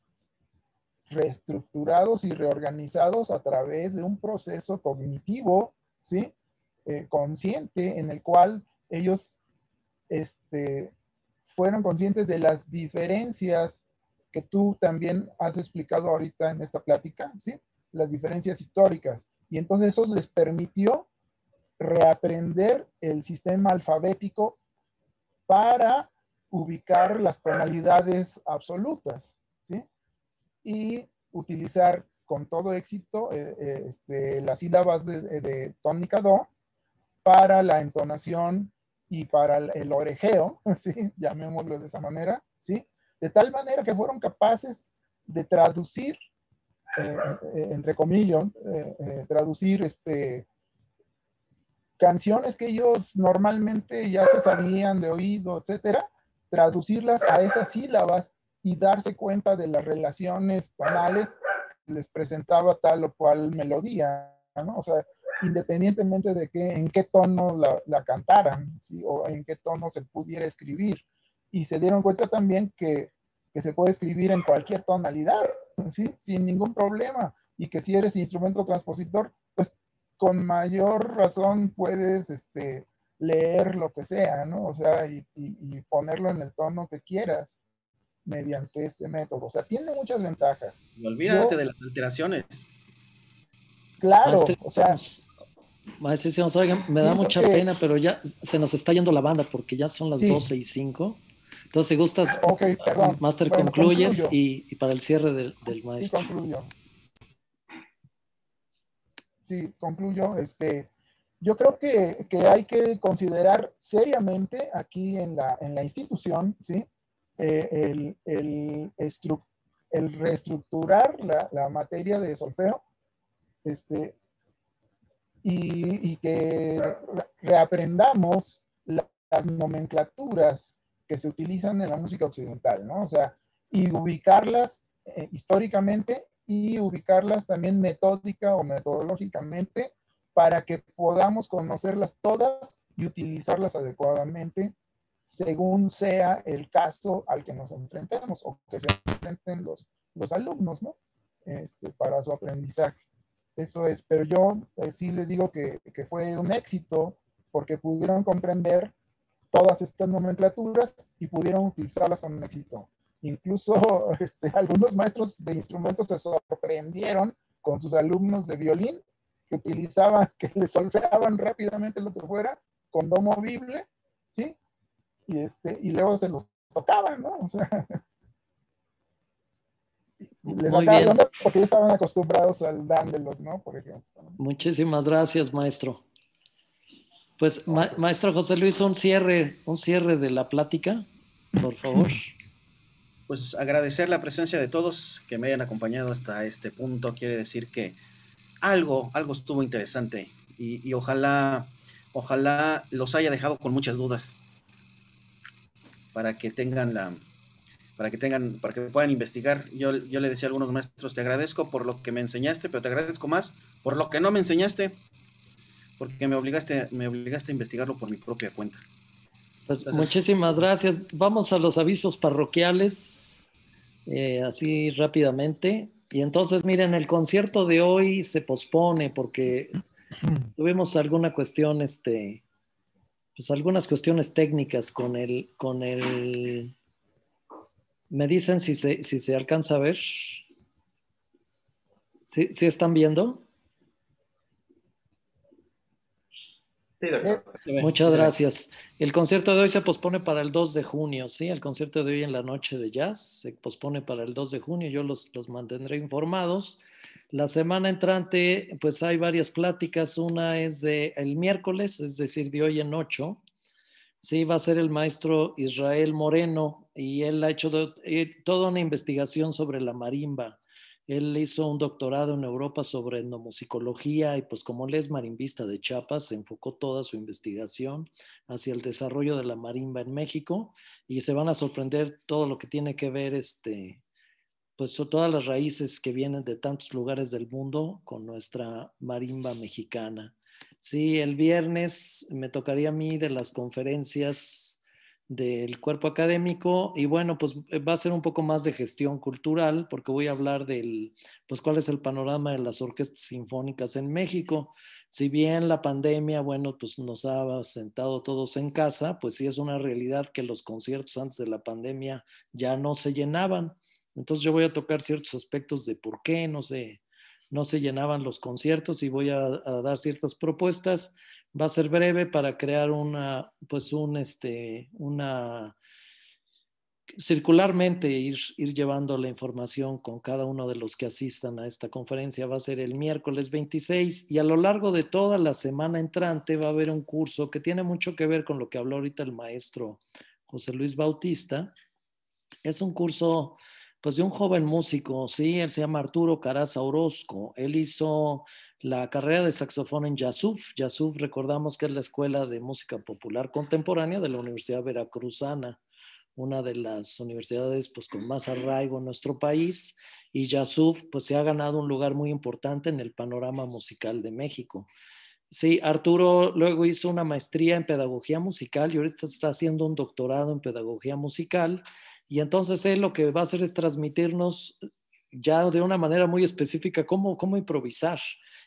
reestructurados y reorganizados a través de un proceso cognitivo, ¿sí? Eh, consciente en el cual ellos este, fueron conscientes de las diferencias que tú también has explicado ahorita en esta plática, ¿sí? Las diferencias históricas. Y entonces eso les permitió reaprender el sistema alfabético para ubicar las tonalidades absolutas, ¿sí? Y utilizar con todo éxito eh, eh, este, las sílabas de, de tónica do para la entonación y para el orejeo, <laughs> ¿sí? llamémoslo de esa manera, ¿sí? de tal manera que fueron capaces de traducir eh, eh, entre comillas, eh, traducir este, canciones que ellos normalmente ya se sabían de oído, etcétera, traducirlas a esas sílabas y darse cuenta de las relaciones tonales que les presentaba tal o cual melodía, ¿no? O independientemente de que, en qué tono la, cantaran, O en qué tono se pudiera escribir. Y se dieron cuenta también que que se puede escribir en cualquier tonalidad, sin ningún problema, y que si eres instrumento transpositor, pues con mayor razón puedes este, leer lo que sea, ¿no? O sea, y, ponerlo en el tono que quieras mediante este método. O sea, tiene muchas ventajas. Y olvídate de las alteraciones. Claro, o sea. me da mucha pena, pero ya se nos está yendo la banda porque ya son las 12 y 5. Entonces, si gustas, ah, okay, Master, concluyes y, para el cierre del, maestro. Sí, concluyo. Sí, concluyo. Este, yo creo que, hay que considerar seriamente aquí en la, institución, ¿sí? Eh, el, el, reestructurar la, materia de solfeo este, y, que reaprendamos las nomenclaturas que se utilizan en la música occidental, ¿no? O sea, y ubicarlas eh, históricamente y ubicarlas también metódica o metodológicamente para que podamos conocerlas todas y utilizarlas adecuadamente según sea el caso al que nos enfrentemos o que se enfrenten los, alumnos, ¿no? Este, para su aprendizaje. Eso es, pero yo eh, sí les digo que, que fue un éxito porque pudieron comprender todas estas nomenclaturas y pudieron utilizarlas con éxito. Incluso <laughs> este, algunos maestros de instrumentos se sorprendieron con sus alumnos de violín que utilizaban, <laughs> que les solfeaban rápidamente lo que fuera con do movible, ¿sí? Y, este, y luego se los tocaban, ¿no? O sea, <laughs> les porque ellos estaban acostumbrados al dándelos, ¿no? Por ejemplo. Muchísimas gracias, maestro. Pues, pues maestro José Luis, un cierre, un cierre de la plática, por favor. <clears throat> Pues agradecer la presencia de todos que me hayan acompañado hasta este punto. Quiere decir que algo, algo estuvo interesante y, ojalá, ojalá los haya dejado con muchas dudas para que tengan la, para que tengan, para que puedan investigar. Yo, yo le decía a algunos maestros, te agradezco por lo que me enseñaste, pero te agradezco más por lo que no me enseñaste porque me obligaste, me obligaste a investigarlo por mi propia cuenta. Pues muchísimas gracias. Vamos a los avisos parroquiales, eh, así rápidamente. Y entonces, miren, el concierto de hoy se pospone porque tuvimos alguna cuestión, este, pues algunas cuestiones técnicas con el, con el, me dicen si se, si se alcanza a ver. ¿Sí, ¿Sí están viendo? Muchas gracias. El concierto de hoy se pospone para el 2 de junio, ¿sí? El concierto de hoy en la noche de jazz se pospone para el 2 de junio. Yo los, mantendré informados. La semana entrante, pues hay varias pláticas. Una es de el miércoles, es decir, de hoy en 8. Sí, va a ser el maestro Israel Moreno y él ha hecho eh, toda una investigación sobre la marimba él hizo un doctorado en Europa sobre etnomusicología y pues como él es marimbista de Chiapas, se enfocó toda su investigación hacia el desarrollo de la marimba en México y se van a sorprender todo lo que tiene que ver este pues todas las raíces que vienen de tantos lugares del mundo con nuestra marimba mexicana. Sí, el viernes me tocaría a mí de las conferencias del cuerpo académico y bueno, pues eh, va a ser un poco más de gestión cultural porque voy a hablar del, pues cuál es el panorama de las orquestas sinfónicas en México. Si bien la pandemia, bueno, pues nos ha sentado todos en casa, pues sí es una realidad que los conciertos antes de la pandemia ya no se llenaban. Entonces yo voy a tocar ciertos aspectos de por qué no se, no se llenaban los conciertos y voy a, a dar ciertas propuestas va a ser breve para crear una, pues este, una, circularmente ir, ir llevando la información con cada uno de los que asistan a esta conferencia. Va a ser el miércoles 26 y a lo largo de toda la semana entrante va a haber un curso que tiene mucho que ver con lo que habló ahorita el maestro José Luis Bautista. Es un curso pues de un joven músico, sí, él se llama Arturo Caraza Orozco. Él hizo la carrera de saxofón en Yasuf. Yasuf, recordamos que es la Escuela de Música Popular Contemporánea de la Universidad Veracruzana, una de las universidades pues, con más arraigo en nuestro país. Y Yasuf pues, se ha ganado un lugar muy importante en el panorama musical de México. Sí, Arturo luego hizo una maestría en pedagogía musical y ahorita está haciendo un doctorado en pedagogía musical. Y entonces él lo que va a hacer es transmitirnos ya de una manera muy específica cómo improvisar.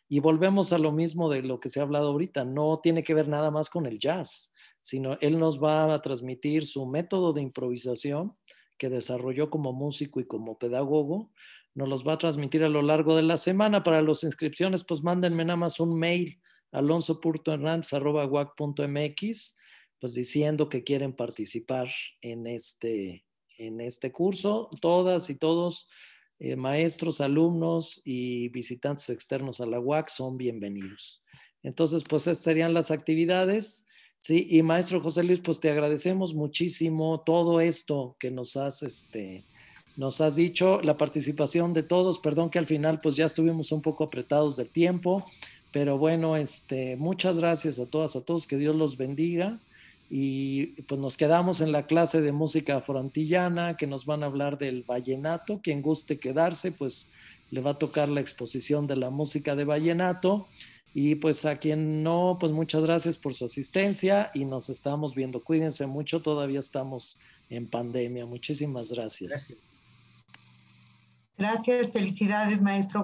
Y volvemos a lo mismo de lo que se ha hablado ahorita, no tiene que ver nada más con el jazz, sino él nos va a transmitir su método de improvisación que desarrolló como músico y como pedagogo, nos los va a transmitir a lo largo de la semana. Para las inscripciones, pues mándenme nada más un mail, alonso.hernandez.guac.mx, pues diciendo que quieren participar en este, en este curso. Todas y todos eh, maestros, alumnos y visitantes externos a la UAC son bienvenidos. Entonces, pues estas serían las actividades. Sí, y maestro José Luis, pues te agradecemos muchísimo todo esto que nos has, este, nos has dicho, la participación de todos. Perdón que al final pues ya estuvimos un poco apretados del tiempo, pero bueno, este, muchas gracias a todas, a todos, que Dios los bendiga y pues nos quedamos en la clase de música frontillana que nos van a hablar del vallenato. Quien guste quedarse, pues le va a tocar la exposición de la música de vallenato. Y pues a quien no, pues muchas gracias por su asistencia y nos estamos viendo. Cuídense mucho, todavía estamos en pandemia. Muchísimas Gracias, gracias felicidades, maestro.